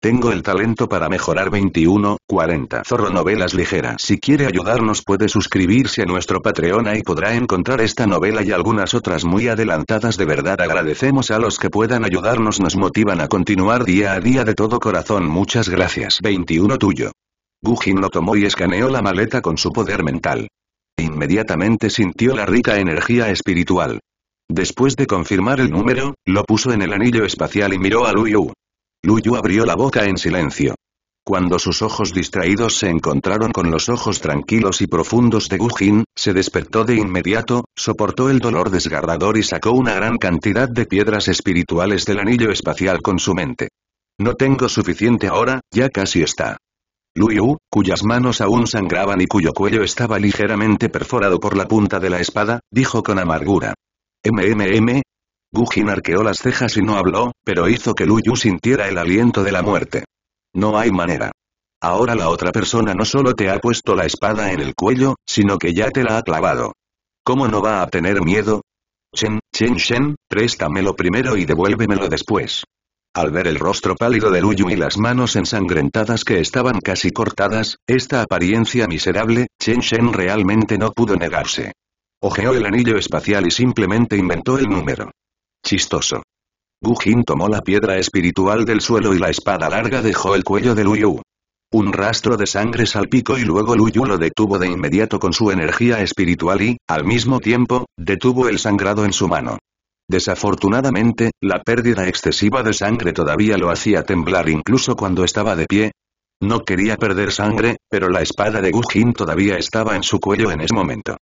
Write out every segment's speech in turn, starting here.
Tengo el talento para mejorar 21, 40. Zorro Novelas Ligeras. Si quiere ayudarnos puede suscribirse a nuestro Patreon y podrá encontrar esta novela y algunas otras muy adelantadas. De verdad agradecemos a los que puedan ayudarnos, nos motivan a continuar día a día de todo corazón. Muchas gracias. 21 tuyo. Gujin lo tomó y escaneó la maleta con su poder mental. Inmediatamente sintió la rica energía espiritual. Después de confirmar el número, lo puso en el anillo espacial y miró a Yu Luyu abrió la boca en silencio. Cuando sus ojos distraídos se encontraron con los ojos tranquilos y profundos de Gujin, se despertó de inmediato, soportó el dolor desgarrador y sacó una gran cantidad de piedras espirituales del anillo espacial con su mente. No tengo suficiente ahora, ya casi está. Yu, cuyas manos aún sangraban y cuyo cuello estaba ligeramente perforado por la punta de la espada, dijo con amargura. MMM, Gujin arqueó las cejas y no habló, pero hizo que Luyu sintiera el aliento de la muerte. No hay manera. Ahora la otra persona no solo te ha puesto la espada en el cuello, sino que ya te la ha clavado. ¿Cómo no va a tener miedo? Chen, Chen Shen, préstamelo primero y devuélvemelo después. Al ver el rostro pálido de Luyu y las manos ensangrentadas que estaban casi cortadas, esta apariencia miserable, Chen Shen realmente no pudo negarse. Ojeó el anillo espacial y simplemente inventó el número. Chistoso. Gujin tomó la piedra espiritual del suelo y la espada larga dejó el cuello de Luyu. Un rastro de sangre salpicó y luego Luyu lo detuvo de inmediato con su energía espiritual y, al mismo tiempo, detuvo el sangrado en su mano. Desafortunadamente, la pérdida excesiva de sangre todavía lo hacía temblar incluso cuando estaba de pie. No quería perder sangre, pero la espada de Gujin todavía estaba en su cuello en ese momento.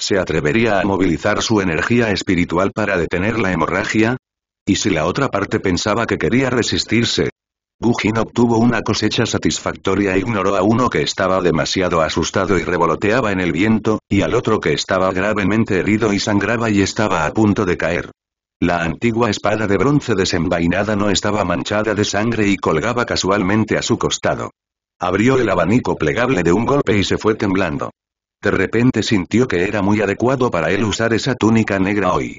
¿Se atrevería a movilizar su energía espiritual para detener la hemorragia? ¿Y si la otra parte pensaba que quería resistirse? Gujin obtuvo una cosecha satisfactoria e ignoró a uno que estaba demasiado asustado y revoloteaba en el viento, y al otro que estaba gravemente herido y sangraba y estaba a punto de caer. La antigua espada de bronce desenvainada no estaba manchada de sangre y colgaba casualmente a su costado. Abrió el abanico plegable de un golpe y se fue temblando. De repente sintió que era muy adecuado para él usar esa túnica negra hoy.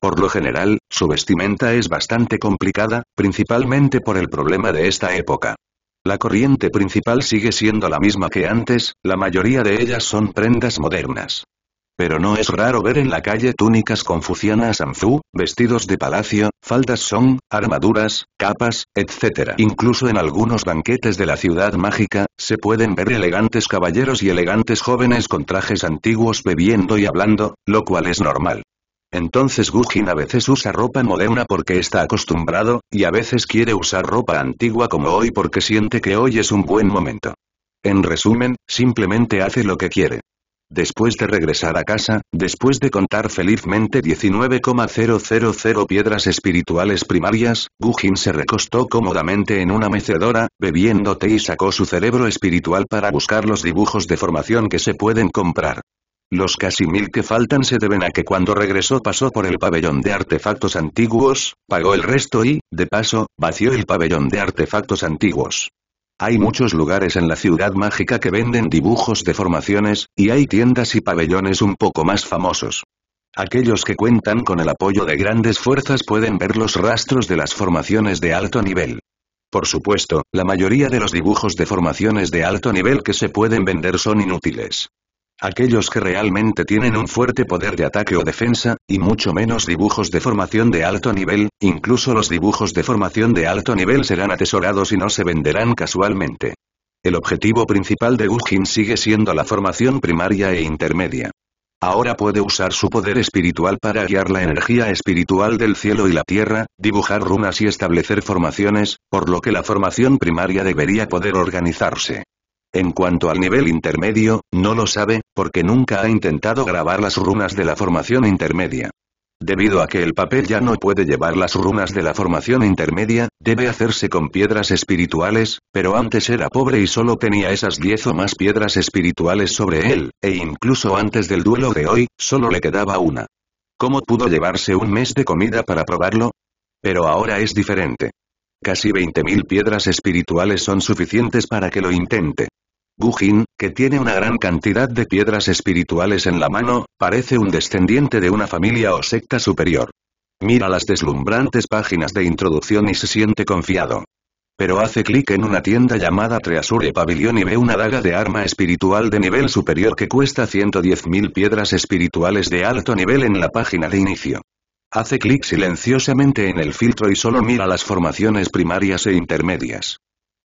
Por lo general, su vestimenta es bastante complicada, principalmente por el problema de esta época. La corriente principal sigue siendo la misma que antes, la mayoría de ellas son prendas modernas pero no es raro ver en la calle túnicas confucianas anzú, vestidos de palacio, faldas son, armaduras, capas, etc. Incluso en algunos banquetes de la ciudad mágica, se pueden ver elegantes caballeros y elegantes jóvenes con trajes antiguos bebiendo y hablando, lo cual es normal. Entonces Gujin a veces usa ropa moderna porque está acostumbrado, y a veces quiere usar ropa antigua como hoy porque siente que hoy es un buen momento. En resumen, simplemente hace lo que quiere. Después de regresar a casa, después de contar felizmente 19,000 piedras espirituales primarias, Gujin se recostó cómodamente en una mecedora, bebiéndote té y sacó su cerebro espiritual para buscar los dibujos de formación que se pueden comprar. Los casi mil que faltan se deben a que cuando regresó pasó por el pabellón de artefactos antiguos, pagó el resto y, de paso, vació el pabellón de artefactos antiguos. Hay muchos lugares en la ciudad mágica que venden dibujos de formaciones, y hay tiendas y pabellones un poco más famosos. Aquellos que cuentan con el apoyo de grandes fuerzas pueden ver los rastros de las formaciones de alto nivel. Por supuesto, la mayoría de los dibujos de formaciones de alto nivel que se pueden vender son inútiles aquellos que realmente tienen un fuerte poder de ataque o defensa, y mucho menos dibujos de formación de alto nivel, incluso los dibujos de formación de alto nivel serán atesorados y no se venderán casualmente. El objetivo principal de Ujin sigue siendo la formación primaria e intermedia. Ahora puede usar su poder espiritual para guiar la energía espiritual del cielo y la tierra, dibujar runas y establecer formaciones, por lo que la formación primaria debería poder organizarse. En cuanto al nivel intermedio, no lo sabe, porque nunca ha intentado grabar las runas de la formación intermedia. Debido a que el papel ya no puede llevar las runas de la formación intermedia, debe hacerse con piedras espirituales, pero antes era pobre y solo tenía esas 10 o más piedras espirituales sobre él, e incluso antes del duelo de hoy, solo le quedaba una. ¿Cómo pudo llevarse un mes de comida para probarlo? Pero ahora es diferente. Casi 20.000 piedras espirituales son suficientes para que lo intente. Gujin, que tiene una gran cantidad de piedras espirituales en la mano, parece un descendiente de una familia o secta superior. Mira las deslumbrantes páginas de introducción y se siente confiado. Pero hace clic en una tienda llamada Treasure Pavilion y ve una daga de arma espiritual de nivel superior que cuesta 110.000 piedras espirituales de alto nivel en la página de inicio. Hace clic silenciosamente en el filtro y solo mira las formaciones primarias e intermedias.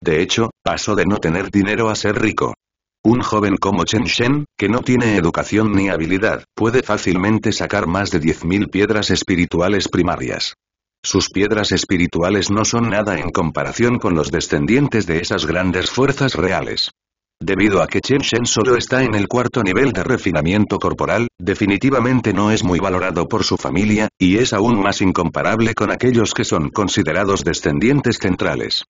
De hecho, pasó de no tener dinero a ser rico. Un joven como Chen Shen, que no tiene educación ni habilidad, puede fácilmente sacar más de 10.000 piedras espirituales primarias. Sus piedras espirituales no son nada en comparación con los descendientes de esas grandes fuerzas reales. Debido a que Chen Shen solo está en el cuarto nivel de refinamiento corporal, definitivamente no es muy valorado por su familia, y es aún más incomparable con aquellos que son considerados descendientes centrales.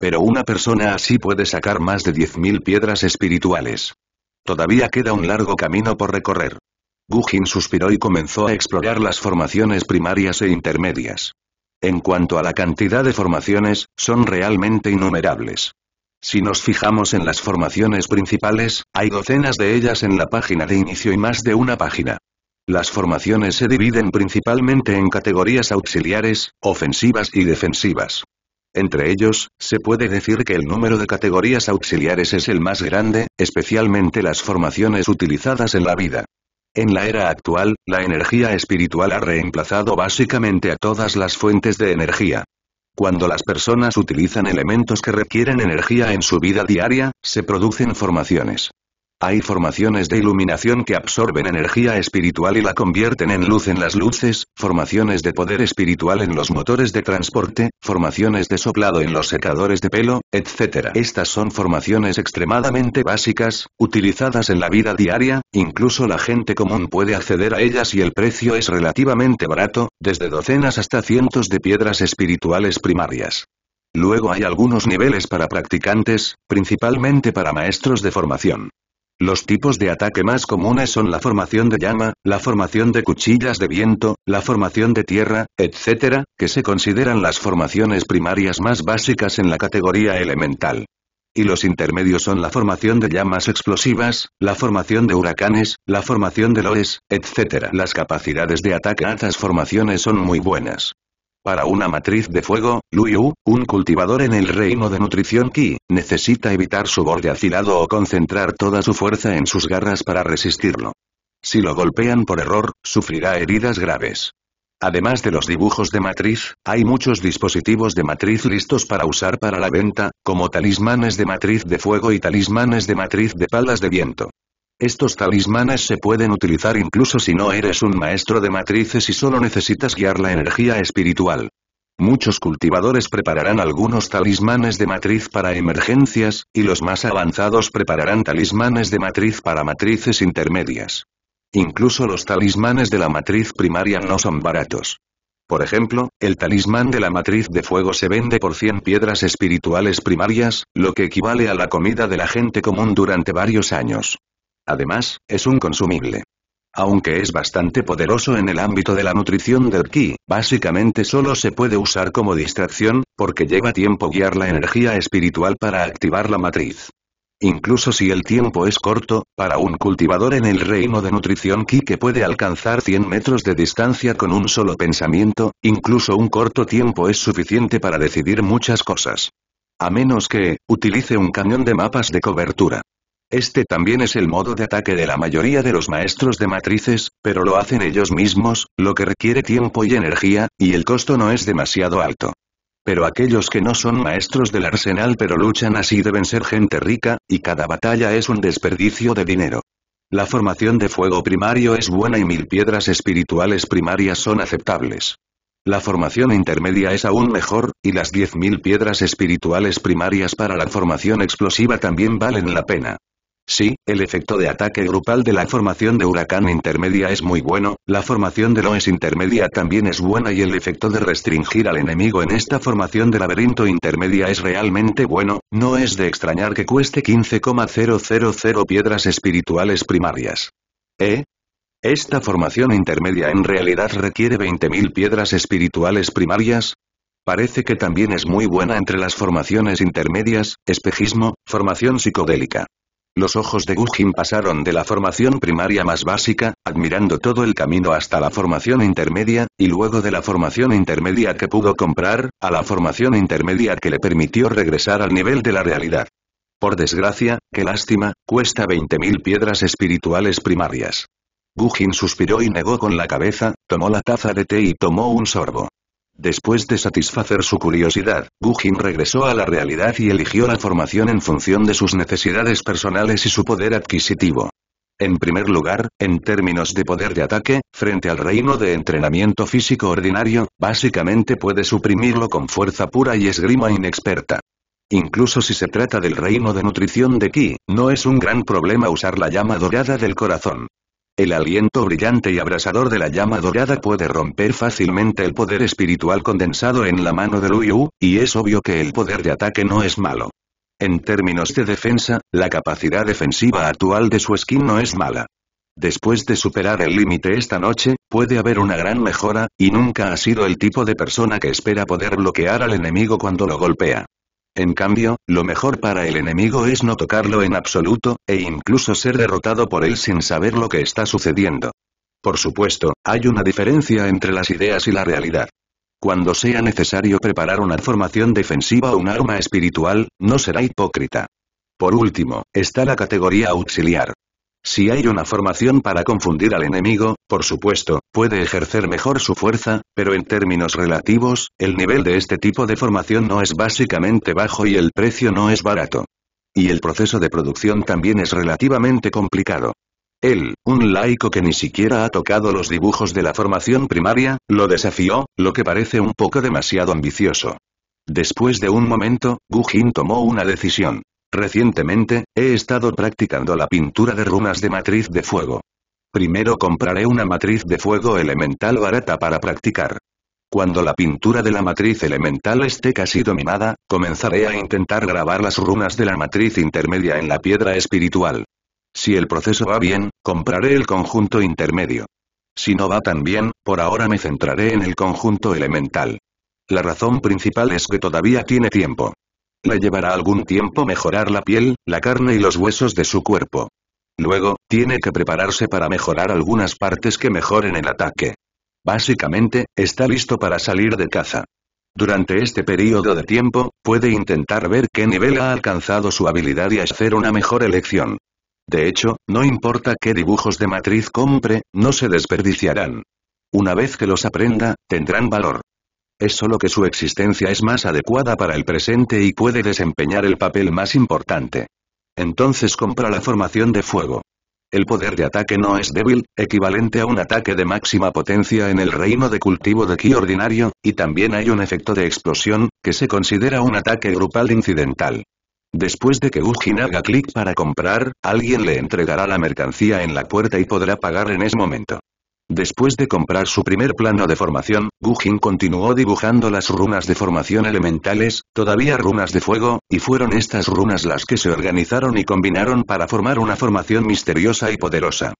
Pero una persona así puede sacar más de 10.000 piedras espirituales. Todavía queda un largo camino por recorrer. Gujin suspiró y comenzó a explorar las formaciones primarias e intermedias. En cuanto a la cantidad de formaciones, son realmente innumerables. Si nos fijamos en las formaciones principales, hay docenas de ellas en la página de inicio y más de una página. Las formaciones se dividen principalmente en categorías auxiliares, ofensivas y defensivas. Entre ellos, se puede decir que el número de categorías auxiliares es el más grande, especialmente las formaciones utilizadas en la vida. En la era actual, la energía espiritual ha reemplazado básicamente a todas las fuentes de energía. Cuando las personas utilizan elementos que requieren energía en su vida diaria, se producen formaciones. Hay formaciones de iluminación que absorben energía espiritual y la convierten en luz en las luces, formaciones de poder espiritual en los motores de transporte, formaciones de soplado en los secadores de pelo, etc. Estas son formaciones extremadamente básicas, utilizadas en la vida diaria, incluso la gente común puede acceder a ellas y el precio es relativamente barato, desde docenas hasta cientos de piedras espirituales primarias. Luego hay algunos niveles para practicantes, principalmente para maestros de formación. Los tipos de ataque más comunes son la formación de llama, la formación de cuchillas de viento, la formación de tierra, etc., que se consideran las formaciones primarias más básicas en la categoría elemental. Y los intermedios son la formación de llamas explosivas, la formación de huracanes, la formación de loes, etc. Las capacidades de ataque a estas formaciones son muy buenas. Para una matriz de fuego, Luyu, un cultivador en el reino de nutrición Ki, necesita evitar su borde afilado o concentrar toda su fuerza en sus garras para resistirlo. Si lo golpean por error, sufrirá heridas graves. Además de los dibujos de matriz, hay muchos dispositivos de matriz listos para usar para la venta, como talismanes de matriz de fuego y talismanes de matriz de palas de viento. Estos talismanes se pueden utilizar incluso si no eres un maestro de matrices y solo necesitas guiar la energía espiritual. Muchos cultivadores prepararán algunos talismanes de matriz para emergencias, y los más avanzados prepararán talismanes de matriz para matrices intermedias. Incluso los talismanes de la matriz primaria no son baratos. Por ejemplo, el talismán de la matriz de fuego se vende por 100 piedras espirituales primarias, lo que equivale a la comida de la gente común durante varios años. Además, es un consumible. Aunque es bastante poderoso en el ámbito de la nutrición del ki, básicamente solo se puede usar como distracción, porque lleva tiempo guiar la energía espiritual para activar la matriz. Incluso si el tiempo es corto, para un cultivador en el reino de nutrición ki que puede alcanzar 100 metros de distancia con un solo pensamiento, incluso un corto tiempo es suficiente para decidir muchas cosas. A menos que, utilice un cañón de mapas de cobertura. Este también es el modo de ataque de la mayoría de los maestros de matrices, pero lo hacen ellos mismos, lo que requiere tiempo y energía, y el costo no es demasiado alto. Pero aquellos que no son maestros del arsenal pero luchan así deben ser gente rica, y cada batalla es un desperdicio de dinero. La formación de fuego primario es buena y mil piedras espirituales primarias son aceptables. La formación intermedia es aún mejor, y las 10.000 piedras espirituales primarias para la formación explosiva también valen la pena. Sí, el efecto de ataque grupal de la formación de huracán intermedia es muy bueno, la formación de Loes intermedia también es buena y el efecto de restringir al enemigo en esta formación de laberinto intermedia es realmente bueno, no es de extrañar que cueste 15,000 piedras espirituales primarias. ¿Eh? ¿Esta formación intermedia en realidad requiere 20.000 piedras espirituales primarias? Parece que también es muy buena entre las formaciones intermedias, espejismo, formación psicodélica. Los ojos de Gujin pasaron de la formación primaria más básica, admirando todo el camino hasta la formación intermedia, y luego de la formación intermedia que pudo comprar, a la formación intermedia que le permitió regresar al nivel de la realidad. Por desgracia, qué lástima, cuesta 20.000 piedras espirituales primarias. Gujin suspiró y negó con la cabeza, tomó la taza de té y tomó un sorbo. Después de satisfacer su curiosidad, Gujin regresó a la realidad y eligió la formación en función de sus necesidades personales y su poder adquisitivo. En primer lugar, en términos de poder de ataque, frente al reino de entrenamiento físico ordinario, básicamente puede suprimirlo con fuerza pura y esgrima inexperta. Incluso si se trata del reino de nutrición de ki, no es un gran problema usar la llama dorada del corazón. El aliento brillante y abrasador de la llama dorada puede romper fácilmente el poder espiritual condensado en la mano de Luyu, y es obvio que el poder de ataque no es malo. En términos de defensa, la capacidad defensiva actual de su skin no es mala. Después de superar el límite esta noche, puede haber una gran mejora, y nunca ha sido el tipo de persona que espera poder bloquear al enemigo cuando lo golpea. En cambio, lo mejor para el enemigo es no tocarlo en absoluto, e incluso ser derrotado por él sin saber lo que está sucediendo. Por supuesto, hay una diferencia entre las ideas y la realidad. Cuando sea necesario preparar una formación defensiva o un arma espiritual, no será hipócrita. Por último, está la categoría auxiliar. Si hay una formación para confundir al enemigo, por supuesto, puede ejercer mejor su fuerza, pero en términos relativos, el nivel de este tipo de formación no es básicamente bajo y el precio no es barato. Y el proceso de producción también es relativamente complicado. Él, un laico que ni siquiera ha tocado los dibujos de la formación primaria, lo desafió, lo que parece un poco demasiado ambicioso. Después de un momento, Gujin tomó una decisión. Recientemente, he estado practicando la pintura de runas de matriz de fuego. Primero compraré una matriz de fuego elemental barata para practicar. Cuando la pintura de la matriz elemental esté casi dominada, comenzaré a intentar grabar las runas de la matriz intermedia en la piedra espiritual. Si el proceso va bien, compraré el conjunto intermedio. Si no va tan bien, por ahora me centraré en el conjunto elemental. La razón principal es que todavía tiene tiempo. Le llevará algún tiempo mejorar la piel, la carne y los huesos de su cuerpo. Luego, tiene que prepararse para mejorar algunas partes que mejoren el ataque. Básicamente, está listo para salir de caza. Durante este periodo de tiempo, puede intentar ver qué nivel ha alcanzado su habilidad y hacer una mejor elección. De hecho, no importa qué dibujos de matriz compre, no se desperdiciarán. Una vez que los aprenda, tendrán valor es solo que su existencia es más adecuada para el presente y puede desempeñar el papel más importante. Entonces compra la formación de fuego. El poder de ataque no es débil, equivalente a un ataque de máxima potencia en el reino de cultivo de ki ordinario, y también hay un efecto de explosión, que se considera un ataque grupal incidental. Después de que Ujin haga clic para comprar, alguien le entregará la mercancía en la puerta y podrá pagar en ese momento. Después de comprar su primer plano de formación, Gujin continuó dibujando las runas de formación elementales, todavía runas de fuego, y fueron estas runas las que se organizaron y combinaron para formar una formación misteriosa y poderosa.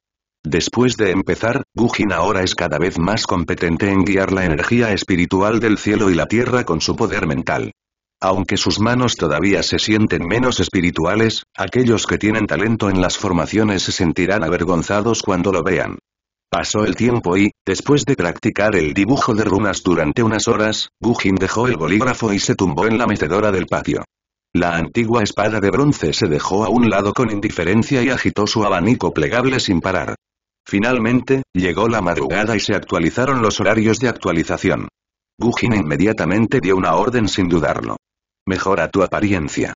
Después de empezar, Gujin ahora es cada vez más competente en guiar la energía espiritual del cielo y la tierra con su poder mental. Aunque sus manos todavía se sienten menos espirituales, aquellos que tienen talento en las formaciones se sentirán avergonzados cuando lo vean. Pasó el tiempo y, después de practicar el dibujo de runas durante unas horas, Gugin dejó el bolígrafo y se tumbó en la mecedora del patio. La antigua espada de bronce se dejó a un lado con indiferencia y agitó su abanico plegable sin parar. Finalmente, llegó la madrugada y se actualizaron los horarios de actualización. Gujin inmediatamente dio una orden sin dudarlo. Mejora tu apariencia.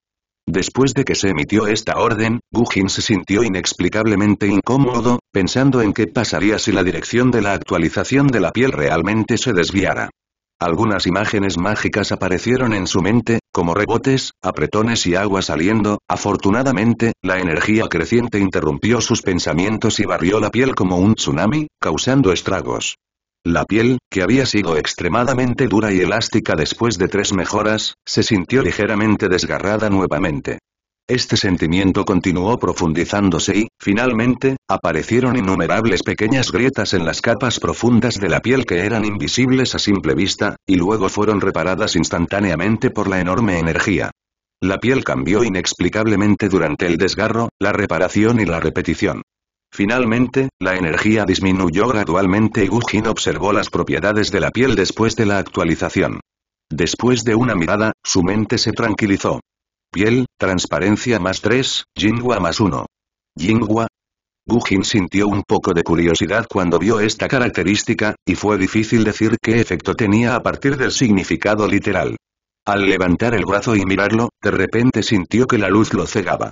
Después de que se emitió esta orden, Gujin se sintió inexplicablemente incómodo, pensando en qué pasaría si la dirección de la actualización de la piel realmente se desviara. Algunas imágenes mágicas aparecieron en su mente, como rebotes, apretones y agua saliendo, afortunadamente, la energía creciente interrumpió sus pensamientos y barrió la piel como un tsunami, causando estragos. La piel, que había sido extremadamente dura y elástica después de tres mejoras, se sintió ligeramente desgarrada nuevamente. Este sentimiento continuó profundizándose y, finalmente, aparecieron innumerables pequeñas grietas en las capas profundas de la piel que eran invisibles a simple vista, y luego fueron reparadas instantáneamente por la enorme energía. La piel cambió inexplicablemente durante el desgarro, la reparación y la repetición. Finalmente, la energía disminuyó gradualmente y Gujin observó las propiedades de la piel después de la actualización. Después de una mirada, su mente se tranquilizó. Piel, transparencia más 3, Jingua más 1. Jingua. Gujin sintió un poco de curiosidad cuando vio esta característica, y fue difícil decir qué efecto tenía a partir del significado literal. Al levantar el brazo y mirarlo, de repente sintió que la luz lo cegaba.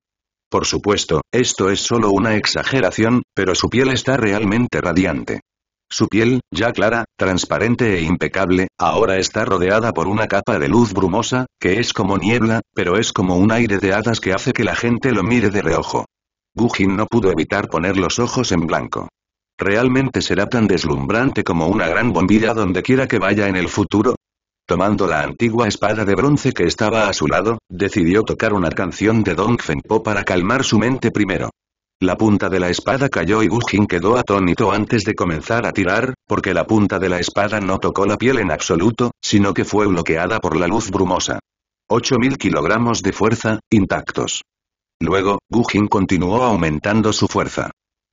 Por supuesto, esto es solo una exageración, pero su piel está realmente radiante. Su piel, ya clara, transparente e impecable, ahora está rodeada por una capa de luz brumosa, que es como niebla, pero es como un aire de hadas que hace que la gente lo mire de reojo. Gujin no pudo evitar poner los ojos en blanco. ¿Realmente será tan deslumbrante como una gran bombilla donde quiera que vaya en el futuro? Tomando la antigua espada de bronce que estaba a su lado, decidió tocar una canción de Dong para calmar su mente primero. La punta de la espada cayó y Jin quedó atónito antes de comenzar a tirar, porque la punta de la espada no tocó la piel en absoluto, sino que fue bloqueada por la luz brumosa. 8.000 kilogramos de fuerza, intactos. Luego, Gu Jin continuó aumentando su fuerza.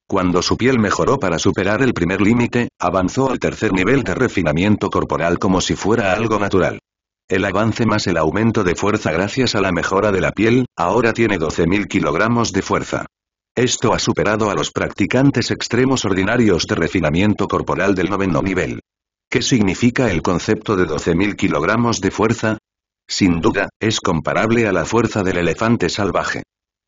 Cuando su piel mejoró para superar el primer límite, avanzó al tercer nivel de refinamiento corporal como si fuera algo natural. El avance más el aumento de fuerza gracias a la mejora de la piel, ahora tiene 12.000 kilogramos de fuerza. Esto ha superado a los practicantes extremos ordinarios de refinamiento corporal del noveno nivel. ¿Qué significa el concepto de 12.000 kilogramos de fuerza? Sin duda, es comparable a la fuerza del elefante salvaje.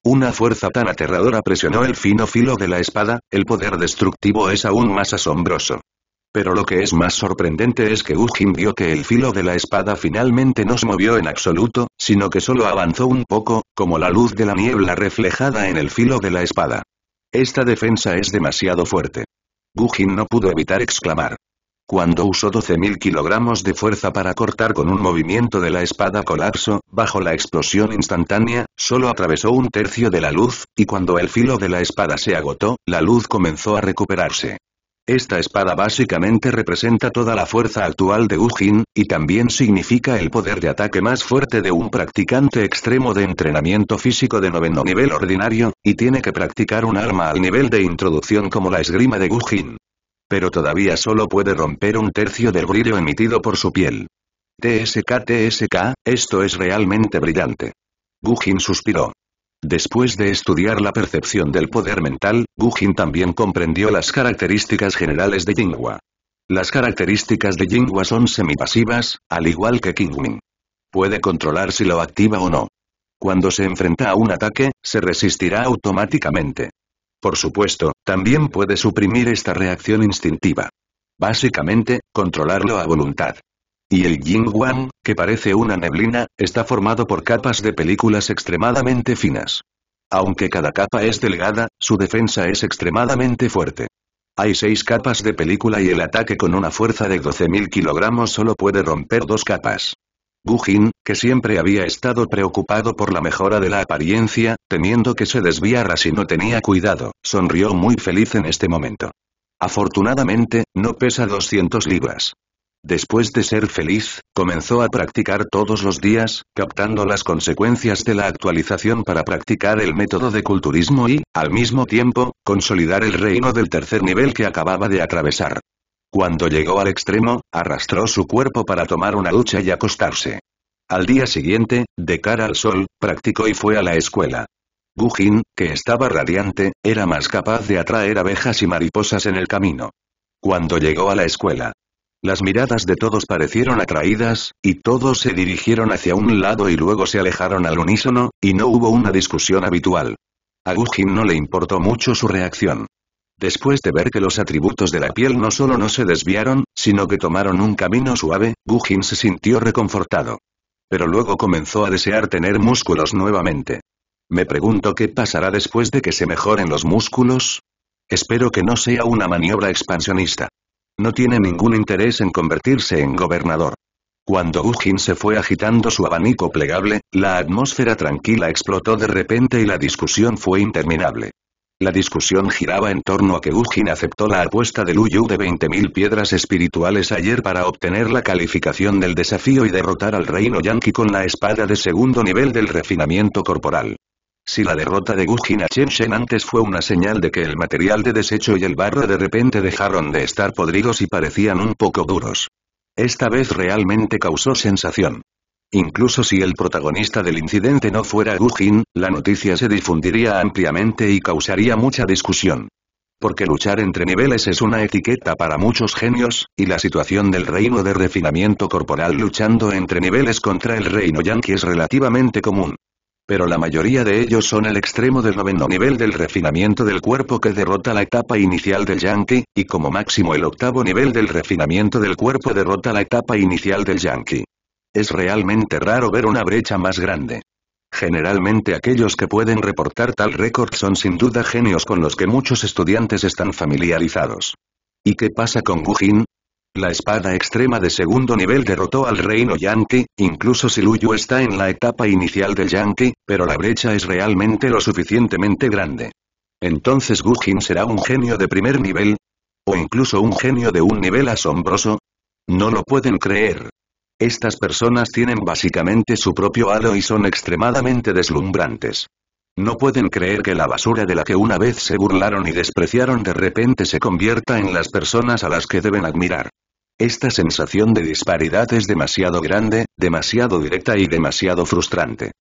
Una fuerza tan aterradora presionó el fino filo de la espada, el poder destructivo es aún más asombroso. Pero lo que es más sorprendente es que Gujin vio que el filo de la espada finalmente no se movió en absoluto, sino que solo avanzó un poco, como la luz de la niebla reflejada en el filo de la espada. Esta defensa es demasiado fuerte. Gujin no pudo evitar exclamar. Cuando usó 12.000 kilogramos de fuerza para cortar con un movimiento de la espada colapso, bajo la explosión instantánea, solo atravesó un tercio de la luz, y cuando el filo de la espada se agotó, la luz comenzó a recuperarse. Esta espada básicamente representa toda la fuerza actual de Gujin y también significa el poder de ataque más fuerte de un practicante extremo de entrenamiento físico de noveno nivel ordinario, y tiene que practicar un arma al nivel de introducción como la esgrima de Gujin pero todavía solo puede romper un tercio del brillo emitido por su piel. TSK TSK, esto es realmente brillante. Gujin suspiró. Después de estudiar la percepción del poder mental, Gujin también comprendió las características generales de Jinghua. Las características de Jinghua son semipasivas, al igual que qingming. Puede controlar si lo activa o no. Cuando se enfrenta a un ataque, se resistirá automáticamente. Por supuesto, también puede suprimir esta reacción instintiva. Básicamente, controlarlo a voluntad. Y el ying Wang, que parece una neblina, está formado por capas de películas extremadamente finas. Aunque cada capa es delgada, su defensa es extremadamente fuerte. Hay seis capas de película y el ataque con una fuerza de 12.000 kilogramos solo puede romper dos capas. Gujin, que siempre había estado preocupado por la mejora de la apariencia, temiendo que se desviara si no tenía cuidado, sonrió muy feliz en este momento. Afortunadamente, no pesa 200 libras. Después de ser feliz, comenzó a practicar todos los días, captando las consecuencias de la actualización para practicar el método de culturismo y, al mismo tiempo, consolidar el reino del tercer nivel que acababa de atravesar. Cuando llegó al extremo, arrastró su cuerpo para tomar una ducha y acostarse. Al día siguiente, de cara al sol, practicó y fue a la escuela. Gujin, que estaba radiante, era más capaz de atraer abejas y mariposas en el camino. Cuando llegó a la escuela, las miradas de todos parecieron atraídas, y todos se dirigieron hacia un lado y luego se alejaron al unísono, y no hubo una discusión habitual. A Gujin no le importó mucho su reacción. Después de ver que los atributos de la piel no solo no se desviaron, sino que tomaron un camino suave, Gugin se sintió reconfortado. Pero luego comenzó a desear tener músculos nuevamente. Me pregunto qué pasará después de que se mejoren los músculos. Espero que no sea una maniobra expansionista. No tiene ningún interés en convertirse en gobernador. Cuando Gujin se fue agitando su abanico plegable, la atmósfera tranquila explotó de repente y la discusión fue interminable. La discusión giraba en torno a que Jin aceptó la apuesta de Luyu de 20.000 piedras espirituales ayer para obtener la calificación del desafío y derrotar al reino Yankee con la espada de segundo nivel del refinamiento corporal. Si la derrota de Jin a Shen antes fue una señal de que el material de desecho y el barro de repente dejaron de estar podridos y parecían un poco duros. Esta vez realmente causó sensación. Incluso si el protagonista del incidente no fuera Gu la noticia se difundiría ampliamente y causaría mucha discusión. Porque luchar entre niveles es una etiqueta para muchos genios, y la situación del reino de refinamiento corporal luchando entre niveles contra el reino yankee es relativamente común. Pero la mayoría de ellos son el extremo del noveno nivel del refinamiento del cuerpo que derrota la etapa inicial del yankee, y como máximo el octavo nivel del refinamiento del cuerpo derrota la etapa inicial del yankee. Es realmente raro ver una brecha más grande. Generalmente aquellos que pueden reportar tal récord son sin duda genios con los que muchos estudiantes están familiarizados. ¿Y qué pasa con Gujin? La espada extrema de segundo nivel derrotó al reino Yankee, incluso si Luyu está en la etapa inicial del Yankee, pero la brecha es realmente lo suficientemente grande. Entonces Gujin será un genio de primer nivel, o incluso un genio de un nivel asombroso. No lo pueden creer. Estas personas tienen básicamente su propio halo y son extremadamente deslumbrantes. No pueden creer que la basura de la que una vez se burlaron y despreciaron de repente se convierta en las personas a las que deben admirar. Esta sensación de disparidad es demasiado grande, demasiado directa y demasiado frustrante.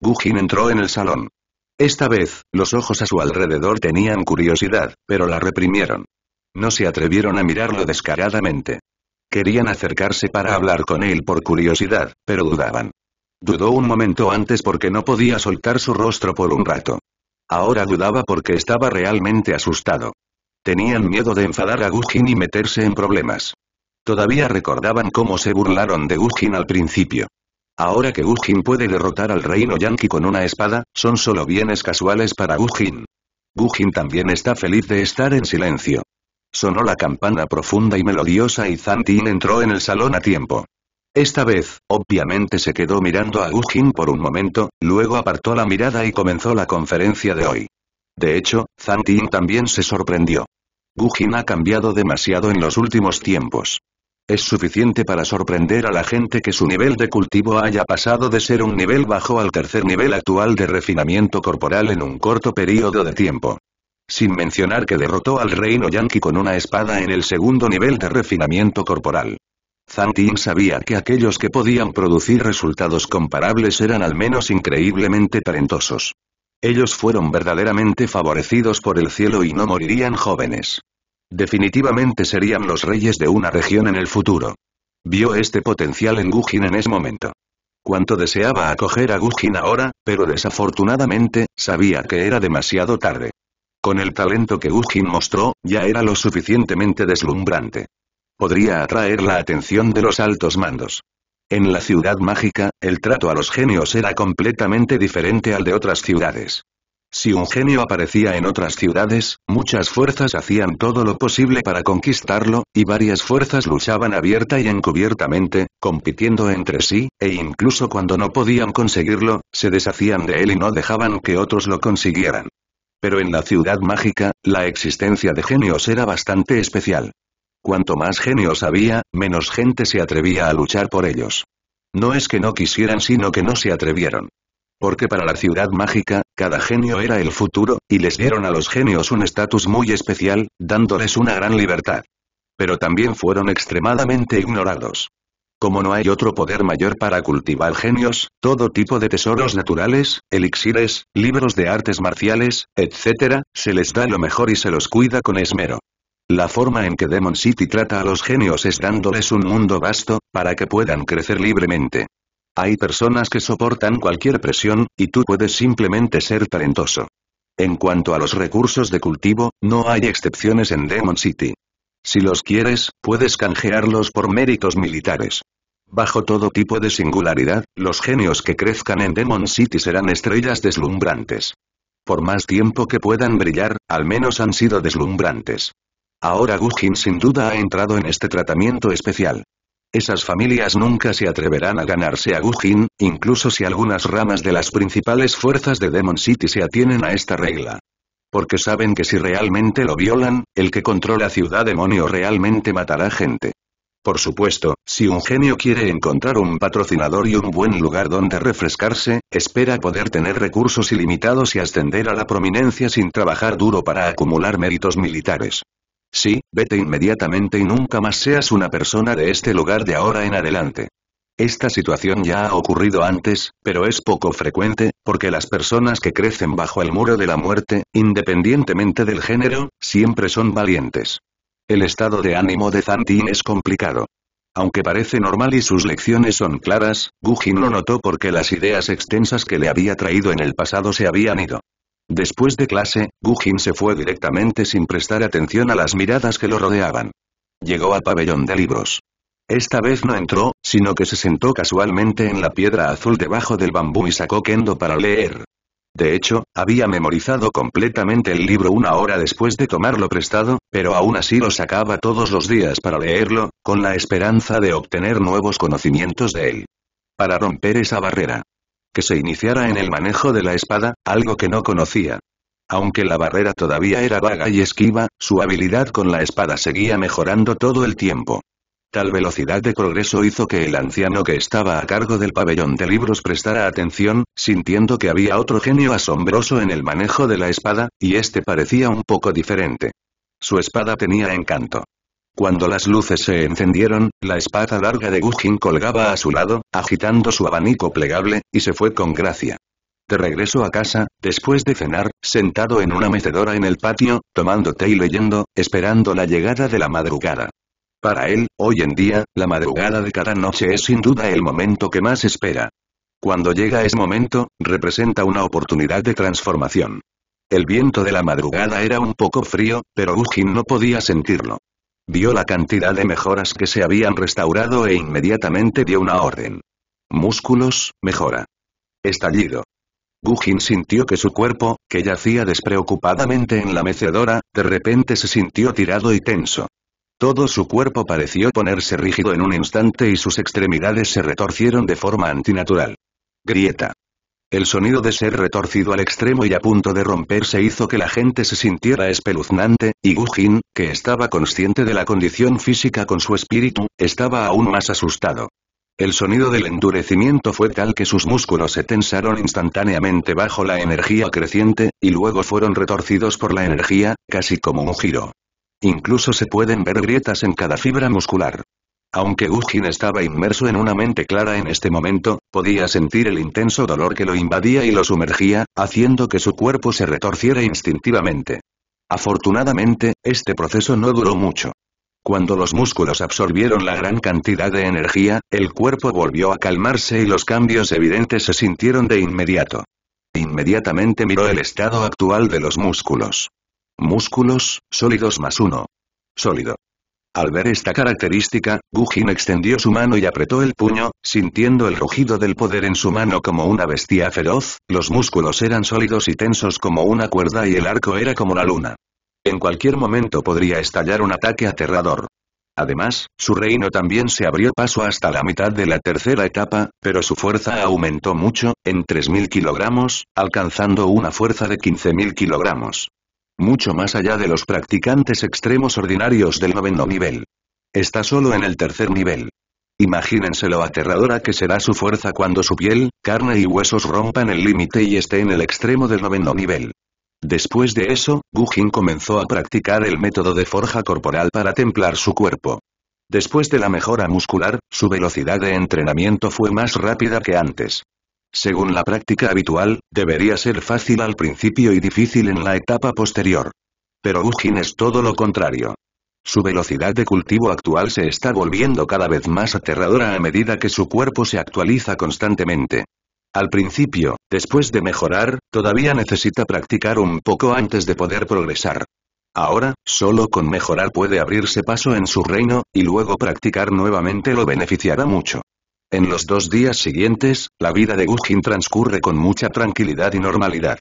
Gujin entró en el salón. Esta vez, los ojos a su alrededor tenían curiosidad, pero la reprimieron. No se atrevieron a mirarlo descaradamente. Querían acercarse para hablar con él por curiosidad, pero dudaban. Dudó un momento antes porque no podía soltar su rostro por un rato. Ahora dudaba porque estaba realmente asustado. Tenían miedo de enfadar a Gujin y meterse en problemas. Todavía recordaban cómo se burlaron de Gujin al principio. Ahora que Gujin puede derrotar al reino Yankee con una espada, son solo bienes casuales para Gujin. Gujin también está feliz de estar en silencio. Sonó la campana profunda y melodiosa y Zantin entró en el salón a tiempo. Esta vez, obviamente se quedó mirando a Gujin por un momento, luego apartó la mirada y comenzó la conferencia de hoy. De hecho, Zantin también se sorprendió. Gujin ha cambiado demasiado en los últimos tiempos. Es suficiente para sorprender a la gente que su nivel de cultivo haya pasado de ser un nivel bajo al tercer nivel actual de refinamiento corporal en un corto periodo de tiempo. Sin mencionar que derrotó al reino yanqui con una espada en el segundo nivel de refinamiento corporal. Zantin sabía que aquellos que podían producir resultados comparables eran al menos increíblemente talentosos. Ellos fueron verdaderamente favorecidos por el cielo y no morirían jóvenes. Definitivamente serían los reyes de una región en el futuro. Vio este potencial en Gujin en ese momento. Cuanto deseaba acoger a Gujin ahora, pero desafortunadamente, sabía que era demasiado tarde. Con el talento que Ugin mostró, ya era lo suficientemente deslumbrante. Podría atraer la atención de los altos mandos. En la ciudad mágica, el trato a los genios era completamente diferente al de otras ciudades. Si un genio aparecía en otras ciudades, muchas fuerzas hacían todo lo posible para conquistarlo, y varias fuerzas luchaban abierta y encubiertamente, compitiendo entre sí, e incluso cuando no podían conseguirlo, se deshacían de él y no dejaban que otros lo consiguieran. Pero en la ciudad mágica, la existencia de genios era bastante especial. Cuanto más genios había, menos gente se atrevía a luchar por ellos. No es que no quisieran sino que no se atrevieron. Porque para la ciudad mágica, cada genio era el futuro, y les dieron a los genios un estatus muy especial, dándoles una gran libertad. Pero también fueron extremadamente ignorados. Como no hay otro poder mayor para cultivar genios, todo tipo de tesoros naturales, elixires, libros de artes marciales, etc., se les da lo mejor y se los cuida con esmero. La forma en que Demon City trata a los genios es dándoles un mundo vasto, para que puedan crecer libremente. Hay personas que soportan cualquier presión, y tú puedes simplemente ser talentoso. En cuanto a los recursos de cultivo, no hay excepciones en Demon City. Si los quieres, puedes canjearlos por méritos militares. Bajo todo tipo de singularidad, los genios que crezcan en Demon City serán estrellas deslumbrantes. Por más tiempo que puedan brillar, al menos han sido deslumbrantes. Ahora Gujin sin duda ha entrado en este tratamiento especial. Esas familias nunca se atreverán a ganarse a Gujin, incluso si algunas ramas de las principales fuerzas de Demon City se atienen a esta regla. Porque saben que si realmente lo violan, el que controla Ciudad Demonio realmente matará gente. Por supuesto, si un genio quiere encontrar un patrocinador y un buen lugar donde refrescarse, espera poder tener recursos ilimitados y ascender a la prominencia sin trabajar duro para acumular méritos militares. Sí, vete inmediatamente y nunca más seas una persona de este lugar de ahora en adelante. Esta situación ya ha ocurrido antes, pero es poco frecuente, porque las personas que crecen bajo el muro de la muerte, independientemente del género, siempre son valientes. El estado de ánimo de Zantin es complicado. Aunque parece normal y sus lecciones son claras, Gujin lo notó porque las ideas extensas que le había traído en el pasado se habían ido. Después de clase, Gujin se fue directamente sin prestar atención a las miradas que lo rodeaban. Llegó al pabellón de libros. Esta vez no entró, sino que se sentó casualmente en la piedra azul debajo del bambú y sacó Kendo para leer. De hecho, había memorizado completamente el libro una hora después de tomarlo prestado, pero aún así lo sacaba todos los días para leerlo, con la esperanza de obtener nuevos conocimientos de él. Para romper esa barrera. Que se iniciara en el manejo de la espada, algo que no conocía. Aunque la barrera todavía era vaga y esquiva, su habilidad con la espada seguía mejorando todo el tiempo. Tal velocidad de progreso hizo que el anciano que estaba a cargo del pabellón de libros prestara atención, sintiendo que había otro genio asombroso en el manejo de la espada, y este parecía un poco diferente. Su espada tenía encanto. Cuando las luces se encendieron, la espada larga de Gujin colgaba a su lado, agitando su abanico plegable, y se fue con gracia. De regreso a casa, después de cenar, sentado en una mecedora en el patio, tomando té y leyendo, esperando la llegada de la madrugada. Para él, hoy en día, la madrugada de cada noche es sin duda el momento que más espera. Cuando llega ese momento, representa una oportunidad de transformación. El viento de la madrugada era un poco frío, pero Ugin no podía sentirlo. Vio la cantidad de mejoras que se habían restaurado e inmediatamente dio una orden. Músculos, mejora. Estallido. Gugin sintió que su cuerpo, que yacía despreocupadamente en la mecedora, de repente se sintió tirado y tenso. Todo su cuerpo pareció ponerse rígido en un instante y sus extremidades se retorcieron de forma antinatural. Grieta. El sonido de ser retorcido al extremo y a punto de romperse hizo que la gente se sintiera espeluznante, y Gujin, que estaba consciente de la condición física con su espíritu, estaba aún más asustado. El sonido del endurecimiento fue tal que sus músculos se tensaron instantáneamente bajo la energía creciente, y luego fueron retorcidos por la energía, casi como un giro. Incluso se pueden ver grietas en cada fibra muscular. Aunque Ujin estaba inmerso en una mente clara en este momento, podía sentir el intenso dolor que lo invadía y lo sumergía, haciendo que su cuerpo se retorciera instintivamente. Afortunadamente, este proceso no duró mucho. Cuando los músculos absorbieron la gran cantidad de energía, el cuerpo volvió a calmarse y los cambios evidentes se sintieron de inmediato. Inmediatamente miró el estado actual de los músculos. Músculos, sólidos más uno. Sólido. Al ver esta característica, Gujin extendió su mano y apretó el puño, sintiendo el rugido del poder en su mano como una bestia feroz, los músculos eran sólidos y tensos como una cuerda y el arco era como la luna. En cualquier momento podría estallar un ataque aterrador. Además, su reino también se abrió paso hasta la mitad de la tercera etapa, pero su fuerza aumentó mucho, en 3.000 kilogramos, alcanzando una fuerza de 15.000 kilogramos. Mucho más allá de los practicantes extremos ordinarios del noveno nivel. Está solo en el tercer nivel. Imagínense lo aterradora que será su fuerza cuando su piel, carne y huesos rompan el límite y esté en el extremo del noveno nivel. Después de eso, Gujin comenzó a practicar el método de forja corporal para templar su cuerpo. Después de la mejora muscular, su velocidad de entrenamiento fue más rápida que antes. Según la práctica habitual, debería ser fácil al principio y difícil en la etapa posterior. Pero Ugin es todo lo contrario. Su velocidad de cultivo actual se está volviendo cada vez más aterradora a medida que su cuerpo se actualiza constantemente. Al principio, después de mejorar, todavía necesita practicar un poco antes de poder progresar. Ahora, solo con mejorar puede abrirse paso en su reino, y luego practicar nuevamente lo beneficiará mucho. En los dos días siguientes, la vida de Gujin transcurre con mucha tranquilidad y normalidad.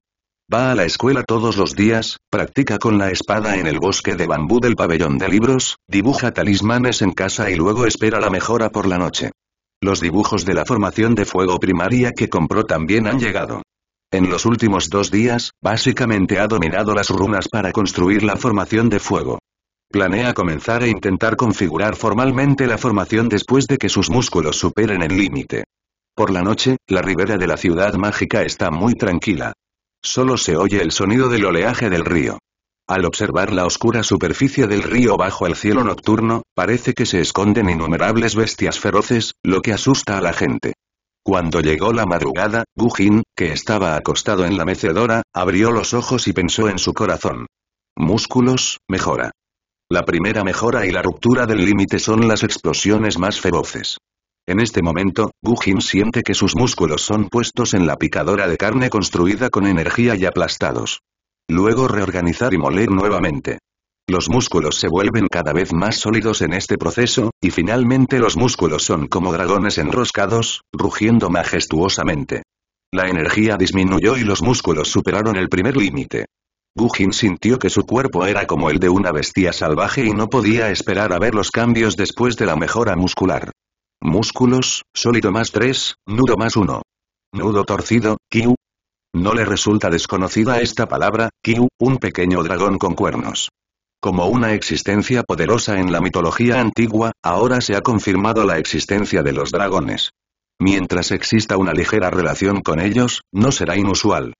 Va a la escuela todos los días, practica con la espada en el bosque de bambú del pabellón de libros, dibuja talismanes en casa y luego espera la mejora por la noche. Los dibujos de la formación de fuego primaria que compró también han llegado. En los últimos dos días, básicamente ha dominado las runas para construir la formación de fuego. Planea comenzar a e intentar configurar formalmente la formación después de que sus músculos superen el límite. Por la noche, la ribera de la ciudad mágica está muy tranquila. Solo se oye el sonido del oleaje del río. Al observar la oscura superficie del río bajo el cielo nocturno, parece que se esconden innumerables bestias feroces, lo que asusta a la gente. Cuando llegó la madrugada, Gujin, que estaba acostado en la mecedora, abrió los ojos y pensó en su corazón. Músculos, mejora. La primera mejora y la ruptura del límite son las explosiones más feroces. En este momento, Gujin siente que sus músculos son puestos en la picadora de carne construida con energía y aplastados. Luego reorganizar y moler nuevamente. Los músculos se vuelven cada vez más sólidos en este proceso, y finalmente los músculos son como dragones enroscados, rugiendo majestuosamente. La energía disminuyó y los músculos superaron el primer límite. Gugin sintió que su cuerpo era como el de una bestia salvaje y no podía esperar a ver los cambios después de la mejora muscular. Músculos, sólido más tres, nudo más uno. Nudo torcido, Q. No le resulta desconocida esta palabra, Q, un pequeño dragón con cuernos. Como una existencia poderosa en la mitología antigua, ahora se ha confirmado la existencia de los dragones. Mientras exista una ligera relación con ellos, no será inusual.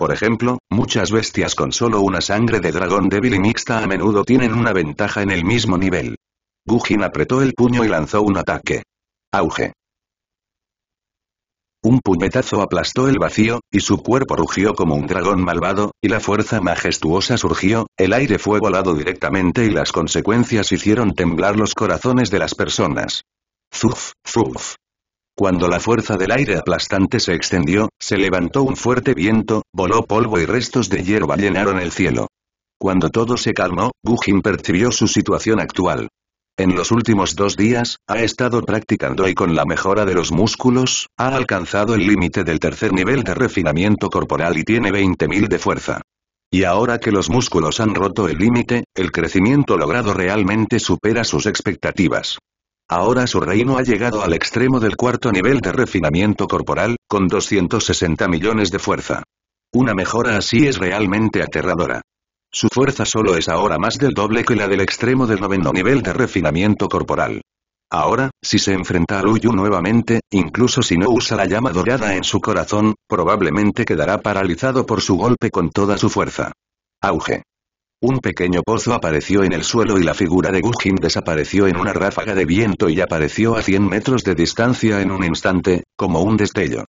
Por ejemplo, muchas bestias con solo una sangre de dragón débil y mixta a menudo tienen una ventaja en el mismo nivel. Gujin apretó el puño y lanzó un ataque. Auge. Un puñetazo aplastó el vacío, y su cuerpo rugió como un dragón malvado, y la fuerza majestuosa surgió, el aire fue volado directamente y las consecuencias hicieron temblar los corazones de las personas. Zuf, zuf. Cuando la fuerza del aire aplastante se extendió, se levantó un fuerte viento, voló polvo y restos de hierba llenaron el cielo. Cuando todo se calmó, Gujin percibió su situación actual. En los últimos dos días, ha estado practicando y con la mejora de los músculos, ha alcanzado el límite del tercer nivel de refinamiento corporal y tiene 20.000 de fuerza. Y ahora que los músculos han roto el límite, el crecimiento logrado realmente supera sus expectativas. Ahora su reino ha llegado al extremo del cuarto nivel de refinamiento corporal, con 260 millones de fuerza. Una mejora así es realmente aterradora. Su fuerza solo es ahora más del doble que la del extremo del noveno nivel de refinamiento corporal. Ahora, si se enfrenta a Luyu nuevamente, incluso si no usa la llama dorada en su corazón, probablemente quedará paralizado por su golpe con toda su fuerza. Auge. Un pequeño pozo apareció en el suelo y la figura de Gugin desapareció en una ráfaga de viento y apareció a 100 metros de distancia en un instante, como un destello.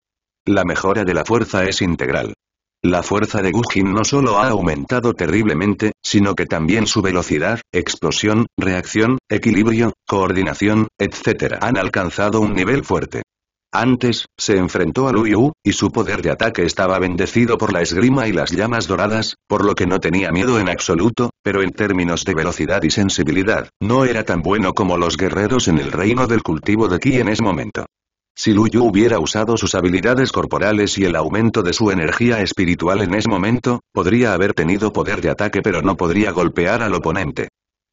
La mejora de la fuerza es integral. La fuerza de Gugin no solo ha aumentado terriblemente, sino que también su velocidad, explosión, reacción, equilibrio, coordinación, etc. han alcanzado un nivel fuerte. Antes, se enfrentó a Luyu, y su poder de ataque estaba bendecido por la esgrima y las llamas doradas, por lo que no tenía miedo en absoluto, pero en términos de velocidad y sensibilidad, no era tan bueno como los guerreros en el reino del cultivo de Ki en ese momento. Si Luyu hubiera usado sus habilidades corporales y el aumento de su energía espiritual en ese momento, podría haber tenido poder de ataque pero no podría golpear al oponente.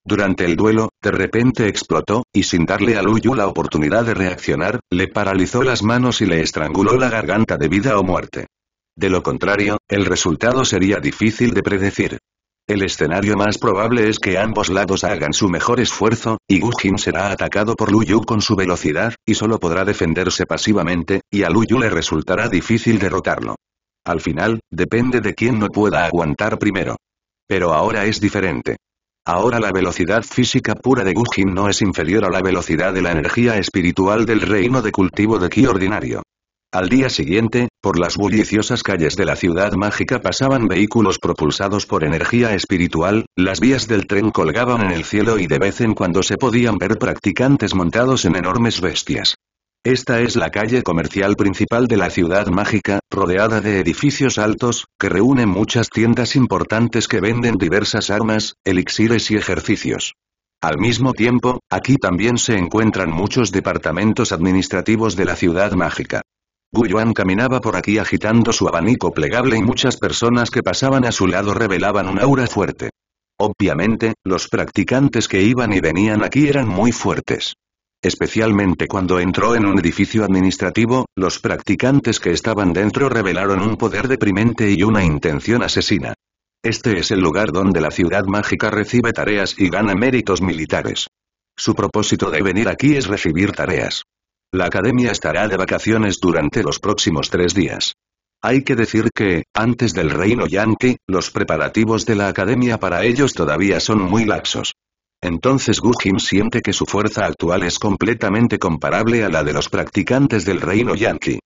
Durante el duelo, de repente explotó, y sin darle a Luyu la oportunidad de reaccionar, le paralizó las manos y le estranguló la garganta de vida o muerte. De lo contrario, el resultado sería difícil de predecir. El escenario más probable es que ambos lados hagan su mejor esfuerzo, y Gujin será atacado por Luyu con su velocidad, y solo podrá defenderse pasivamente, y a Luyu le resultará difícil derrotarlo. Al final, depende de quién no pueda aguantar primero. Pero ahora es diferente. Ahora la velocidad física pura de Gujin no es inferior a la velocidad de la energía espiritual del reino de cultivo de Ki ordinario. Al día siguiente, por las bulliciosas calles de la ciudad mágica pasaban vehículos propulsados por energía espiritual, las vías del tren colgaban en el cielo y de vez en cuando se podían ver practicantes montados en enormes bestias. Esta es la calle comercial principal de la ciudad mágica, rodeada de edificios altos, que reúnen muchas tiendas importantes que venden diversas armas, elixires y ejercicios. Al mismo tiempo, aquí también se encuentran muchos departamentos administrativos de la ciudad mágica. Guyuan caminaba por aquí agitando su abanico plegable y muchas personas que pasaban a su lado revelaban un aura fuerte. Obviamente, los practicantes que iban y venían aquí eran muy fuertes. Especialmente cuando entró en un edificio administrativo, los practicantes que estaban dentro revelaron un poder deprimente y una intención asesina. Este es el lugar donde la ciudad mágica recibe tareas y gana méritos militares. Su propósito de venir aquí es recibir tareas. La academia estará de vacaciones durante los próximos tres días. Hay que decir que, antes del reino yankee, los preparativos de la academia para ellos todavía son muy laxos. Entonces Gujin siente que su fuerza actual es completamente comparable a la de los practicantes del reino Yankee.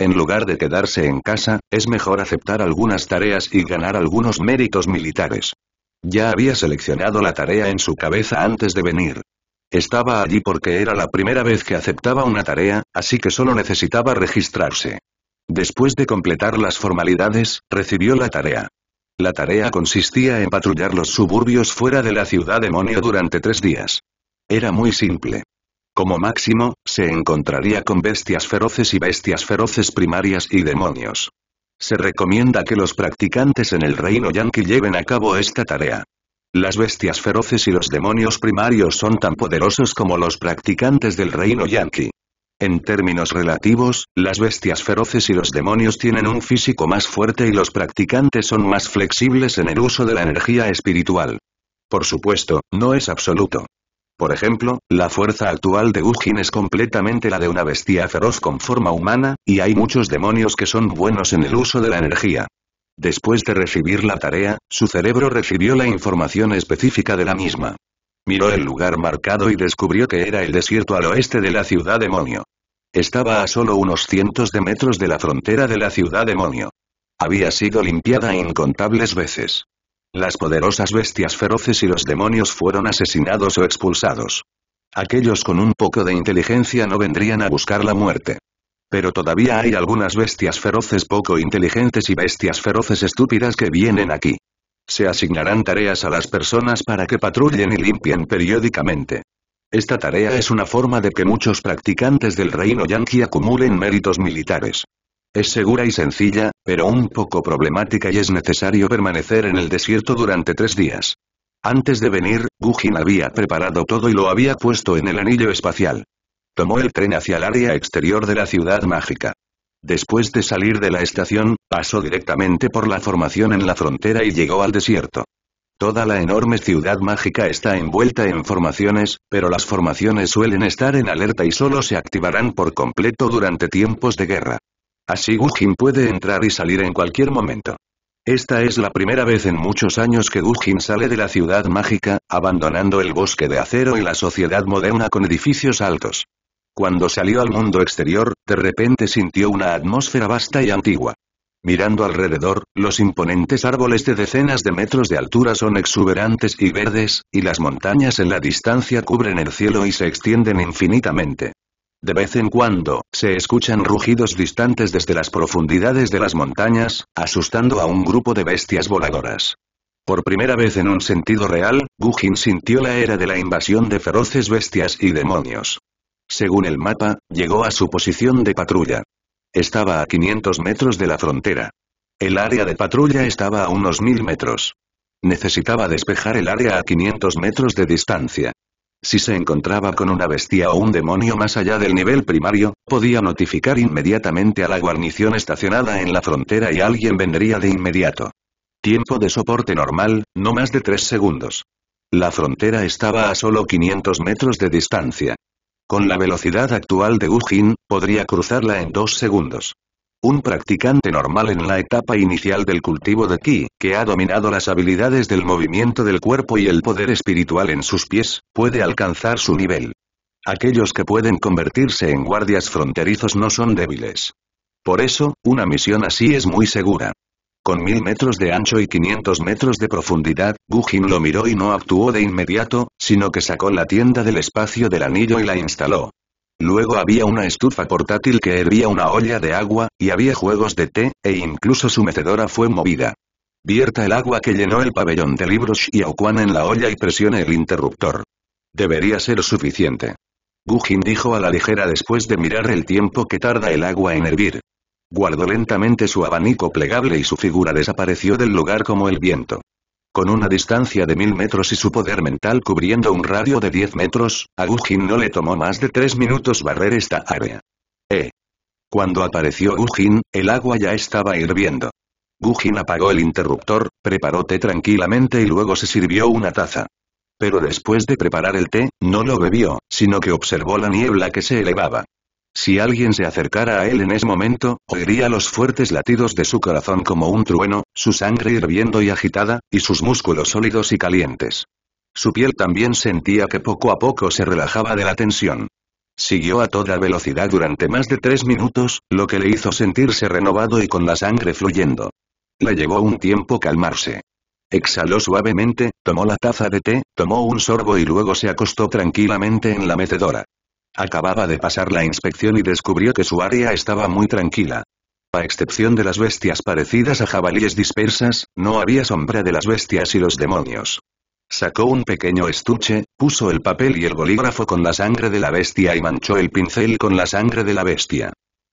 En lugar de quedarse en casa, es mejor aceptar algunas tareas y ganar algunos méritos militares. Ya había seleccionado la tarea en su cabeza antes de venir. Estaba allí porque era la primera vez que aceptaba una tarea, así que solo necesitaba registrarse. Después de completar las formalidades, recibió la tarea. La tarea consistía en patrullar los suburbios fuera de la ciudad demonio durante tres días. Era muy simple. Como máximo, se encontraría con bestias feroces y bestias feroces primarias y demonios. Se recomienda que los practicantes en el reino yanqui lleven a cabo esta tarea. Las bestias feroces y los demonios primarios son tan poderosos como los practicantes del reino yanqui. En términos relativos, las bestias feroces y los demonios tienen un físico más fuerte y los practicantes son más flexibles en el uso de la energía espiritual. Por supuesto, no es absoluto. Por ejemplo, la fuerza actual de Ujin es completamente la de una bestia feroz con forma humana, y hay muchos demonios que son buenos en el uso de la energía. Después de recibir la tarea, su cerebro recibió la información específica de la misma. Miró el lugar marcado y descubrió que era el desierto al oeste de la ciudad demonio. Estaba a solo unos cientos de metros de la frontera de la ciudad demonio. Había sido limpiada incontables veces. Las poderosas bestias feroces y los demonios fueron asesinados o expulsados. Aquellos con un poco de inteligencia no vendrían a buscar la muerte. Pero todavía hay algunas bestias feroces poco inteligentes y bestias feroces estúpidas que vienen aquí. Se asignarán tareas a las personas para que patrullen y limpien periódicamente. Esta tarea es una forma de que muchos practicantes del reino Yankee acumulen méritos militares. Es segura y sencilla, pero un poco problemática y es necesario permanecer en el desierto durante tres días. Antes de venir, Gujin había preparado todo y lo había puesto en el anillo espacial. Tomó el tren hacia el área exterior de la ciudad mágica. Después de salir de la estación, pasó directamente por la formación en la frontera y llegó al desierto. Toda la enorme ciudad mágica está envuelta en formaciones, pero las formaciones suelen estar en alerta y solo se activarán por completo durante tiempos de guerra. Así Gujin puede entrar y salir en cualquier momento. Esta es la primera vez en muchos años que Gujin sale de la ciudad mágica, abandonando el bosque de acero y la sociedad moderna con edificios altos. Cuando salió al mundo exterior, de repente sintió una atmósfera vasta y antigua. Mirando alrededor, los imponentes árboles de decenas de metros de altura son exuberantes y verdes, y las montañas en la distancia cubren el cielo y se extienden infinitamente. De vez en cuando, se escuchan rugidos distantes desde las profundidades de las montañas, asustando a un grupo de bestias voladoras. Por primera vez en un sentido real, Gugin sintió la era de la invasión de feroces bestias y demonios. Según el mapa, llegó a su posición de patrulla. Estaba a 500 metros de la frontera. El área de patrulla estaba a unos 1000 metros. Necesitaba despejar el área a 500 metros de distancia. Si se encontraba con una bestia o un demonio más allá del nivel primario, podía notificar inmediatamente a la guarnición estacionada en la frontera y alguien vendría de inmediato. Tiempo de soporte normal, no más de 3 segundos. La frontera estaba a solo 500 metros de distancia. Con la velocidad actual de Ujin, podría cruzarla en dos segundos. Un practicante normal en la etapa inicial del cultivo de Ki, que ha dominado las habilidades del movimiento del cuerpo y el poder espiritual en sus pies, puede alcanzar su nivel. Aquellos que pueden convertirse en guardias fronterizos no son débiles. Por eso, una misión así es muy segura con mil metros de ancho y 500 metros de profundidad, Gugin lo miró y no actuó de inmediato, sino que sacó la tienda del espacio del anillo y la instaló. Luego había una estufa portátil que hervía una olla de agua, y había juegos de té, e incluso su mecedora fue movida. Vierta el agua que llenó el pabellón de libros y en la olla y presione el interruptor. Debería ser suficiente. Gugin dijo a la ligera después de mirar el tiempo que tarda el agua en hervir. Guardó lentamente su abanico plegable y su figura desapareció del lugar como el viento. Con una distancia de mil metros y su poder mental cubriendo un radio de diez metros, a no le tomó más de tres minutos barrer esta área. Eh. Cuando apareció Gugin, el agua ya estaba hirviendo. Gugin apagó el interruptor, preparó té tranquilamente y luego se sirvió una taza. Pero después de preparar el té, no lo bebió, sino que observó la niebla que se elevaba. Si alguien se acercara a él en ese momento, oiría los fuertes latidos de su corazón como un trueno, su sangre hirviendo y agitada, y sus músculos sólidos y calientes. Su piel también sentía que poco a poco se relajaba de la tensión. Siguió a toda velocidad durante más de tres minutos, lo que le hizo sentirse renovado y con la sangre fluyendo. Le llevó un tiempo calmarse. Exhaló suavemente, tomó la taza de té, tomó un sorbo y luego se acostó tranquilamente en la metedora. Acababa de pasar la inspección y descubrió que su área estaba muy tranquila. A excepción de las bestias parecidas a jabalíes dispersas, no había sombra de las bestias y los demonios. Sacó un pequeño estuche, puso el papel y el bolígrafo con la sangre de la bestia y manchó el pincel con la sangre de la bestia.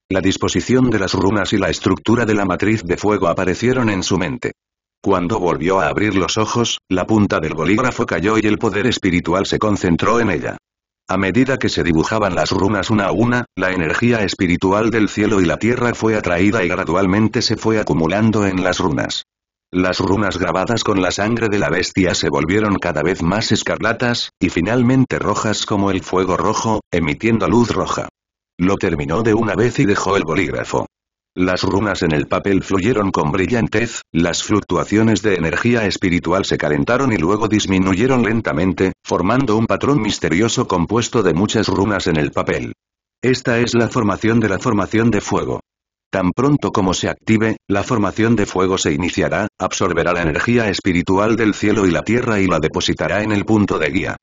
La disposición de las runas y la estructura de la matriz de fuego aparecieron en su mente. Cuando volvió a abrir los ojos, la punta del bolígrafo cayó y el poder espiritual se concentró en ella. A medida que se dibujaban las runas una a una, la energía espiritual del cielo y la tierra fue atraída y gradualmente se fue acumulando en las runas. Las runas grabadas con la sangre de la bestia se volvieron cada vez más escarlatas, y finalmente rojas como el fuego rojo, emitiendo luz roja. Lo terminó de una vez y dejó el bolígrafo. Las runas en el papel fluyeron con brillantez, las fluctuaciones de energía espiritual se calentaron y luego disminuyeron lentamente, formando un patrón misterioso compuesto de muchas runas en el papel. Esta es la formación de la formación de fuego. Tan pronto como se active, la formación de fuego se iniciará, absorberá la energía espiritual del cielo y la tierra y la depositará en el punto de guía.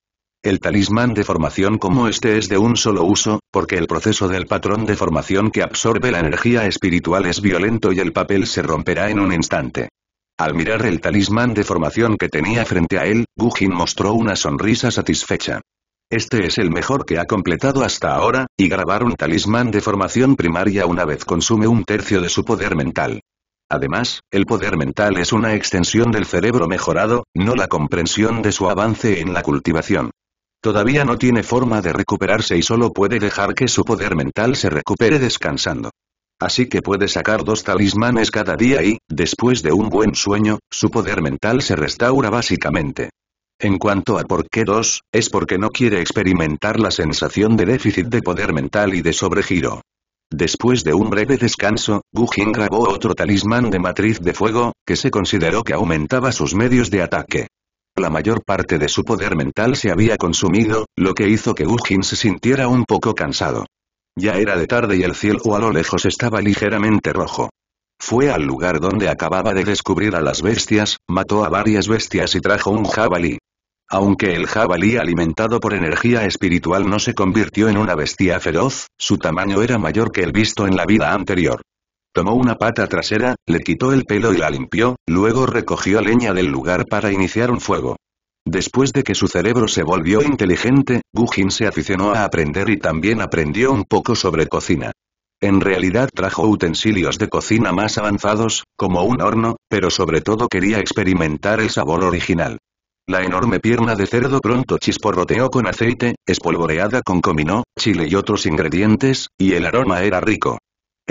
El talismán de formación como este es de un solo uso, porque el proceso del patrón de formación que absorbe la energía espiritual es violento y el papel se romperá en un instante. Al mirar el talismán de formación que tenía frente a él, Gujin mostró una sonrisa satisfecha. Este es el mejor que ha completado hasta ahora, y grabar un talismán de formación primaria una vez consume un tercio de su poder mental. Además, el poder mental es una extensión del cerebro mejorado, no la comprensión de su avance en la cultivación. Todavía no tiene forma de recuperarse y solo puede dejar que su poder mental se recupere descansando. Así que puede sacar dos talismanes cada día y, después de un buen sueño, su poder mental se restaura básicamente. En cuanto a por qué dos, es porque no quiere experimentar la sensación de déficit de poder mental y de sobregiro. Después de un breve descanso, Gujin grabó otro talismán de matriz de fuego, que se consideró que aumentaba sus medios de ataque. La mayor parte de su poder mental se había consumido, lo que hizo que Ugin se sintiera un poco cansado. Ya era de tarde y el cielo a lo lejos estaba ligeramente rojo. Fue al lugar donde acababa de descubrir a las bestias, mató a varias bestias y trajo un jabalí. Aunque el jabalí alimentado por energía espiritual no se convirtió en una bestia feroz, su tamaño era mayor que el visto en la vida anterior. Tomó una pata trasera, le quitó el pelo y la limpió, luego recogió leña del lugar para iniciar un fuego. Después de que su cerebro se volvió inteligente, Gujin se aficionó a aprender y también aprendió un poco sobre cocina. En realidad trajo utensilios de cocina más avanzados, como un horno, pero sobre todo quería experimentar el sabor original. La enorme pierna de cerdo pronto chisporroteó con aceite, espolvoreada con comino, chile y otros ingredientes, y el aroma era rico.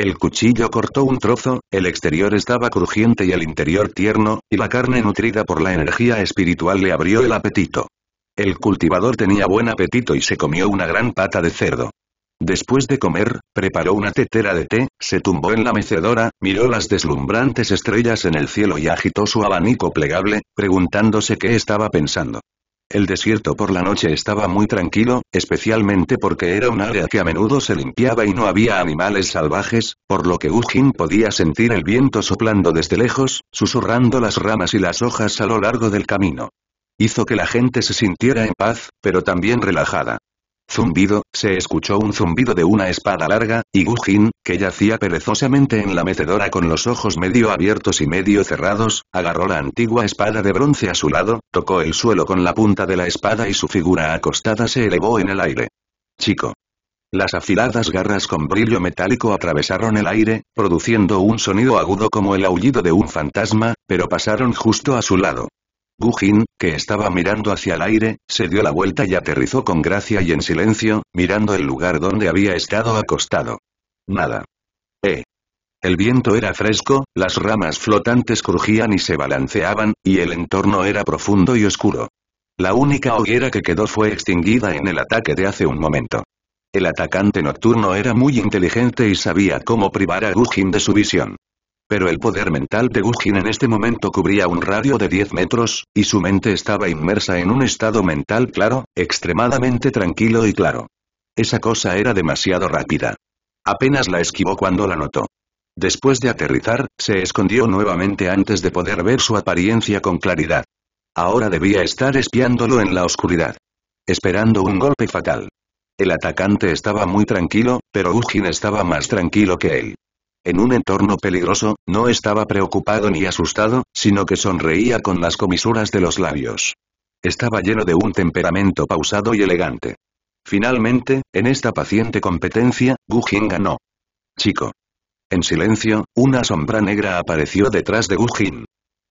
El cuchillo cortó un trozo, el exterior estaba crujiente y el interior tierno, y la carne nutrida por la energía espiritual le abrió el apetito. El cultivador tenía buen apetito y se comió una gran pata de cerdo. Después de comer, preparó una tetera de té, se tumbó en la mecedora, miró las deslumbrantes estrellas en el cielo y agitó su abanico plegable, preguntándose qué estaba pensando. El desierto por la noche estaba muy tranquilo, especialmente porque era un área que a menudo se limpiaba y no había animales salvajes, por lo que Ujin podía sentir el viento soplando desde lejos, susurrando las ramas y las hojas a lo largo del camino. Hizo que la gente se sintiera en paz, pero también relajada. Zumbido, se escuchó un zumbido de una espada larga, y Gu que yacía perezosamente en la mecedora con los ojos medio abiertos y medio cerrados, agarró la antigua espada de bronce a su lado, tocó el suelo con la punta de la espada y su figura acostada se elevó en el aire. Chico. Las afiladas garras con brillo metálico atravesaron el aire, produciendo un sonido agudo como el aullido de un fantasma, pero pasaron justo a su lado. Gu que estaba mirando hacia el aire, se dio la vuelta y aterrizó con gracia y en silencio, mirando el lugar donde había estado acostado. Nada. Eh. El viento era fresco, las ramas flotantes crujían y se balanceaban, y el entorno era profundo y oscuro. La única hoguera que quedó fue extinguida en el ataque de hace un momento. El atacante nocturno era muy inteligente y sabía cómo privar a Gujin de su visión pero el poder mental de Gujin en este momento cubría un radio de 10 metros, y su mente estaba inmersa en un estado mental claro, extremadamente tranquilo y claro. Esa cosa era demasiado rápida. Apenas la esquivó cuando la notó. Después de aterrizar, se escondió nuevamente antes de poder ver su apariencia con claridad. Ahora debía estar espiándolo en la oscuridad. Esperando un golpe fatal. El atacante estaba muy tranquilo, pero Gujin estaba más tranquilo que él. En un entorno peligroso, no estaba preocupado ni asustado, sino que sonreía con las comisuras de los labios. Estaba lleno de un temperamento pausado y elegante. Finalmente, en esta paciente competencia, Gu ganó. Chico. En silencio, una sombra negra apareció detrás de Gu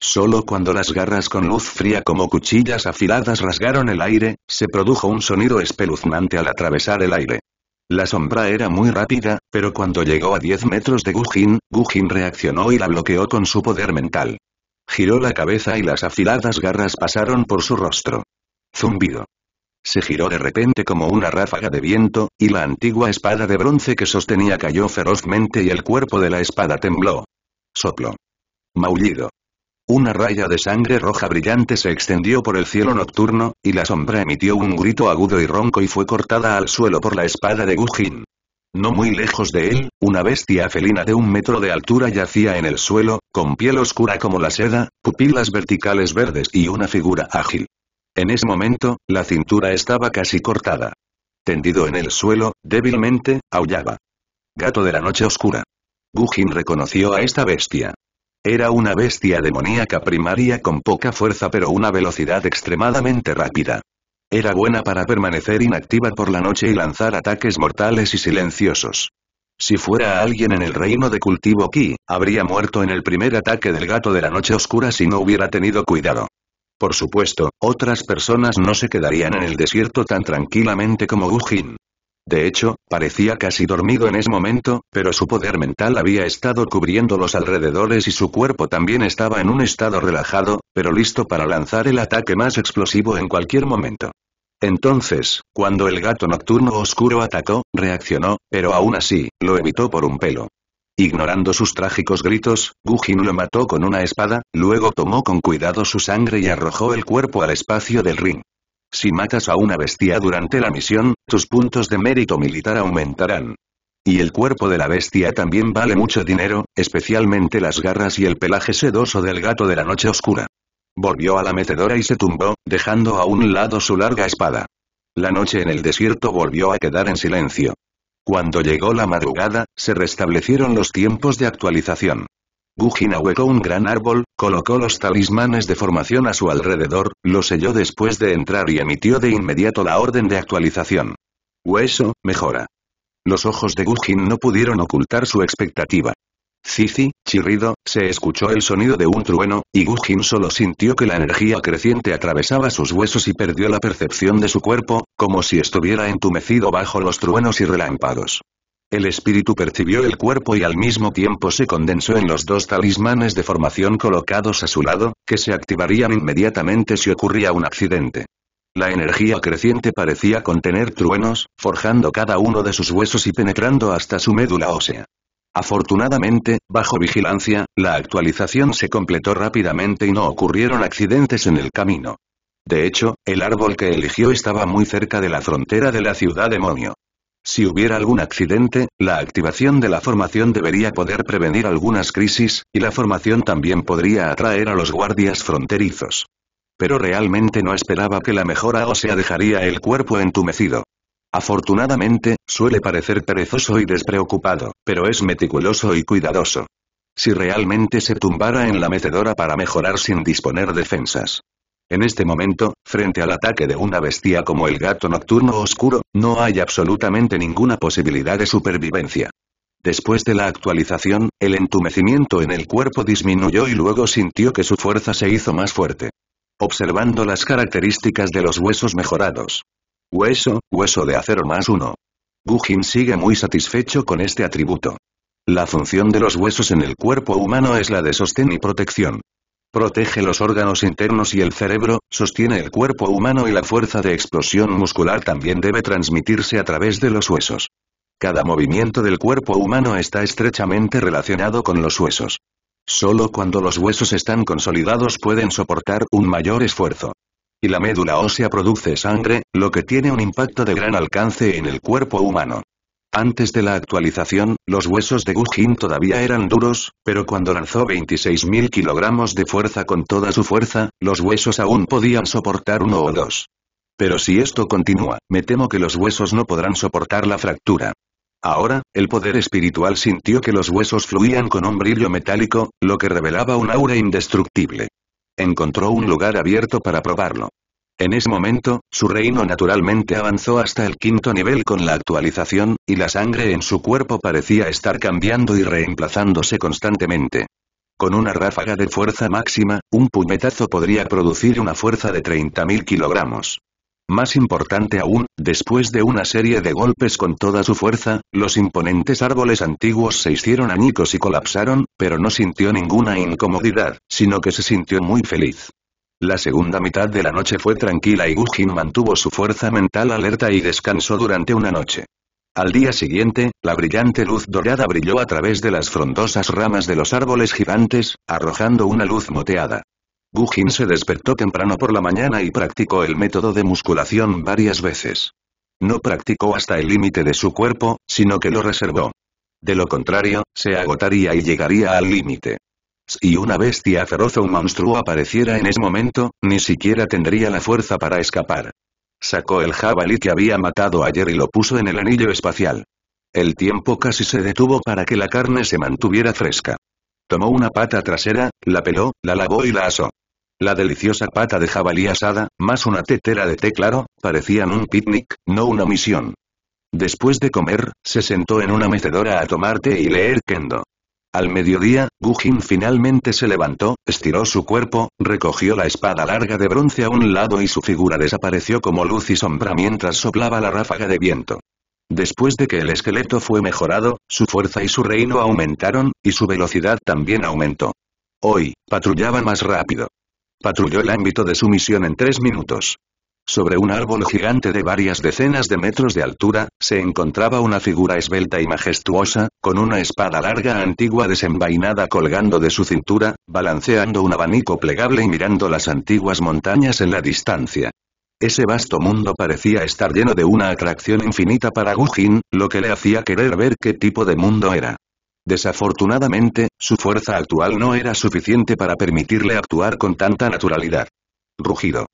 Solo cuando las garras con luz fría como cuchillas afiladas rasgaron el aire, se produjo un sonido espeluznante al atravesar el aire. La sombra era muy rápida, pero cuando llegó a 10 metros de Gujin, Gujin reaccionó y la bloqueó con su poder mental. Giró la cabeza y las afiladas garras pasaron por su rostro. Zumbido. Se giró de repente como una ráfaga de viento, y la antigua espada de bronce que sostenía cayó ferozmente y el cuerpo de la espada tembló. Soplo. Maullido. Una raya de sangre roja brillante se extendió por el cielo nocturno, y la sombra emitió un grito agudo y ronco y fue cortada al suelo por la espada de Gujin. No muy lejos de él, una bestia felina de un metro de altura yacía en el suelo, con piel oscura como la seda, pupilas verticales verdes y una figura ágil. En ese momento, la cintura estaba casi cortada. Tendido en el suelo, débilmente, aullaba. Gato de la noche oscura. Gujin reconoció a esta bestia. Era una bestia demoníaca primaria con poca fuerza pero una velocidad extremadamente rápida. Era buena para permanecer inactiva por la noche y lanzar ataques mortales y silenciosos. Si fuera alguien en el reino de cultivo Ki, habría muerto en el primer ataque del gato de la noche oscura si no hubiera tenido cuidado. Por supuesto, otras personas no se quedarían en el desierto tan tranquilamente como Gujin. De hecho, parecía casi dormido en ese momento, pero su poder mental había estado cubriendo los alrededores y su cuerpo también estaba en un estado relajado, pero listo para lanzar el ataque más explosivo en cualquier momento. Entonces, cuando el gato nocturno oscuro atacó, reaccionó, pero aún así, lo evitó por un pelo. Ignorando sus trágicos gritos, Gujin lo mató con una espada, luego tomó con cuidado su sangre y arrojó el cuerpo al espacio del ring. Si matas a una bestia durante la misión, tus puntos de mérito militar aumentarán. Y el cuerpo de la bestia también vale mucho dinero, especialmente las garras y el pelaje sedoso del gato de la noche oscura. Volvió a la metedora y se tumbó, dejando a un lado su larga espada. La noche en el desierto volvió a quedar en silencio. Cuando llegó la madrugada, se restablecieron los tiempos de actualización. Gugin ahuecó un gran árbol, colocó los talismanes de formación a su alrededor, lo selló después de entrar y emitió de inmediato la orden de actualización. Hueso, mejora. Los ojos de Gugin no pudieron ocultar su expectativa. Cici, chirrido, se escuchó el sonido de un trueno, y Gugin solo sintió que la energía creciente atravesaba sus huesos y perdió la percepción de su cuerpo, como si estuviera entumecido bajo los truenos y relámpagos. El espíritu percibió el cuerpo y al mismo tiempo se condensó en los dos talismanes de formación colocados a su lado, que se activarían inmediatamente si ocurría un accidente. La energía creciente parecía contener truenos, forjando cada uno de sus huesos y penetrando hasta su médula ósea. Afortunadamente, bajo vigilancia, la actualización se completó rápidamente y no ocurrieron accidentes en el camino. De hecho, el árbol que eligió estaba muy cerca de la frontera de la ciudad demonio. Si hubiera algún accidente, la activación de la formación debería poder prevenir algunas crisis, y la formación también podría atraer a los guardias fronterizos. Pero realmente no esperaba que la mejora ósea dejaría el cuerpo entumecido. Afortunadamente, suele parecer perezoso y despreocupado, pero es meticuloso y cuidadoso. Si realmente se tumbara en la mecedora para mejorar sin disponer defensas, en este momento, frente al ataque de una bestia como el gato nocturno oscuro, no hay absolutamente ninguna posibilidad de supervivencia. Después de la actualización, el entumecimiento en el cuerpo disminuyó y luego sintió que su fuerza se hizo más fuerte. Observando las características de los huesos mejorados. Hueso, hueso de acero más uno. Gujin sigue muy satisfecho con este atributo. La función de los huesos en el cuerpo humano es la de sostén y protección. Protege los órganos internos y el cerebro, sostiene el cuerpo humano y la fuerza de explosión muscular también debe transmitirse a través de los huesos. Cada movimiento del cuerpo humano está estrechamente relacionado con los huesos. Solo cuando los huesos están consolidados pueden soportar un mayor esfuerzo. Y la médula ósea produce sangre, lo que tiene un impacto de gran alcance en el cuerpo humano. Antes de la actualización, los huesos de Gujin todavía eran duros, pero cuando lanzó 26.000 kilogramos de fuerza con toda su fuerza, los huesos aún podían soportar uno o dos. Pero si esto continúa, me temo que los huesos no podrán soportar la fractura. Ahora, el poder espiritual sintió que los huesos fluían con un brillo metálico, lo que revelaba un aura indestructible. Encontró un lugar abierto para probarlo. En ese momento, su reino naturalmente avanzó hasta el quinto nivel con la actualización, y la sangre en su cuerpo parecía estar cambiando y reemplazándose constantemente. Con una ráfaga de fuerza máxima, un puñetazo podría producir una fuerza de 30.000 kilogramos. Más importante aún, después de una serie de golpes con toda su fuerza, los imponentes árboles antiguos se hicieron añicos y colapsaron, pero no sintió ninguna incomodidad, sino que se sintió muy feliz. La segunda mitad de la noche fue tranquila y Gujin mantuvo su fuerza mental alerta y descansó durante una noche. Al día siguiente, la brillante luz dorada brilló a través de las frondosas ramas de los árboles gigantes, arrojando una luz moteada. Gujin se despertó temprano por la mañana y practicó el método de musculación varias veces. No practicó hasta el límite de su cuerpo, sino que lo reservó. De lo contrario, se agotaría y llegaría al límite. Si una bestia feroz o un monstruo apareciera en ese momento, ni siquiera tendría la fuerza para escapar. Sacó el jabalí que había matado ayer y lo puso en el anillo espacial. El tiempo casi se detuvo para que la carne se mantuviera fresca. Tomó una pata trasera, la peló, la lavó y la asó. La deliciosa pata de jabalí asada, más una tetera de té claro, parecían un picnic, no una misión. Después de comer, se sentó en una mecedora a tomar té y leer kendo. Al mediodía, Gujin finalmente se levantó, estiró su cuerpo, recogió la espada larga de bronce a un lado y su figura desapareció como luz y sombra mientras soplaba la ráfaga de viento. Después de que el esqueleto fue mejorado, su fuerza y su reino aumentaron, y su velocidad también aumentó. Hoy, patrullaba más rápido. Patrulló el ámbito de su misión en tres minutos. Sobre un árbol gigante de varias decenas de metros de altura, se encontraba una figura esbelta y majestuosa, con una espada larga antigua desenvainada colgando de su cintura, balanceando un abanico plegable y mirando las antiguas montañas en la distancia. Ese vasto mundo parecía estar lleno de una atracción infinita para Gujin, lo que le hacía querer ver qué tipo de mundo era. Desafortunadamente, su fuerza actual no era suficiente para permitirle actuar con tanta naturalidad. Rugido.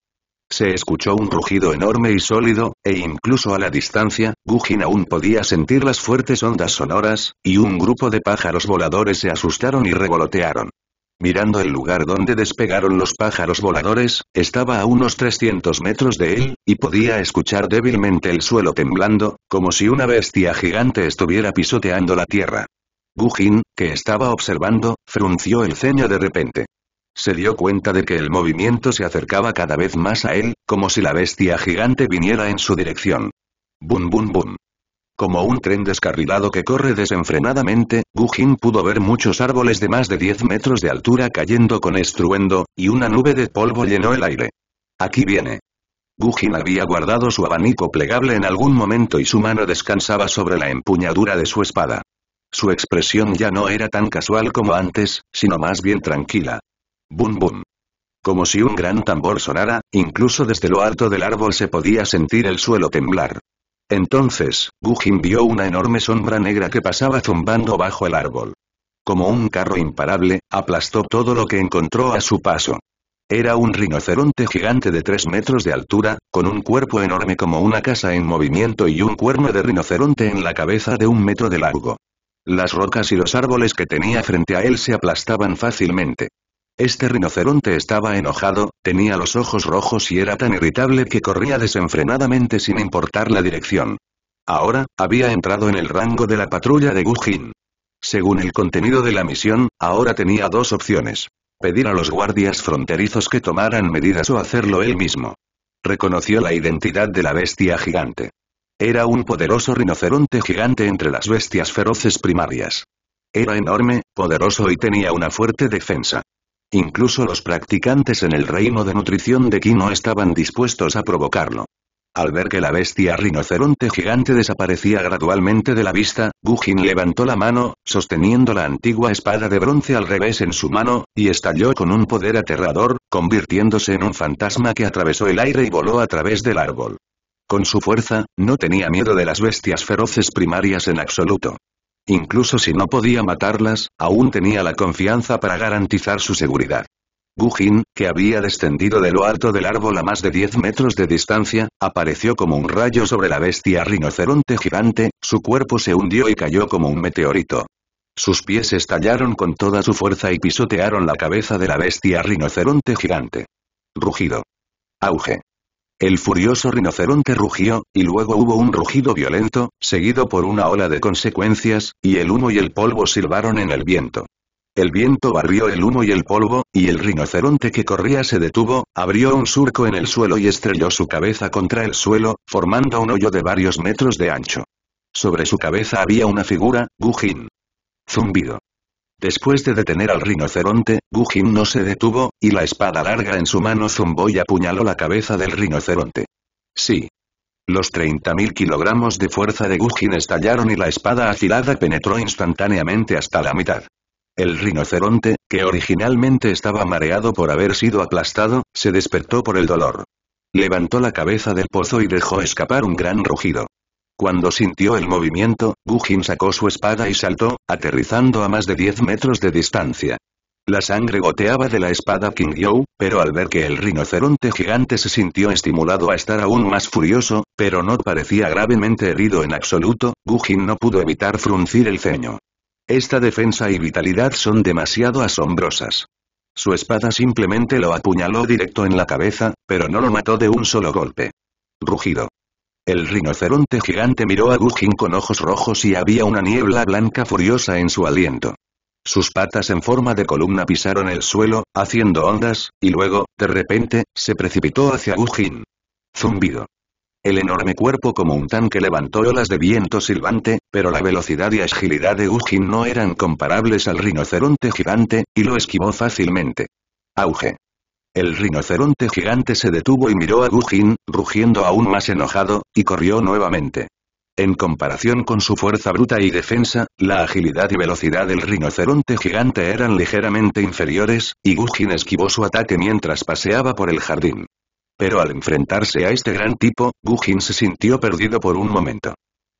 Se escuchó un rugido enorme y sólido, e incluso a la distancia, Gujin aún podía sentir las fuertes ondas sonoras, y un grupo de pájaros voladores se asustaron y revolotearon. Mirando el lugar donde despegaron los pájaros voladores, estaba a unos 300 metros de él, y podía escuchar débilmente el suelo temblando, como si una bestia gigante estuviera pisoteando la tierra. Gujin, que estaba observando, frunció el ceño de repente. Se dio cuenta de que el movimiento se acercaba cada vez más a él, como si la bestia gigante viniera en su dirección. Bum bum bum. Como un tren descarrilado que corre desenfrenadamente, Gujin pudo ver muchos árboles de más de 10 metros de altura cayendo con estruendo, y una nube de polvo llenó el aire. Aquí viene. Gujin había guardado su abanico plegable en algún momento y su mano descansaba sobre la empuñadura de su espada. Su expresión ya no era tan casual como antes, sino más bien tranquila. Bum bum. Como si un gran tambor sonara, incluso desde lo alto del árbol se podía sentir el suelo temblar. Entonces, Gujin vio una enorme sombra negra que pasaba zumbando bajo el árbol. Como un carro imparable, aplastó todo lo que encontró a su paso. Era un rinoceronte gigante de 3 metros de altura, con un cuerpo enorme como una casa en movimiento y un cuerno de rinoceronte en la cabeza de un metro de largo. Las rocas y los árboles que tenía frente a él se aplastaban fácilmente. Este rinoceronte estaba enojado, tenía los ojos rojos y era tan irritable que corría desenfrenadamente sin importar la dirección. Ahora, había entrado en el rango de la patrulla de Gujin. Según el contenido de la misión, ahora tenía dos opciones. Pedir a los guardias fronterizos que tomaran medidas o hacerlo él mismo. Reconoció la identidad de la bestia gigante. Era un poderoso rinoceronte gigante entre las bestias feroces primarias. Era enorme, poderoso y tenía una fuerte defensa. Incluso los practicantes en el reino de nutrición de Ki no estaban dispuestos a provocarlo. Al ver que la bestia rinoceronte gigante desaparecía gradualmente de la vista, Gujin levantó la mano, sosteniendo la antigua espada de bronce al revés en su mano, y estalló con un poder aterrador, convirtiéndose en un fantasma que atravesó el aire y voló a través del árbol. Con su fuerza, no tenía miedo de las bestias feroces primarias en absoluto. Incluso si no podía matarlas, aún tenía la confianza para garantizar su seguridad. Gujin, que había descendido de lo alto del árbol a más de 10 metros de distancia, apareció como un rayo sobre la bestia rinoceronte gigante, su cuerpo se hundió y cayó como un meteorito. Sus pies estallaron con toda su fuerza y pisotearon la cabeza de la bestia rinoceronte gigante. Rugido. Auge. El furioso rinoceronte rugió, y luego hubo un rugido violento, seguido por una ola de consecuencias, y el humo y el polvo silbaron en el viento. El viento barrió el humo y el polvo, y el rinoceronte que corría se detuvo, abrió un surco en el suelo y estrelló su cabeza contra el suelo, formando un hoyo de varios metros de ancho. Sobre su cabeza había una figura, Gujin. Zumbido. Después de detener al rinoceronte, Gugin no se detuvo, y la espada larga en su mano zumbó y apuñaló la cabeza del rinoceronte. Sí. Los 30.000 kilogramos de fuerza de Gujin estallaron y la espada afilada penetró instantáneamente hasta la mitad. El rinoceronte, que originalmente estaba mareado por haber sido aplastado, se despertó por el dolor. Levantó la cabeza del pozo y dejó escapar un gran rugido. Cuando sintió el movimiento, Gujin sacó su espada y saltó, aterrizando a más de 10 metros de distancia. La sangre goteaba de la espada King You, pero al ver que el rinoceronte gigante se sintió estimulado a estar aún más furioso, pero no parecía gravemente herido en absoluto, Gujin no pudo evitar fruncir el ceño. Esta defensa y vitalidad son demasiado asombrosas. Su espada simplemente lo apuñaló directo en la cabeza, pero no lo mató de un solo golpe. Rugido. El rinoceronte gigante miró a Gugin con ojos rojos y había una niebla blanca furiosa en su aliento. Sus patas en forma de columna pisaron el suelo, haciendo ondas, y luego, de repente, se precipitó hacia Gugin. Zumbido. El enorme cuerpo como un tanque levantó olas de viento silbante, pero la velocidad y agilidad de Gugin no eran comparables al rinoceronte gigante, y lo esquivó fácilmente. Auge. El rinoceronte gigante se detuvo y miró a Gujin, rugiendo aún más enojado, y corrió nuevamente. En comparación con su fuerza bruta y defensa, la agilidad y velocidad del rinoceronte gigante eran ligeramente inferiores, y Gujin esquivó su ataque mientras paseaba por el jardín. Pero al enfrentarse a este gran tipo, Gujin se sintió perdido por un momento.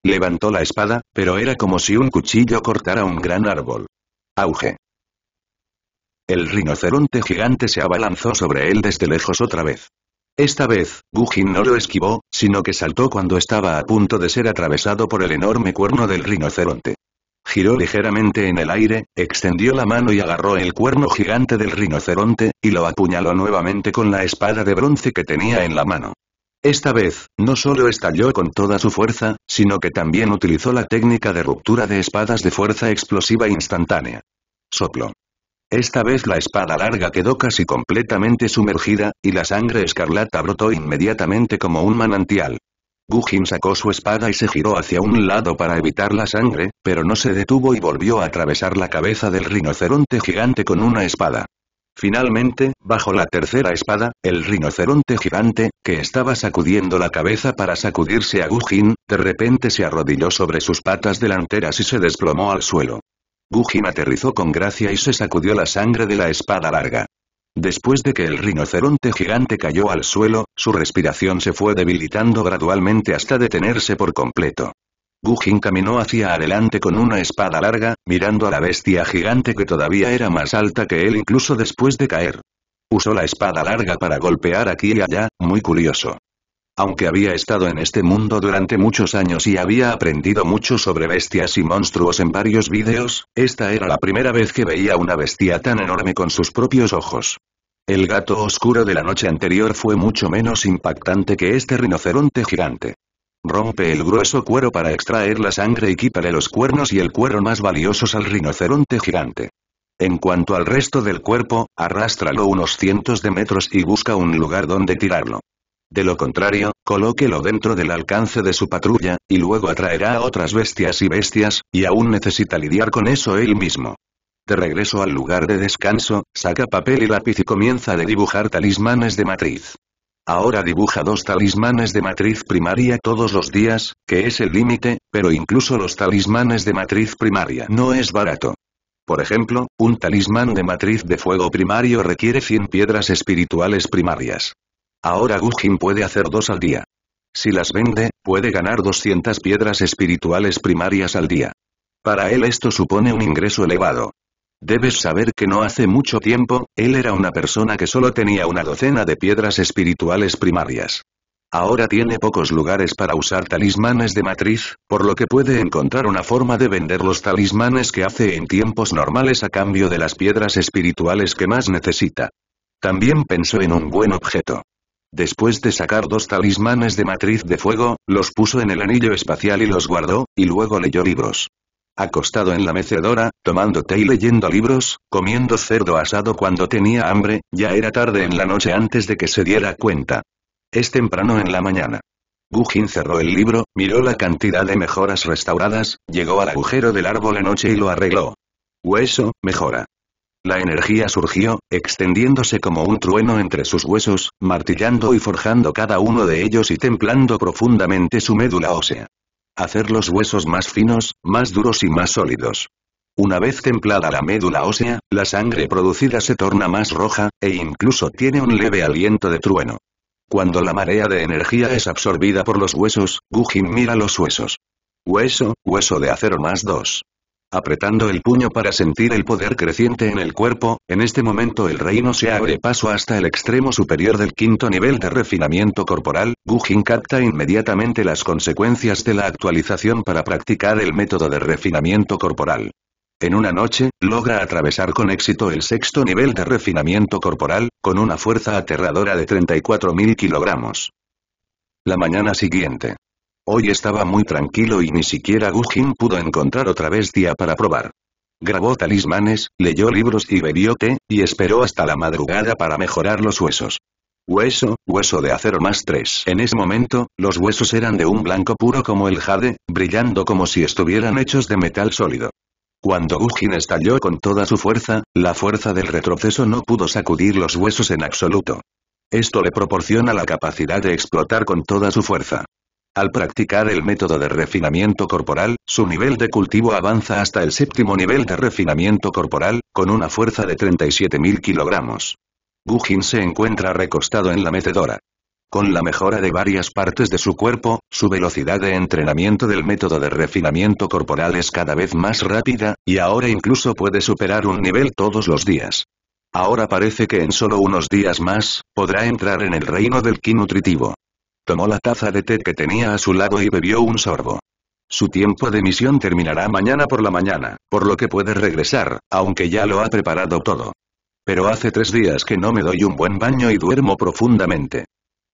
Levantó la espada, pero era como si un cuchillo cortara un gran árbol. Auge. El rinoceronte gigante se abalanzó sobre él desde lejos otra vez. Esta vez, Gujin no lo esquivó, sino que saltó cuando estaba a punto de ser atravesado por el enorme cuerno del rinoceronte. Giró ligeramente en el aire, extendió la mano y agarró el cuerno gigante del rinoceronte, y lo apuñaló nuevamente con la espada de bronce que tenía en la mano. Esta vez, no solo estalló con toda su fuerza, sino que también utilizó la técnica de ruptura de espadas de fuerza explosiva instantánea. Soplo. Esta vez la espada larga quedó casi completamente sumergida, y la sangre escarlata brotó inmediatamente como un manantial. Gujin sacó su espada y se giró hacia un lado para evitar la sangre, pero no se detuvo y volvió a atravesar la cabeza del rinoceronte gigante con una espada. Finalmente, bajo la tercera espada, el rinoceronte gigante, que estaba sacudiendo la cabeza para sacudirse a Gujin, de repente se arrodilló sobre sus patas delanteras y se desplomó al suelo. Gujin aterrizó con gracia y se sacudió la sangre de la espada larga. Después de que el rinoceronte gigante cayó al suelo, su respiración se fue debilitando gradualmente hasta detenerse por completo. Gujin caminó hacia adelante con una espada larga, mirando a la bestia gigante que todavía era más alta que él incluso después de caer. Usó la espada larga para golpear aquí y allá, muy curioso. Aunque había estado en este mundo durante muchos años y había aprendido mucho sobre bestias y monstruos en varios vídeos, esta era la primera vez que veía una bestia tan enorme con sus propios ojos. El gato oscuro de la noche anterior fue mucho menos impactante que este rinoceronte gigante. Rompe el grueso cuero para extraer la sangre y quítale los cuernos y el cuero más valiosos al rinoceronte gigante. En cuanto al resto del cuerpo, arrástralo unos cientos de metros y busca un lugar donde tirarlo. De lo contrario, colóquelo dentro del alcance de su patrulla, y luego atraerá a otras bestias y bestias, y aún necesita lidiar con eso él mismo. De regreso al lugar de descanso, saca papel y lápiz y comienza a dibujar talismanes de matriz. Ahora dibuja dos talismanes de matriz primaria todos los días, que es el límite, pero incluso los talismanes de matriz primaria no es barato. Por ejemplo, un talismán de matriz de fuego primario requiere 100 piedras espirituales primarias. Ahora Gujin puede hacer dos al día. Si las vende, puede ganar 200 piedras espirituales primarias al día. Para él esto supone un ingreso elevado. Debes saber que no hace mucho tiempo, él era una persona que solo tenía una docena de piedras espirituales primarias. Ahora tiene pocos lugares para usar talismanes de matriz, por lo que puede encontrar una forma de vender los talismanes que hace en tiempos normales a cambio de las piedras espirituales que más necesita. También pensó en un buen objeto. Después de sacar dos talismanes de matriz de fuego, los puso en el anillo espacial y los guardó, y luego leyó libros. Acostado en la mecedora, tomando té y leyendo libros, comiendo cerdo asado cuando tenía hambre, ya era tarde en la noche antes de que se diera cuenta. Es temprano en la mañana. Gujin cerró el libro, miró la cantidad de mejoras restauradas, llegó al agujero del árbol anoche noche y lo arregló. Hueso, mejora. La energía surgió, extendiéndose como un trueno entre sus huesos, martillando y forjando cada uno de ellos y templando profundamente su médula ósea. Hacer los huesos más finos, más duros y más sólidos. Una vez templada la médula ósea, la sangre producida se torna más roja, e incluso tiene un leve aliento de trueno. Cuando la marea de energía es absorbida por los huesos, Gujin mira los huesos. Hueso, hueso de acero más dos apretando el puño para sentir el poder creciente en el cuerpo, en este momento el reino se abre paso hasta el extremo superior del quinto nivel de refinamiento corporal, Gujin capta inmediatamente las consecuencias de la actualización para practicar el método de refinamiento corporal. En una noche, logra atravesar con éxito el sexto nivel de refinamiento corporal, con una fuerza aterradora de 34.000 kilogramos. La mañana siguiente. Hoy estaba muy tranquilo y ni siquiera Gujin pudo encontrar otra bestia para probar. Grabó talismanes, leyó libros y bebió té, y esperó hasta la madrugada para mejorar los huesos. Hueso, hueso de acero más tres. En ese momento, los huesos eran de un blanco puro como el jade, brillando como si estuvieran hechos de metal sólido. Cuando Gujin estalló con toda su fuerza, la fuerza del retroceso no pudo sacudir los huesos en absoluto. Esto le proporciona la capacidad de explotar con toda su fuerza. Al practicar el método de refinamiento corporal, su nivel de cultivo avanza hasta el séptimo nivel de refinamiento corporal, con una fuerza de 37.000 kilogramos. Gujin se encuentra recostado en la metedora. Con la mejora de varias partes de su cuerpo, su velocidad de entrenamiento del método de refinamiento corporal es cada vez más rápida, y ahora incluso puede superar un nivel todos los días. Ahora parece que en solo unos días más, podrá entrar en el reino del ki nutritivo. Tomó la taza de té que tenía a su lado y bebió un sorbo. Su tiempo de misión terminará mañana por la mañana, por lo que puede regresar, aunque ya lo ha preparado todo. Pero hace tres días que no me doy un buen baño y duermo profundamente.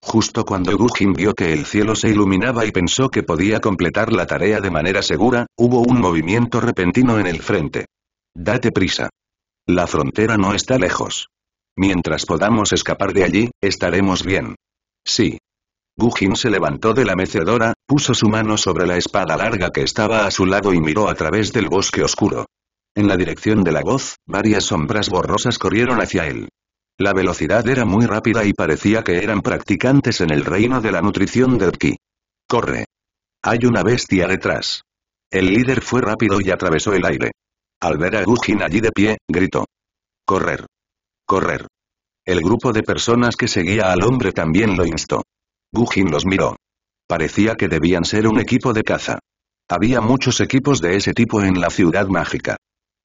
Justo cuando Gujin vio que el cielo se iluminaba y pensó que podía completar la tarea de manera segura, hubo un movimiento repentino en el frente. Date prisa. La frontera no está lejos. Mientras podamos escapar de allí, estaremos bien. Sí, Gujin se levantó de la mecedora, puso su mano sobre la espada larga que estaba a su lado y miró a través del bosque oscuro. En la dirección de la voz, varias sombras borrosas corrieron hacia él. La velocidad era muy rápida y parecía que eran practicantes en el reino de la nutrición del ki. ¡Corre! Hay una bestia detrás. El líder fue rápido y atravesó el aire. Al ver a Gujin allí de pie, gritó. ¡Correr! ¡Correr! El grupo de personas que seguía al hombre también lo instó. Gugin los miró. Parecía que debían ser un equipo de caza. Había muchos equipos de ese tipo en la ciudad mágica.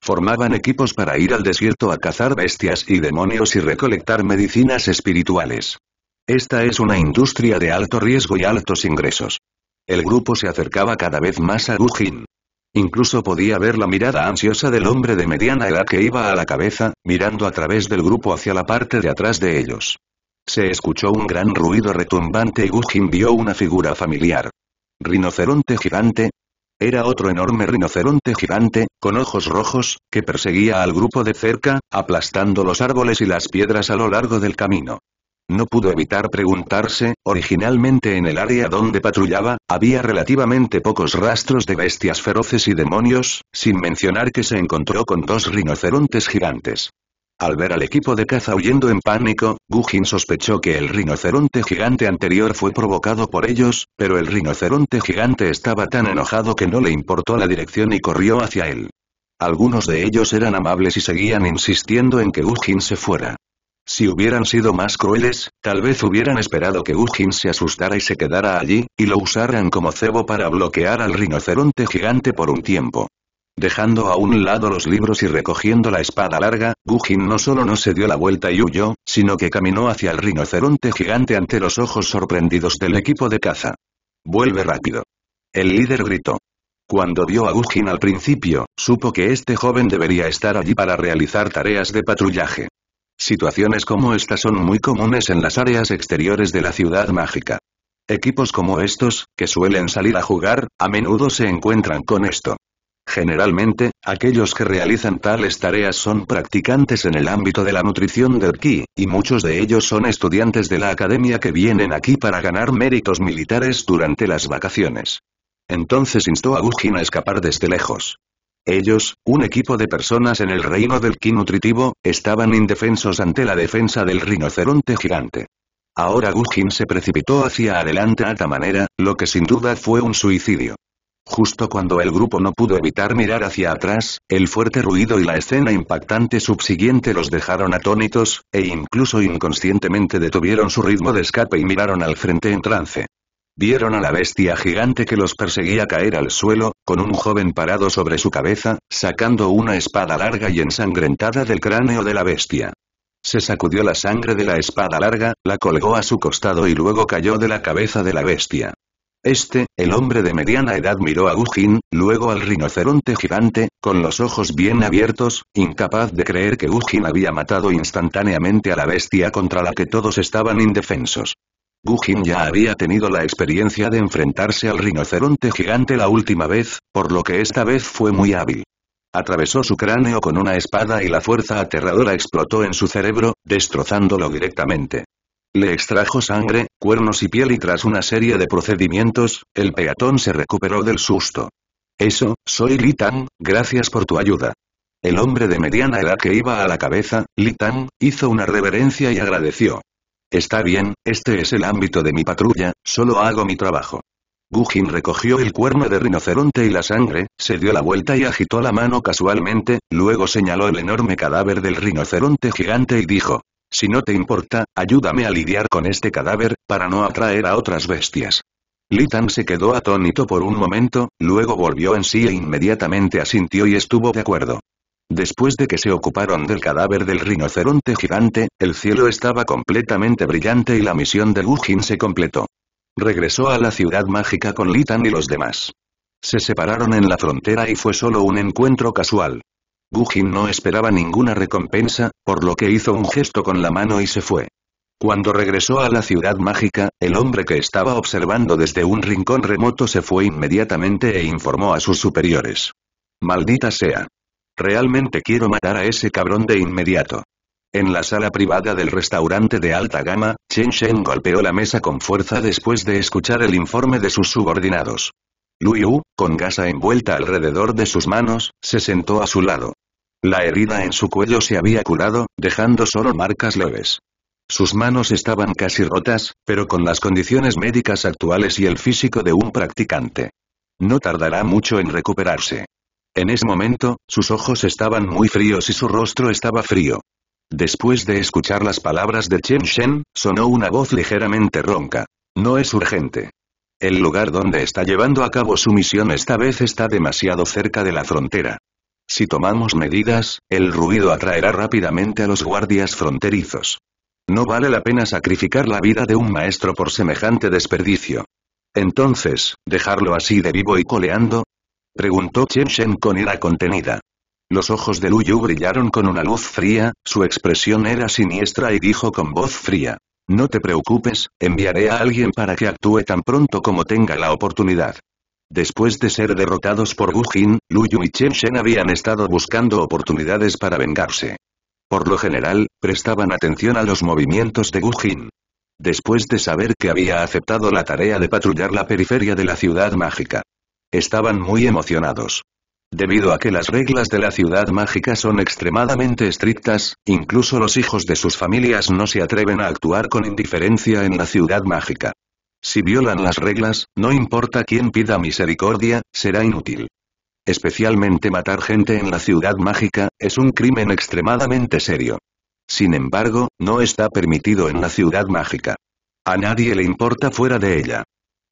Formaban equipos para ir al desierto a cazar bestias y demonios y recolectar medicinas espirituales. Esta es una industria de alto riesgo y altos ingresos. El grupo se acercaba cada vez más a Gugin. Incluso podía ver la mirada ansiosa del hombre de mediana edad que iba a la cabeza, mirando a través del grupo hacia la parte de atrás de ellos. Se escuchó un gran ruido retumbante y Gujin vio una figura familiar. ¿Rinoceronte gigante? Era otro enorme rinoceronte gigante, con ojos rojos, que perseguía al grupo de cerca, aplastando los árboles y las piedras a lo largo del camino. No pudo evitar preguntarse, originalmente en el área donde patrullaba, había relativamente pocos rastros de bestias feroces y demonios, sin mencionar que se encontró con dos rinocerontes gigantes. Al ver al equipo de caza huyendo en pánico, Gujin sospechó que el rinoceronte gigante anterior fue provocado por ellos, pero el rinoceronte gigante estaba tan enojado que no le importó la dirección y corrió hacia él. Algunos de ellos eran amables y seguían insistiendo en que Gujin se fuera. Si hubieran sido más crueles, tal vez hubieran esperado que Ugin se asustara y se quedara allí, y lo usaran como cebo para bloquear al rinoceronte gigante por un tiempo. Dejando a un lado los libros y recogiendo la espada larga, Gujin no solo no se dio la vuelta y huyó, sino que caminó hacia el rinoceronte gigante ante los ojos sorprendidos del equipo de caza. Vuelve rápido. El líder gritó. Cuando vio a Gujin al principio, supo que este joven debería estar allí para realizar tareas de patrullaje. Situaciones como esta son muy comunes en las áreas exteriores de la ciudad mágica. Equipos como estos, que suelen salir a jugar, a menudo se encuentran con esto. Generalmente, aquellos que realizan tales tareas son practicantes en el ámbito de la nutrición del ki, y muchos de ellos son estudiantes de la academia que vienen aquí para ganar méritos militares durante las vacaciones. Entonces instó a Gujin a escapar desde lejos. Ellos, un equipo de personas en el reino del ki nutritivo, estaban indefensos ante la defensa del rinoceronte gigante. Ahora Gujin se precipitó hacia adelante a alta manera, lo que sin duda fue un suicidio. Justo cuando el grupo no pudo evitar mirar hacia atrás, el fuerte ruido y la escena impactante subsiguiente los dejaron atónitos, e incluso inconscientemente detuvieron su ritmo de escape y miraron al frente en trance. Vieron a la bestia gigante que los perseguía caer al suelo, con un joven parado sobre su cabeza, sacando una espada larga y ensangrentada del cráneo de la bestia. Se sacudió la sangre de la espada larga, la colgó a su costado y luego cayó de la cabeza de la bestia. Este, el hombre de mediana edad miró a Ugin, luego al rinoceronte gigante, con los ojos bien abiertos, incapaz de creer que Ugin había matado instantáneamente a la bestia contra la que todos estaban indefensos. Gujin ya había tenido la experiencia de enfrentarse al rinoceronte gigante la última vez, por lo que esta vez fue muy hábil. Atravesó su cráneo con una espada y la fuerza aterradora explotó en su cerebro, destrozándolo directamente. Le extrajo sangre, cuernos y piel y tras una serie de procedimientos, el peatón se recuperó del susto. Eso, soy Li gracias por tu ayuda. El hombre de mediana edad que iba a la cabeza, Li hizo una reverencia y agradeció. Está bien, este es el ámbito de mi patrulla, solo hago mi trabajo. Gujin recogió el cuerno de rinoceronte y la sangre, se dio la vuelta y agitó la mano casualmente, luego señaló el enorme cadáver del rinoceronte gigante y dijo, si no te importa, ayúdame a lidiar con este cadáver, para no atraer a otras bestias. Litan se quedó atónito por un momento, luego volvió en sí e inmediatamente asintió y estuvo de acuerdo. Después de que se ocuparon del cadáver del rinoceronte gigante, el cielo estaba completamente brillante y la misión de Gujin se completó. Regresó a la ciudad mágica con Litan y los demás. Se separaron en la frontera y fue solo un encuentro casual. Gu no esperaba ninguna recompensa, por lo que hizo un gesto con la mano y se fue. Cuando regresó a la ciudad mágica, el hombre que estaba observando desde un rincón remoto se fue inmediatamente e informó a sus superiores. Maldita sea. Realmente quiero matar a ese cabrón de inmediato. En la sala privada del restaurante de alta gama, Chen Shen golpeó la mesa con fuerza después de escuchar el informe de sus subordinados. Liu, con gasa envuelta alrededor de sus manos, se sentó a su lado. La herida en su cuello se había curado, dejando solo marcas leves. Sus manos estaban casi rotas, pero con las condiciones médicas actuales y el físico de un practicante. No tardará mucho en recuperarse. En ese momento, sus ojos estaban muy fríos y su rostro estaba frío. Después de escuchar las palabras de Chen Shen, sonó una voz ligeramente ronca. No es urgente. El lugar donde está llevando a cabo su misión esta vez está demasiado cerca de la frontera. Si tomamos medidas, el ruido atraerá rápidamente a los guardias fronterizos. No vale la pena sacrificar la vida de un maestro por semejante desperdicio. Entonces, ¿dejarlo así de vivo y coleando? Preguntó Chen Shen con ira contenida. Los ojos de Yu brillaron con una luz fría, su expresión era siniestra y dijo con voz fría. No te preocupes, enviaré a alguien para que actúe tan pronto como tenga la oportunidad. Después de ser derrotados por Gu Jin, Yu y Chen Shen habían estado buscando oportunidades para vengarse. Por lo general, prestaban atención a los movimientos de Gu Después de saber que había aceptado la tarea de patrullar la periferia de la ciudad mágica. Estaban muy emocionados. Debido a que las reglas de la ciudad mágica son extremadamente estrictas, incluso los hijos de sus familias no se atreven a actuar con indiferencia en la ciudad mágica. Si violan las reglas, no importa quién pida misericordia, será inútil. Especialmente matar gente en la ciudad mágica, es un crimen extremadamente serio. Sin embargo, no está permitido en la ciudad mágica. A nadie le importa fuera de ella.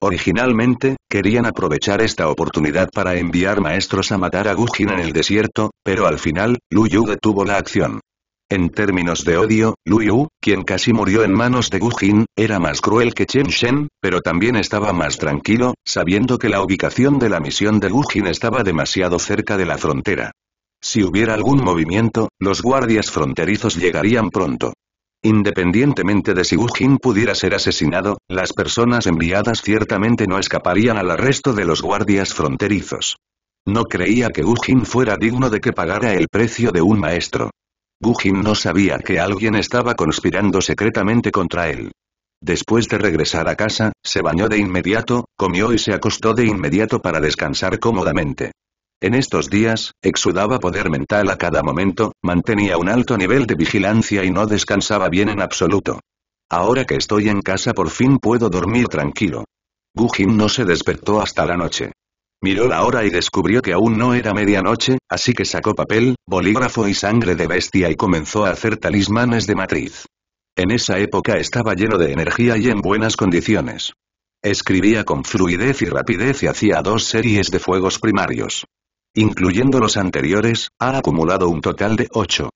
Originalmente, Querían aprovechar esta oportunidad para enviar maestros a matar a Gujin en el desierto, pero al final, Lu Yu detuvo la acción. En términos de odio, Lu Yu, quien casi murió en manos de Gujin, era más cruel que Chen Shen, pero también estaba más tranquilo, sabiendo que la ubicación de la misión de Gujin estaba demasiado cerca de la frontera. Si hubiera algún movimiento, los guardias fronterizos llegarían pronto. Independientemente de si Wu pudiera ser asesinado, las personas enviadas ciertamente no escaparían al arresto de los guardias fronterizos. No creía que Wu fuera digno de que pagara el precio de un maestro. Wu no sabía que alguien estaba conspirando secretamente contra él. Después de regresar a casa, se bañó de inmediato, comió y se acostó de inmediato para descansar cómodamente. En estos días, exudaba poder mental a cada momento, mantenía un alto nivel de vigilancia y no descansaba bien en absoluto. Ahora que estoy en casa por fin puedo dormir tranquilo. Gujin no se despertó hasta la noche. Miró la hora y descubrió que aún no era medianoche, así que sacó papel, bolígrafo y sangre de bestia y comenzó a hacer talismanes de matriz. En esa época estaba lleno de energía y en buenas condiciones. Escribía con fluidez y rapidez y hacía dos series de fuegos primarios incluyendo los anteriores, ha acumulado un total de 8.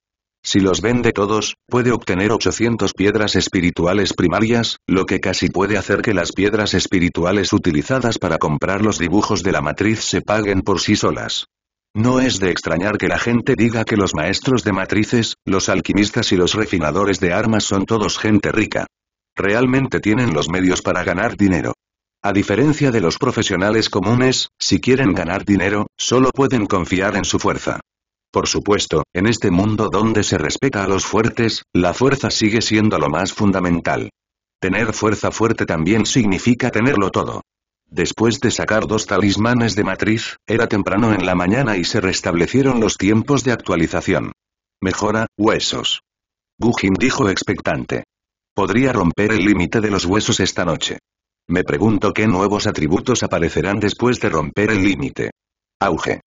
Si los vende todos, puede obtener 800 piedras espirituales primarias, lo que casi puede hacer que las piedras espirituales utilizadas para comprar los dibujos de la matriz se paguen por sí solas. No es de extrañar que la gente diga que los maestros de matrices, los alquimistas y los refinadores de armas son todos gente rica. Realmente tienen los medios para ganar dinero. A diferencia de los profesionales comunes, si quieren ganar dinero, solo pueden confiar en su fuerza. Por supuesto, en este mundo donde se respeta a los fuertes, la fuerza sigue siendo lo más fundamental. Tener fuerza fuerte también significa tenerlo todo. Después de sacar dos talismanes de matriz, era temprano en la mañana y se restablecieron los tiempos de actualización. Mejora, huesos. Gugin dijo expectante. Podría romper el límite de los huesos esta noche. Me pregunto qué nuevos atributos aparecerán después de romper el límite. Auge.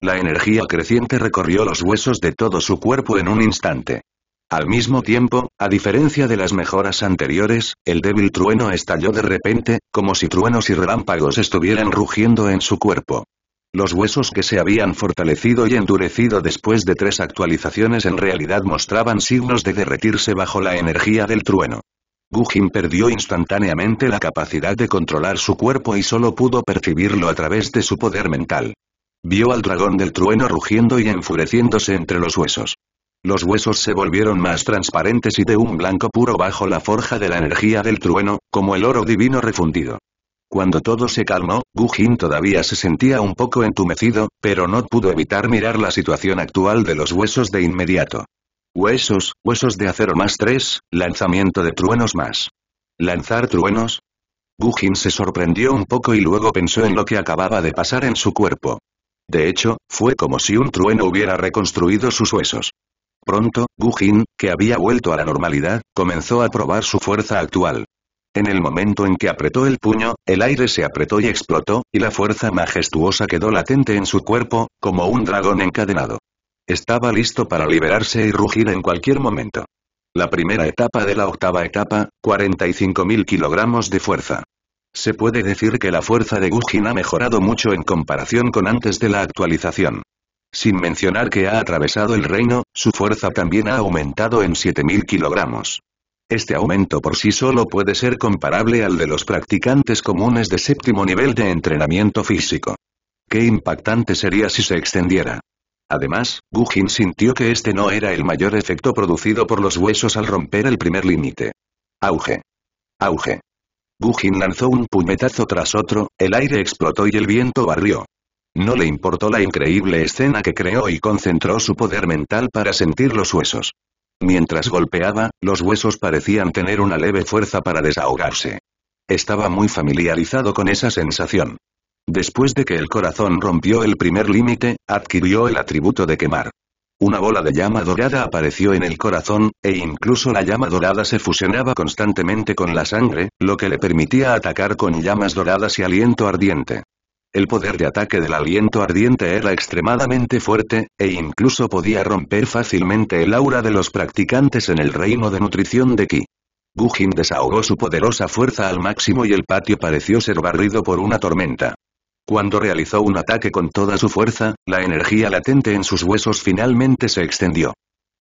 La energía creciente recorrió los huesos de todo su cuerpo en un instante. Al mismo tiempo, a diferencia de las mejoras anteriores, el débil trueno estalló de repente, como si truenos y relámpagos estuvieran rugiendo en su cuerpo. Los huesos que se habían fortalecido y endurecido después de tres actualizaciones en realidad mostraban signos de derretirse bajo la energía del trueno. Gujin perdió instantáneamente la capacidad de controlar su cuerpo y solo pudo percibirlo a través de su poder mental. Vio al dragón del trueno rugiendo y enfureciéndose entre los huesos. Los huesos se volvieron más transparentes y de un blanco puro bajo la forja de la energía del trueno, como el oro divino refundido. Cuando todo se calmó, Gujin todavía se sentía un poco entumecido, pero no pudo evitar mirar la situación actual de los huesos de inmediato. Huesos, huesos de acero más tres lanzamiento de truenos más. ¿Lanzar truenos? gujin se sorprendió un poco y luego pensó en lo que acababa de pasar en su cuerpo. De hecho, fue como si un trueno hubiera reconstruido sus huesos. Pronto, gujin que había vuelto a la normalidad, comenzó a probar su fuerza actual. En el momento en que apretó el puño, el aire se apretó y explotó, y la fuerza majestuosa quedó latente en su cuerpo, como un dragón encadenado. Estaba listo para liberarse y rugir en cualquier momento. La primera etapa de la octava etapa, 45.000 kilogramos de fuerza. Se puede decir que la fuerza de Gugin ha mejorado mucho en comparación con antes de la actualización. Sin mencionar que ha atravesado el reino, su fuerza también ha aumentado en 7.000 kilogramos. Este aumento por sí solo puede ser comparable al de los practicantes comunes de séptimo nivel de entrenamiento físico. Qué impactante sería si se extendiera. Además, Gugin sintió que este no era el mayor efecto producido por los huesos al romper el primer límite. Auge. Auge. Gugin lanzó un puñetazo tras otro, el aire explotó y el viento barrió. No le importó la increíble escena que creó y concentró su poder mental para sentir los huesos. Mientras golpeaba, los huesos parecían tener una leve fuerza para desahogarse. Estaba muy familiarizado con esa sensación. Después de que el corazón rompió el primer límite, adquirió el atributo de quemar. Una bola de llama dorada apareció en el corazón, e incluso la llama dorada se fusionaba constantemente con la sangre, lo que le permitía atacar con llamas doradas y aliento ardiente. El poder de ataque del aliento ardiente era extremadamente fuerte, e incluso podía romper fácilmente el aura de los practicantes en el reino de nutrición de Ki. Gujin desahogó su poderosa fuerza al máximo y el patio pareció ser barrido por una tormenta. Cuando realizó un ataque con toda su fuerza, la energía latente en sus huesos finalmente se extendió.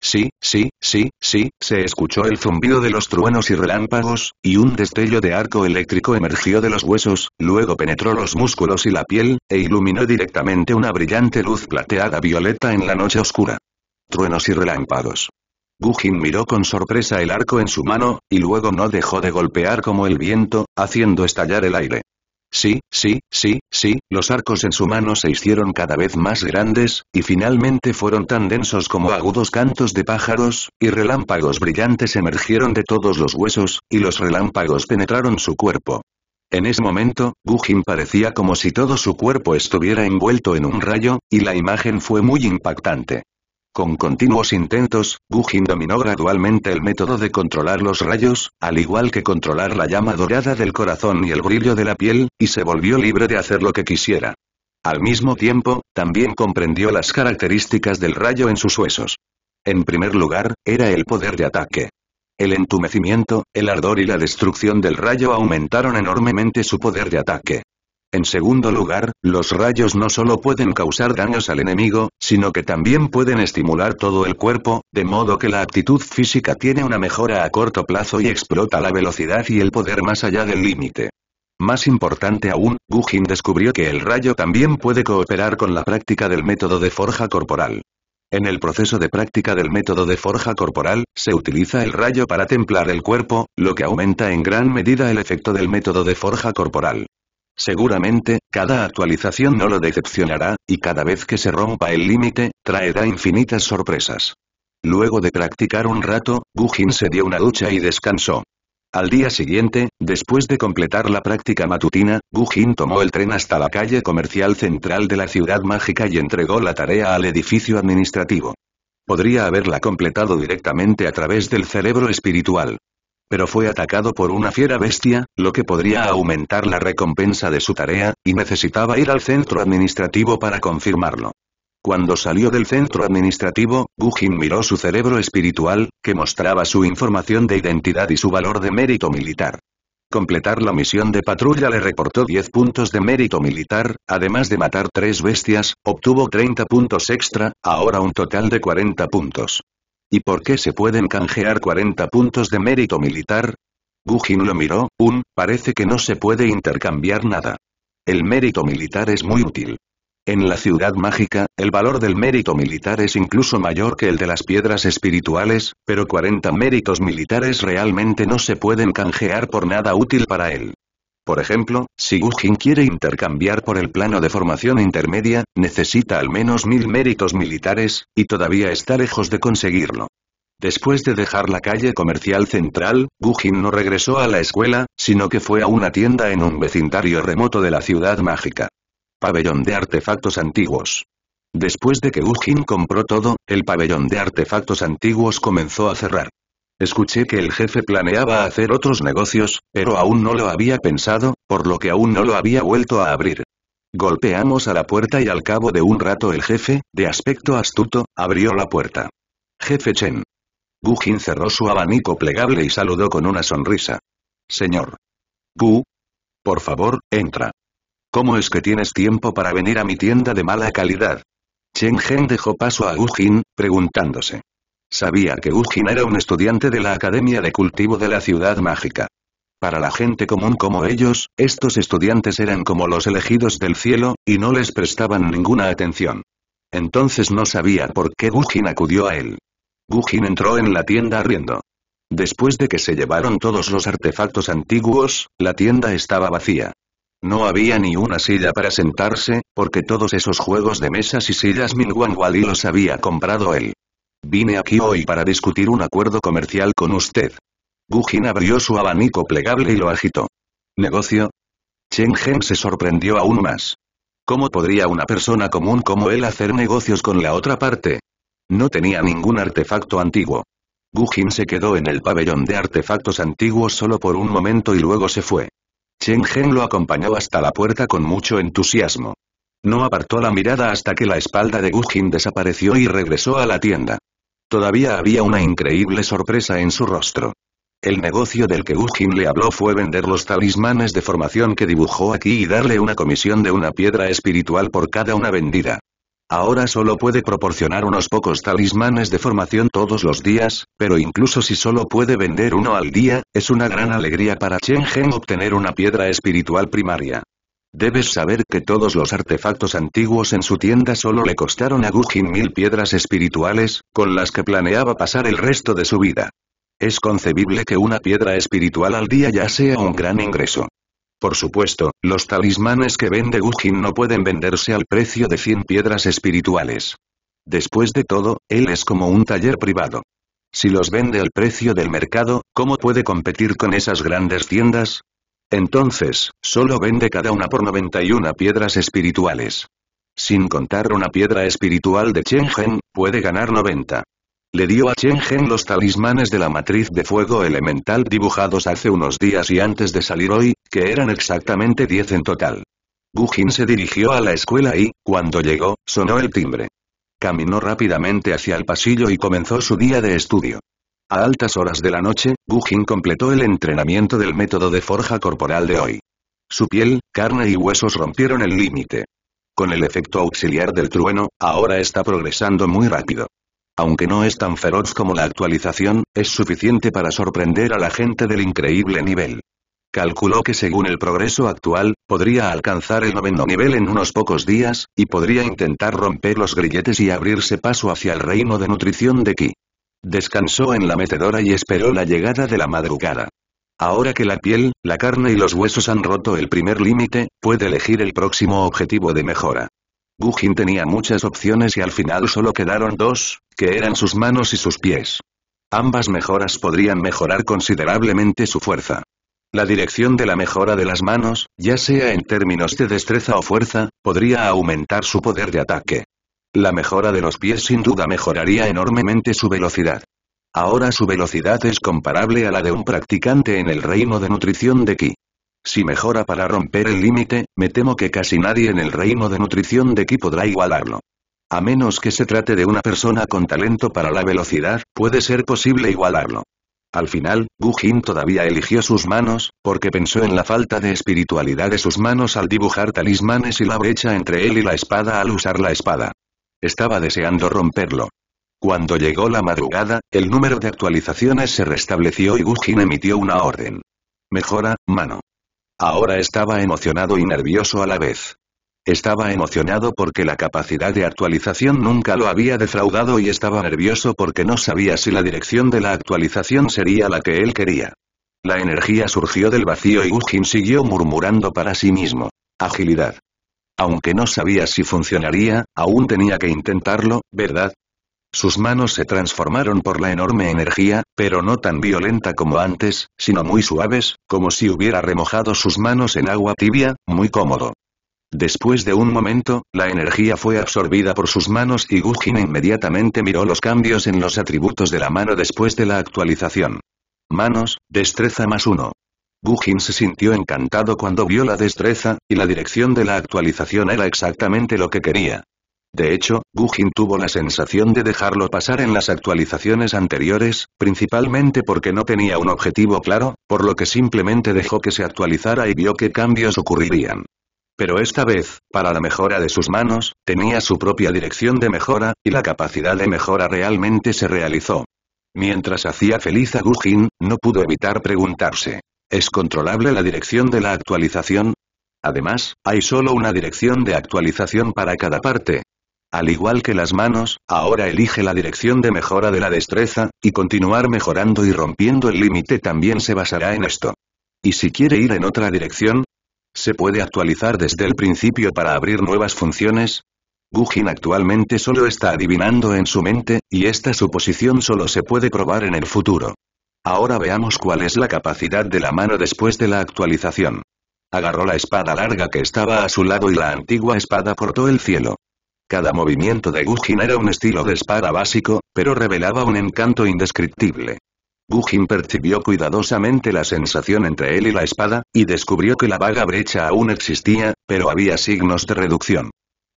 Sí, sí, sí, sí, se escuchó el zumbido de los truenos y relámpagos, y un destello de arco eléctrico emergió de los huesos, luego penetró los músculos y la piel, e iluminó directamente una brillante luz plateada violeta en la noche oscura. Truenos y relámpagos. Gujin miró con sorpresa el arco en su mano, y luego no dejó de golpear como el viento, haciendo estallar el aire. Sí, sí, sí, sí, los arcos en su mano se hicieron cada vez más grandes, y finalmente fueron tan densos como agudos cantos de pájaros, y relámpagos brillantes emergieron de todos los huesos, y los relámpagos penetraron su cuerpo. En ese momento, Gujin parecía como si todo su cuerpo estuviera envuelto en un rayo, y la imagen fue muy impactante. Con continuos intentos, Gujin dominó gradualmente el método de controlar los rayos, al igual que controlar la llama dorada del corazón y el brillo de la piel, y se volvió libre de hacer lo que quisiera. Al mismo tiempo, también comprendió las características del rayo en sus huesos. En primer lugar, era el poder de ataque. El entumecimiento, el ardor y la destrucción del rayo aumentaron enormemente su poder de ataque. En segundo lugar, los rayos no solo pueden causar daños al enemigo, sino que también pueden estimular todo el cuerpo, de modo que la aptitud física tiene una mejora a corto plazo y explota la velocidad y el poder más allá del límite. Más importante aún, Gugin descubrió que el rayo también puede cooperar con la práctica del método de forja corporal. En el proceso de práctica del método de forja corporal, se utiliza el rayo para templar el cuerpo, lo que aumenta en gran medida el efecto del método de forja corporal. Seguramente, cada actualización no lo decepcionará, y cada vez que se rompa el límite, traerá infinitas sorpresas. Luego de practicar un rato, Gujin se dio una ducha y descansó. Al día siguiente, después de completar la práctica matutina, Gujin tomó el tren hasta la calle comercial central de la ciudad mágica y entregó la tarea al edificio administrativo. Podría haberla completado directamente a través del cerebro espiritual pero fue atacado por una fiera bestia, lo que podría aumentar la recompensa de su tarea, y necesitaba ir al centro administrativo para confirmarlo. Cuando salió del centro administrativo, Gujin miró su cerebro espiritual, que mostraba su información de identidad y su valor de mérito militar. Completar la misión de patrulla le reportó 10 puntos de mérito militar, además de matar tres bestias, obtuvo 30 puntos extra, ahora un total de 40 puntos. ¿Y por qué se pueden canjear 40 puntos de mérito militar? Gujin lo miró, un, parece que no se puede intercambiar nada. El mérito militar es muy útil. En la ciudad mágica, el valor del mérito militar es incluso mayor que el de las piedras espirituales, pero 40 méritos militares realmente no se pueden canjear por nada útil para él. Por ejemplo, si Gugin quiere intercambiar por el plano de formación intermedia, necesita al menos mil méritos militares, y todavía está lejos de conseguirlo. Después de dejar la calle comercial central, Gujin no regresó a la escuela, sino que fue a una tienda en un vecindario remoto de la ciudad mágica. Pabellón de artefactos antiguos. Después de que Gujin compró todo, el pabellón de artefactos antiguos comenzó a cerrar. Escuché que el jefe planeaba hacer otros negocios, pero aún no lo había pensado, por lo que aún no lo había vuelto a abrir. Golpeamos a la puerta y al cabo de un rato el jefe, de aspecto astuto, abrió la puerta. Jefe Chen. Jin cerró su abanico plegable y saludó con una sonrisa. Señor. Gu. Por favor, entra. ¿Cómo es que tienes tiempo para venir a mi tienda de mala calidad? Chen Gen dejó paso a Jin, preguntándose. Sabía que Gujin era un estudiante de la Academia de Cultivo de la Ciudad Mágica. Para la gente común como ellos, estos estudiantes eran como los elegidos del cielo, y no les prestaban ninguna atención. Entonces no sabía por qué Gujin acudió a él. Gujin entró en la tienda riendo. Después de que se llevaron todos los artefactos antiguos, la tienda estaba vacía. No había ni una silla para sentarse, porque todos esos juegos de mesas y sillas Minguan los había comprado él. Vine aquí hoy para discutir un acuerdo comercial con usted. Jin abrió su abanico plegable y lo agitó. ¿Negocio? Chen Gen se sorprendió aún más. ¿Cómo podría una persona común como él hacer negocios con la otra parte? No tenía ningún artefacto antiguo. Jin se quedó en el pabellón de artefactos antiguos solo por un momento y luego se fue. Chen Gen lo acompañó hasta la puerta con mucho entusiasmo. No apartó la mirada hasta que la espalda de Jin desapareció y regresó a la tienda. Todavía había una increíble sorpresa en su rostro. El negocio del que Jin le habló fue vender los talismanes de formación que dibujó aquí y darle una comisión de una piedra espiritual por cada una vendida. Ahora solo puede proporcionar unos pocos talismanes de formación todos los días, pero incluso si solo puede vender uno al día, es una gran alegría para Chen Gen obtener una piedra espiritual primaria. Debes saber que todos los artefactos antiguos en su tienda solo le costaron a Gujin mil piedras espirituales, con las que planeaba pasar el resto de su vida. Es concebible que una piedra espiritual al día ya sea un gran ingreso. Por supuesto, los talismanes que vende Gujin no pueden venderse al precio de 100 piedras espirituales. Después de todo, él es como un taller privado. Si los vende al precio del mercado, ¿cómo puede competir con esas grandes tiendas? Entonces, solo vende cada una por 91 piedras espirituales. Sin contar una piedra espiritual de Chen puede ganar 90. Le dio a Chen los talismanes de la matriz de fuego elemental dibujados hace unos días y antes de salir hoy, que eran exactamente 10 en total. Jin se dirigió a la escuela y, cuando llegó, sonó el timbre. Caminó rápidamente hacia el pasillo y comenzó su día de estudio. A altas horas de la noche, Gujin completó el entrenamiento del método de forja corporal de hoy. Su piel, carne y huesos rompieron el límite. Con el efecto auxiliar del trueno, ahora está progresando muy rápido. Aunque no es tan feroz como la actualización, es suficiente para sorprender a la gente del increíble nivel. Calculó que según el progreso actual, podría alcanzar el noveno nivel en unos pocos días, y podría intentar romper los grilletes y abrirse paso hacia el reino de nutrición de Ki. Descansó en la metedora y esperó la llegada de la madrugada. Ahora que la piel, la carne y los huesos han roto el primer límite, puede elegir el próximo objetivo de mejora. Gujin tenía muchas opciones y al final solo quedaron dos, que eran sus manos y sus pies. Ambas mejoras podrían mejorar considerablemente su fuerza. La dirección de la mejora de las manos, ya sea en términos de destreza o fuerza, podría aumentar su poder de ataque. La mejora de los pies sin duda mejoraría enormemente su velocidad. Ahora su velocidad es comparable a la de un practicante en el reino de nutrición de Ki. Si mejora para romper el límite, me temo que casi nadie en el reino de nutrición de Ki podrá igualarlo. A menos que se trate de una persona con talento para la velocidad, puede ser posible igualarlo. Al final, Gu todavía eligió sus manos, porque pensó en la falta de espiritualidad de sus manos al dibujar talismanes y la brecha entre él y la espada al usar la espada. Estaba deseando romperlo. Cuando llegó la madrugada, el número de actualizaciones se restableció y Gujin emitió una orden. Mejora, mano. Ahora estaba emocionado y nervioso a la vez. Estaba emocionado porque la capacidad de actualización nunca lo había defraudado y estaba nervioso porque no sabía si la dirección de la actualización sería la que él quería. La energía surgió del vacío y Gujin siguió murmurando para sí mismo. Agilidad. Aunque no sabía si funcionaría, aún tenía que intentarlo, ¿verdad? Sus manos se transformaron por la enorme energía, pero no tan violenta como antes, sino muy suaves, como si hubiera remojado sus manos en agua tibia, muy cómodo. Después de un momento, la energía fue absorbida por sus manos y Gujin inmediatamente miró los cambios en los atributos de la mano después de la actualización. Manos, destreza más uno. Gugin se sintió encantado cuando vio la destreza, y la dirección de la actualización era exactamente lo que quería. De hecho, Gugin tuvo la sensación de dejarlo pasar en las actualizaciones anteriores, principalmente porque no tenía un objetivo claro, por lo que simplemente dejó que se actualizara y vio qué cambios ocurrirían. Pero esta vez, para la mejora de sus manos, tenía su propia dirección de mejora, y la capacidad de mejora realmente se realizó. Mientras hacía feliz a Gugin, no pudo evitar preguntarse, ¿Es controlable la dirección de la actualización? Además, hay solo una dirección de actualización para cada parte. Al igual que las manos, ahora elige la dirección de mejora de la destreza, y continuar mejorando y rompiendo el límite también se basará en esto. ¿Y si quiere ir en otra dirección? ¿Se puede actualizar desde el principio para abrir nuevas funciones? Gugin actualmente solo está adivinando en su mente, y esta suposición solo se puede probar en el futuro. Ahora veamos cuál es la capacidad de la mano después de la actualización. Agarró la espada larga que estaba a su lado y la antigua espada cortó el cielo. Cada movimiento de Gujin era un estilo de espada básico, pero revelaba un encanto indescriptible. Gujin percibió cuidadosamente la sensación entre él y la espada, y descubrió que la vaga brecha aún existía, pero había signos de reducción.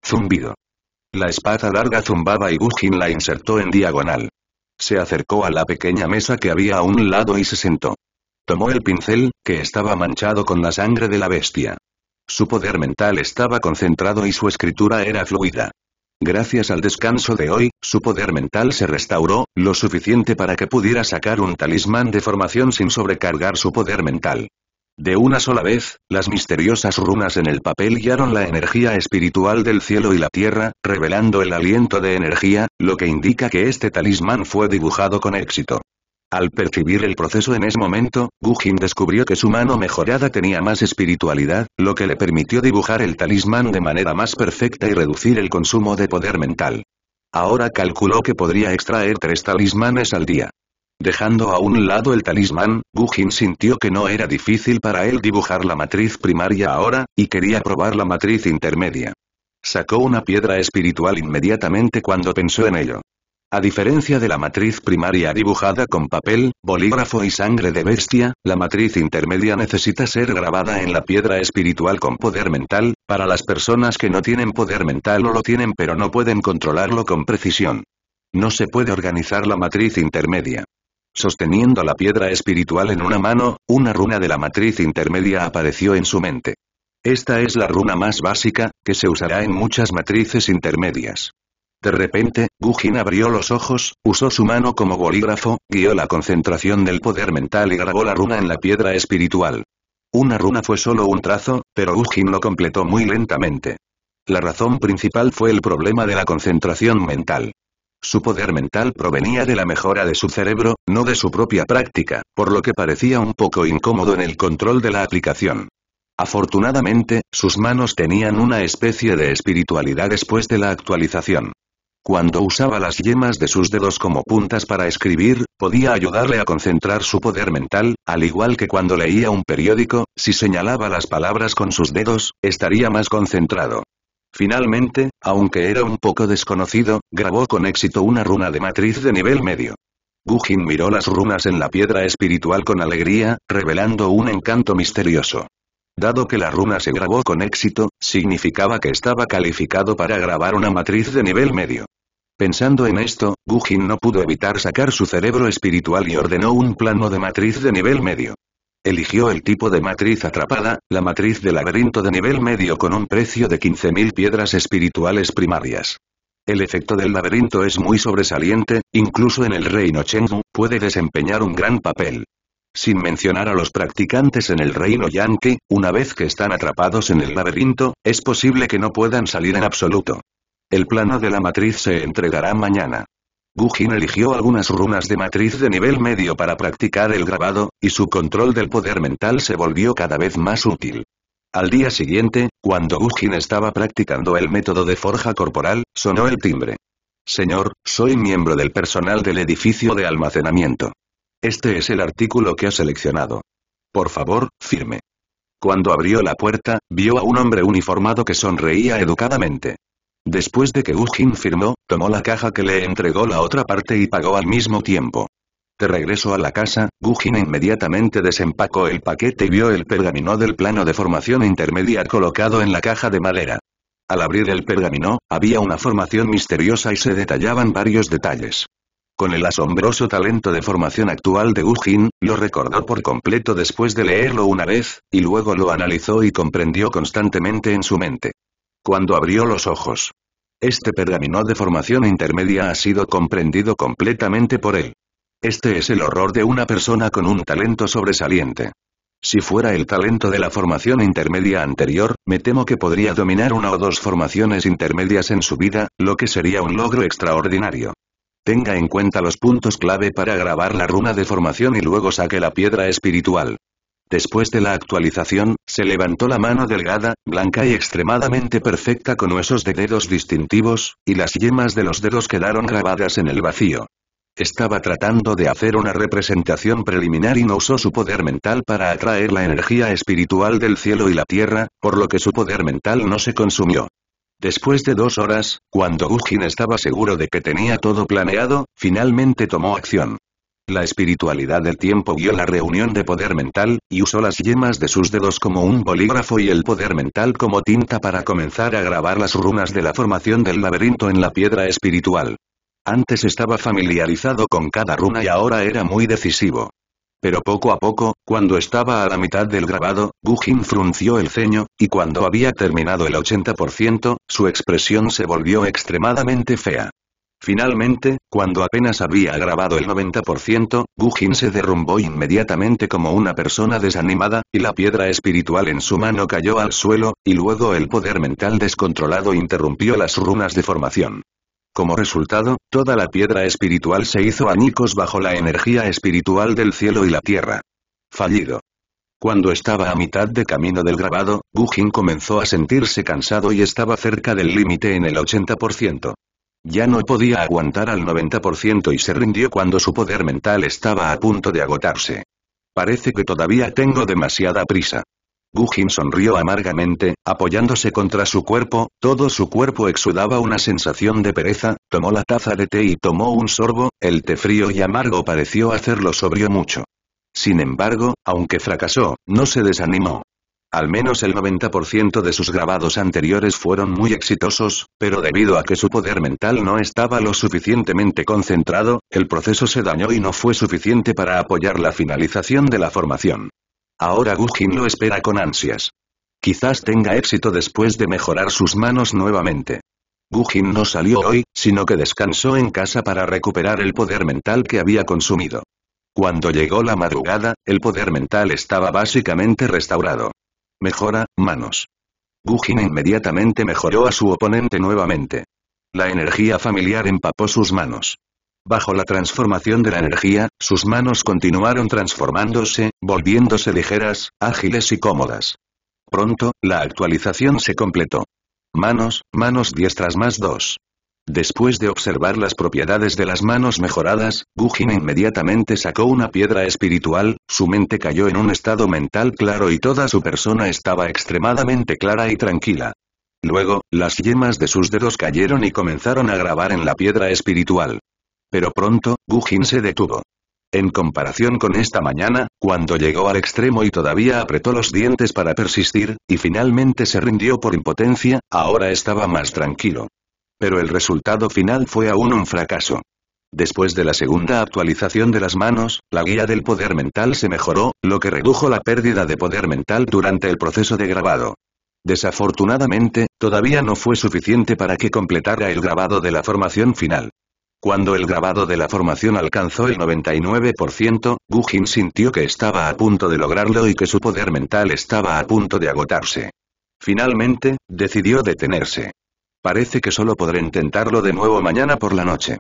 Zumbido. La espada larga zumbaba y Gujin la insertó en diagonal. Se acercó a la pequeña mesa que había a un lado y se sentó. Tomó el pincel, que estaba manchado con la sangre de la bestia. Su poder mental estaba concentrado y su escritura era fluida. Gracias al descanso de hoy, su poder mental se restauró, lo suficiente para que pudiera sacar un talismán de formación sin sobrecargar su poder mental. De una sola vez, las misteriosas runas en el papel guiaron la energía espiritual del cielo y la tierra, revelando el aliento de energía, lo que indica que este talismán fue dibujado con éxito. Al percibir el proceso en ese momento, Gujin descubrió que su mano mejorada tenía más espiritualidad, lo que le permitió dibujar el talismán de manera más perfecta y reducir el consumo de poder mental. Ahora calculó que podría extraer tres talismanes al día. Dejando a un lado el talismán, Gujin sintió que no era difícil para él dibujar la matriz primaria ahora, y quería probar la matriz intermedia. Sacó una piedra espiritual inmediatamente cuando pensó en ello. A diferencia de la matriz primaria dibujada con papel, bolígrafo y sangre de bestia, la matriz intermedia necesita ser grabada en la piedra espiritual con poder mental, para las personas que no tienen poder mental o lo tienen pero no pueden controlarlo con precisión. No se puede organizar la matriz intermedia. Sosteniendo la piedra espiritual en una mano, una runa de la matriz intermedia apareció en su mente. Esta es la runa más básica, que se usará en muchas matrices intermedias. De repente, Gujin abrió los ojos, usó su mano como bolígrafo, guió la concentración del poder mental y grabó la runa en la piedra espiritual. Una runa fue solo un trazo, pero Gujin lo completó muy lentamente. La razón principal fue el problema de la concentración mental. Su poder mental provenía de la mejora de su cerebro, no de su propia práctica, por lo que parecía un poco incómodo en el control de la aplicación. Afortunadamente, sus manos tenían una especie de espiritualidad después de la actualización. Cuando usaba las yemas de sus dedos como puntas para escribir, podía ayudarle a concentrar su poder mental, al igual que cuando leía un periódico, si señalaba las palabras con sus dedos, estaría más concentrado. Finalmente, aunque era un poco desconocido, grabó con éxito una runa de matriz de nivel medio. Gugin miró las runas en la piedra espiritual con alegría, revelando un encanto misterioso. Dado que la runa se grabó con éxito, significaba que estaba calificado para grabar una matriz de nivel medio. Pensando en esto, Gujin no pudo evitar sacar su cerebro espiritual y ordenó un plano de matriz de nivel medio. Eligió el tipo de matriz atrapada, la matriz de laberinto de nivel medio con un precio de 15.000 piedras espirituales primarias. El efecto del laberinto es muy sobresaliente, incluso en el reino Chengdu, puede desempeñar un gran papel. Sin mencionar a los practicantes en el reino Yankee, una vez que están atrapados en el laberinto, es posible que no puedan salir en absoluto. El plano de la matriz se entregará mañana. Gujin eligió algunas runas de matriz de nivel medio para practicar el grabado, y su control del poder mental se volvió cada vez más útil. Al día siguiente, cuando Gujin estaba practicando el método de forja corporal, sonó el timbre. Señor, soy miembro del personal del edificio de almacenamiento. Este es el artículo que ha seleccionado. Por favor, firme. Cuando abrió la puerta, vio a un hombre uniformado que sonreía educadamente. Después de que Ujin firmó, tomó la caja que le entregó la otra parte y pagó al mismo tiempo. De regreso a la casa, Gujin inmediatamente desempacó el paquete y vio el pergamino del plano de formación intermedia colocado en la caja de madera. Al abrir el pergamino, había una formación misteriosa y se detallaban varios detalles. Con el asombroso talento de formación actual de Gujin, lo recordó por completo después de leerlo una vez, y luego lo analizó y comprendió constantemente en su mente. Cuando abrió los ojos, este pergamino de formación intermedia ha sido comprendido completamente por él. Este es el horror de una persona con un talento sobresaliente. Si fuera el talento de la formación intermedia anterior, me temo que podría dominar una o dos formaciones intermedias en su vida, lo que sería un logro extraordinario. Tenga en cuenta los puntos clave para grabar la runa de formación y luego saque la piedra espiritual. Después de la actualización, se levantó la mano delgada, blanca y extremadamente perfecta con huesos de dedos distintivos, y las yemas de los dedos quedaron grabadas en el vacío. Estaba tratando de hacer una representación preliminar y no usó su poder mental para atraer la energía espiritual del cielo y la tierra, por lo que su poder mental no se consumió. Después de dos horas, cuando Gujin estaba seguro de que tenía todo planeado, finalmente tomó acción la espiritualidad del tiempo guió la reunión de poder mental, y usó las yemas de sus dedos como un bolígrafo y el poder mental como tinta para comenzar a grabar las runas de la formación del laberinto en la piedra espiritual. Antes estaba familiarizado con cada runa y ahora era muy decisivo. Pero poco a poco, cuando estaba a la mitad del grabado, Gujin frunció el ceño, y cuando había terminado el 80%, su expresión se volvió extremadamente fea. Finalmente, cuando apenas había grabado el 90%, Gujin se derrumbó inmediatamente como una persona desanimada, y la piedra espiritual en su mano cayó al suelo, y luego el poder mental descontrolado interrumpió las runas de formación. Como resultado, toda la piedra espiritual se hizo añicos bajo la energía espiritual del cielo y la tierra. Fallido. Cuando estaba a mitad de camino del grabado, Gujin comenzó a sentirse cansado y estaba cerca del límite en el 80%. Ya no podía aguantar al 90% y se rindió cuando su poder mental estaba a punto de agotarse. Parece que todavía tengo demasiada prisa. Gujin sonrió amargamente, apoyándose contra su cuerpo, todo su cuerpo exudaba una sensación de pereza, tomó la taza de té y tomó un sorbo, el té frío y amargo pareció hacerlo sobrio mucho. Sin embargo, aunque fracasó, no se desanimó. Al menos el 90% de sus grabados anteriores fueron muy exitosos, pero debido a que su poder mental no estaba lo suficientemente concentrado, el proceso se dañó y no fue suficiente para apoyar la finalización de la formación. Ahora Jin lo espera con ansias. Quizás tenga éxito después de mejorar sus manos nuevamente. Jin no salió hoy, sino que descansó en casa para recuperar el poder mental que había consumido. Cuando llegó la madrugada, el poder mental estaba básicamente restaurado. Mejora, manos. Gujin inmediatamente mejoró a su oponente nuevamente. La energía familiar empapó sus manos. Bajo la transformación de la energía, sus manos continuaron transformándose, volviéndose ligeras, ágiles y cómodas. Pronto, la actualización se completó. Manos, manos diestras más dos. Después de observar las propiedades de las manos mejoradas, Gujin inmediatamente sacó una piedra espiritual, su mente cayó en un estado mental claro y toda su persona estaba extremadamente clara y tranquila. Luego, las yemas de sus dedos cayeron y comenzaron a grabar en la piedra espiritual. Pero pronto, Gujin se detuvo. En comparación con esta mañana, cuando llegó al extremo y todavía apretó los dientes para persistir, y finalmente se rindió por impotencia, ahora estaba más tranquilo. Pero el resultado final fue aún un fracaso. Después de la segunda actualización de las manos, la guía del poder mental se mejoró, lo que redujo la pérdida de poder mental durante el proceso de grabado. Desafortunadamente, todavía no fue suficiente para que completara el grabado de la formación final. Cuando el grabado de la formación alcanzó el 99%, Gujin sintió que estaba a punto de lograrlo y que su poder mental estaba a punto de agotarse. Finalmente, decidió detenerse. Parece que solo podré intentarlo de nuevo mañana por la noche.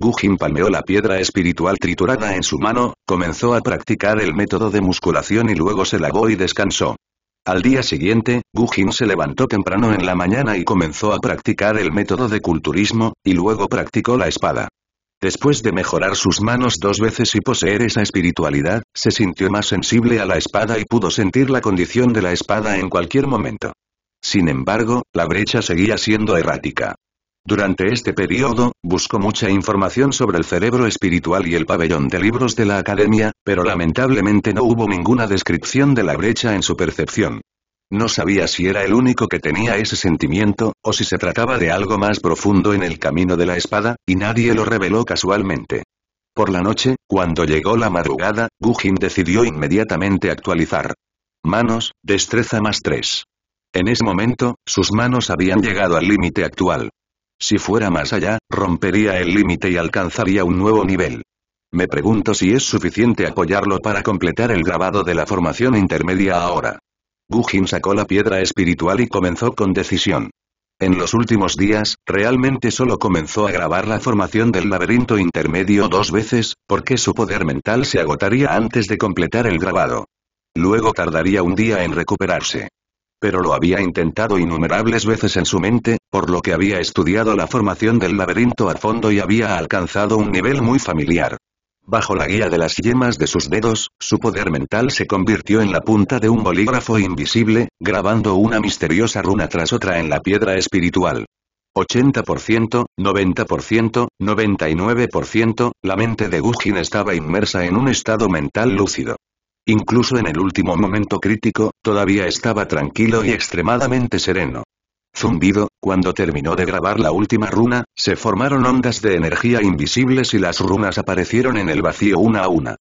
Gujin palmeó la piedra espiritual triturada en su mano, comenzó a practicar el método de musculación y luego se lavó y descansó. Al día siguiente, Gujin se levantó temprano en la mañana y comenzó a practicar el método de culturismo, y luego practicó la espada. Después de mejorar sus manos dos veces y poseer esa espiritualidad, se sintió más sensible a la espada y pudo sentir la condición de la espada en cualquier momento. Sin embargo, la brecha seguía siendo errática. Durante este periodo, buscó mucha información sobre el cerebro espiritual y el pabellón de libros de la academia, pero lamentablemente no hubo ninguna descripción de la brecha en su percepción. No sabía si era el único que tenía ese sentimiento, o si se trataba de algo más profundo en el camino de la espada, y nadie lo reveló casualmente. Por la noche, cuando llegó la madrugada, Gujin decidió inmediatamente actualizar. Manos, destreza más tres». En ese momento, sus manos habían llegado al límite actual. Si fuera más allá, rompería el límite y alcanzaría un nuevo nivel. Me pregunto si es suficiente apoyarlo para completar el grabado de la formación intermedia ahora. Gujin sacó la piedra espiritual y comenzó con decisión. En los últimos días, realmente solo comenzó a grabar la formación del laberinto intermedio dos veces, porque su poder mental se agotaría antes de completar el grabado. Luego tardaría un día en recuperarse pero lo había intentado innumerables veces en su mente, por lo que había estudiado la formación del laberinto a fondo y había alcanzado un nivel muy familiar. Bajo la guía de las yemas de sus dedos, su poder mental se convirtió en la punta de un bolígrafo invisible, grabando una misteriosa runa tras otra en la piedra espiritual. 80%, 90%, 99%, la mente de Gujin estaba inmersa en un estado mental lúcido. Incluso en el último momento crítico, todavía estaba tranquilo y extremadamente sereno. Zumbido, cuando terminó de grabar la última runa, se formaron ondas de energía invisibles y las runas aparecieron en el vacío una a una.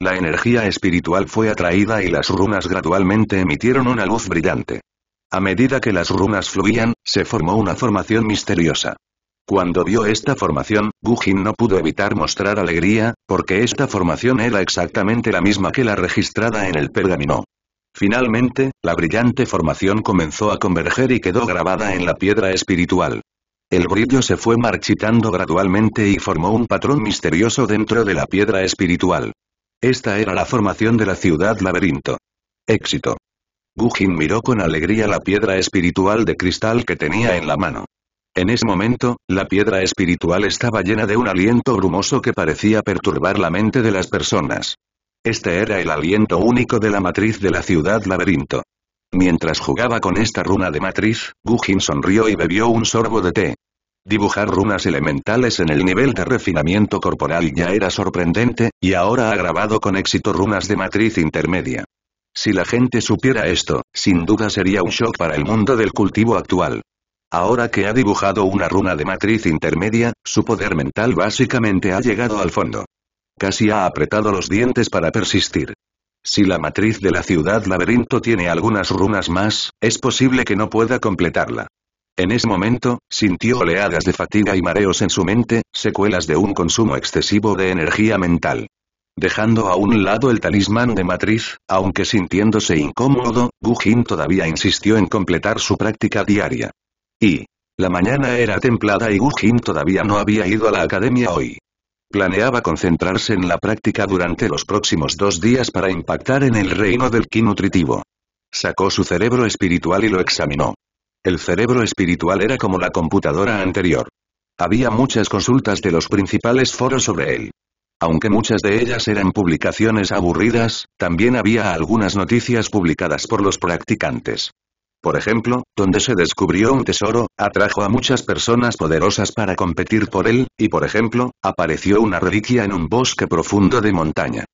La energía espiritual fue atraída y las runas gradualmente emitieron una luz brillante. A medida que las runas fluían, se formó una formación misteriosa. Cuando vio esta formación, Gujin no pudo evitar mostrar alegría, porque esta formación era exactamente la misma que la registrada en el pergamino. Finalmente, la brillante formación comenzó a converger y quedó grabada en la piedra espiritual. El brillo se fue marchitando gradualmente y formó un patrón misterioso dentro de la piedra espiritual. Esta era la formación de la ciudad laberinto. Éxito. Gujin miró con alegría la piedra espiritual de cristal que tenía en la mano. En ese momento, la piedra espiritual estaba llena de un aliento brumoso que parecía perturbar la mente de las personas. Este era el aliento único de la matriz de la ciudad laberinto. Mientras jugaba con esta runa de matriz, Gujin sonrió y bebió un sorbo de té. Dibujar runas elementales en el nivel de refinamiento corporal ya era sorprendente, y ahora ha grabado con éxito runas de matriz intermedia. Si la gente supiera esto, sin duda sería un shock para el mundo del cultivo actual. Ahora que ha dibujado una runa de matriz intermedia, su poder mental básicamente ha llegado al fondo. Casi ha apretado los dientes para persistir. Si la matriz de la ciudad laberinto tiene algunas runas más, es posible que no pueda completarla. En ese momento, sintió oleadas de fatiga y mareos en su mente, secuelas de un consumo excesivo de energía mental. Dejando a un lado el talismán de matriz, aunque sintiéndose incómodo, Gujin todavía insistió en completar su práctica diaria. Y. La mañana era templada y Gujin todavía no había ido a la academia hoy. Planeaba concentrarse en la práctica durante los próximos dos días para impactar en el reino del ki nutritivo. Sacó su cerebro espiritual y lo examinó. El cerebro espiritual era como la computadora anterior. Había muchas consultas de los principales foros sobre él. Aunque muchas de ellas eran publicaciones aburridas, también había algunas noticias publicadas por los practicantes. Por ejemplo, donde se descubrió un tesoro, atrajo a muchas personas poderosas para competir por él, y por ejemplo, apareció una reliquia en un bosque profundo de montaña.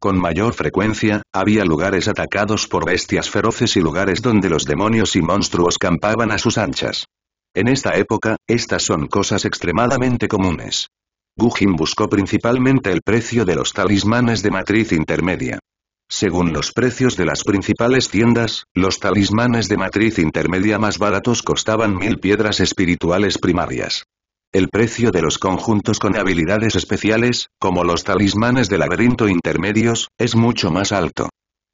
Con mayor frecuencia, había lugares atacados por bestias feroces y lugares donde los demonios y monstruos campaban a sus anchas. En esta época, estas son cosas extremadamente comunes. Gugin buscó principalmente el precio de los talismanes de matriz intermedia. Según los precios de las principales tiendas, los talismanes de matriz intermedia más baratos costaban mil piedras espirituales primarias. El precio de los conjuntos con habilidades especiales, como los talismanes de laberinto intermedios, es mucho más alto.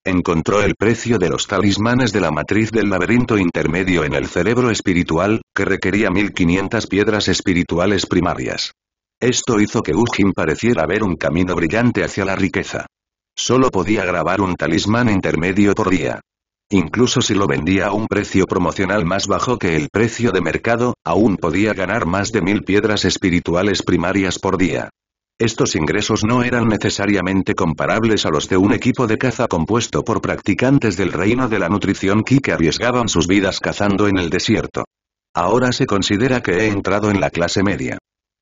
Encontró el precio de los talismanes de la matriz del laberinto intermedio en el cerebro espiritual, que requería 1500 piedras espirituales primarias. Esto hizo que Ujin pareciera ver un camino brillante hacia la riqueza. Solo podía grabar un talismán intermedio por día. Incluso si lo vendía a un precio promocional más bajo que el precio de mercado, aún podía ganar más de mil piedras espirituales primarias por día. Estos ingresos no eran necesariamente comparables a los de un equipo de caza compuesto por practicantes del reino de la nutrición que arriesgaban sus vidas cazando en el desierto. Ahora se considera que he entrado en la clase media.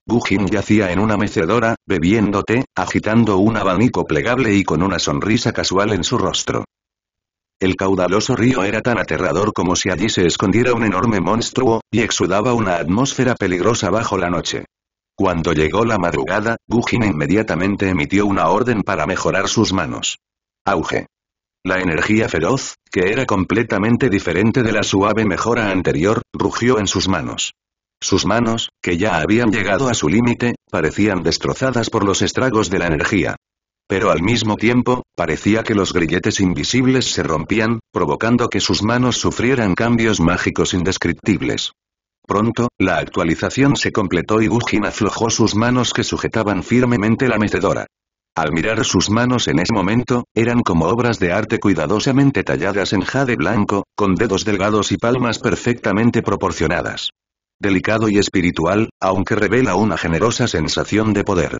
Gujin yacía en una mecedora, bebiendo té, agitando un abanico plegable y con una sonrisa casual en su rostro. El caudaloso río era tan aterrador como si allí se escondiera un enorme monstruo, y exudaba una atmósfera peligrosa bajo la noche. Cuando llegó la madrugada, Gujin inmediatamente emitió una orden para mejorar sus manos. Auge. La energía feroz, que era completamente diferente de la suave mejora anterior, rugió en sus manos. Sus manos, que ya habían llegado a su límite, parecían destrozadas por los estragos de la energía. Pero al mismo tiempo, parecía que los grilletes invisibles se rompían, provocando que sus manos sufrieran cambios mágicos indescriptibles. Pronto, la actualización se completó y Gugin aflojó sus manos que sujetaban firmemente la mecedora. Al mirar sus manos en ese momento, eran como obras de arte cuidadosamente talladas en jade blanco, con dedos delgados y palmas perfectamente proporcionadas delicado y espiritual, aunque revela una generosa sensación de poder.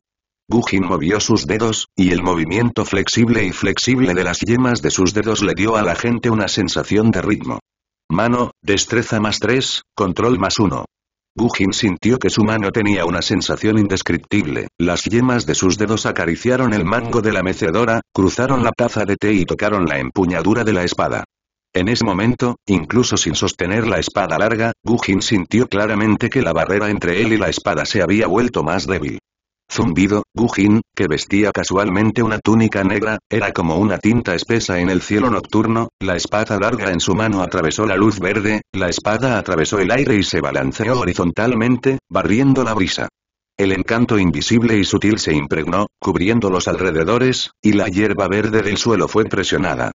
Gujin movió sus dedos, y el movimiento flexible y flexible de las yemas de sus dedos le dio a la gente una sensación de ritmo. Mano, destreza más 3, control más uno. Gujin sintió que su mano tenía una sensación indescriptible, las yemas de sus dedos acariciaron el mango de la mecedora, cruzaron la taza de té y tocaron la empuñadura de la espada. En ese momento, incluso sin sostener la espada larga, Gujin sintió claramente que la barrera entre él y la espada se había vuelto más débil. Zumbido, Gujin, que vestía casualmente una túnica negra, era como una tinta espesa en el cielo nocturno, la espada larga en su mano atravesó la luz verde, la espada atravesó el aire y se balanceó horizontalmente, barriendo la brisa. El encanto invisible y sutil se impregnó, cubriendo los alrededores, y la hierba verde del suelo fue presionada.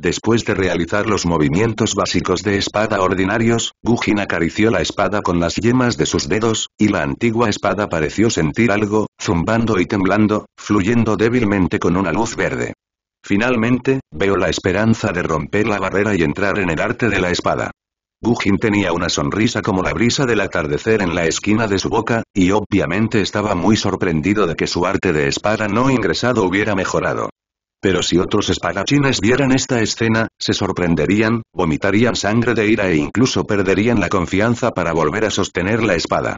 Después de realizar los movimientos básicos de espada ordinarios, Gujin acarició la espada con las yemas de sus dedos, y la antigua espada pareció sentir algo, zumbando y temblando, fluyendo débilmente con una luz verde. Finalmente, veo la esperanza de romper la barrera y entrar en el arte de la espada. Gujin tenía una sonrisa como la brisa del atardecer en la esquina de su boca, y obviamente estaba muy sorprendido de que su arte de espada no ingresado hubiera mejorado. Pero si otros espadachines vieran esta escena, se sorprenderían, vomitarían sangre de ira e incluso perderían la confianza para volver a sostener la espada.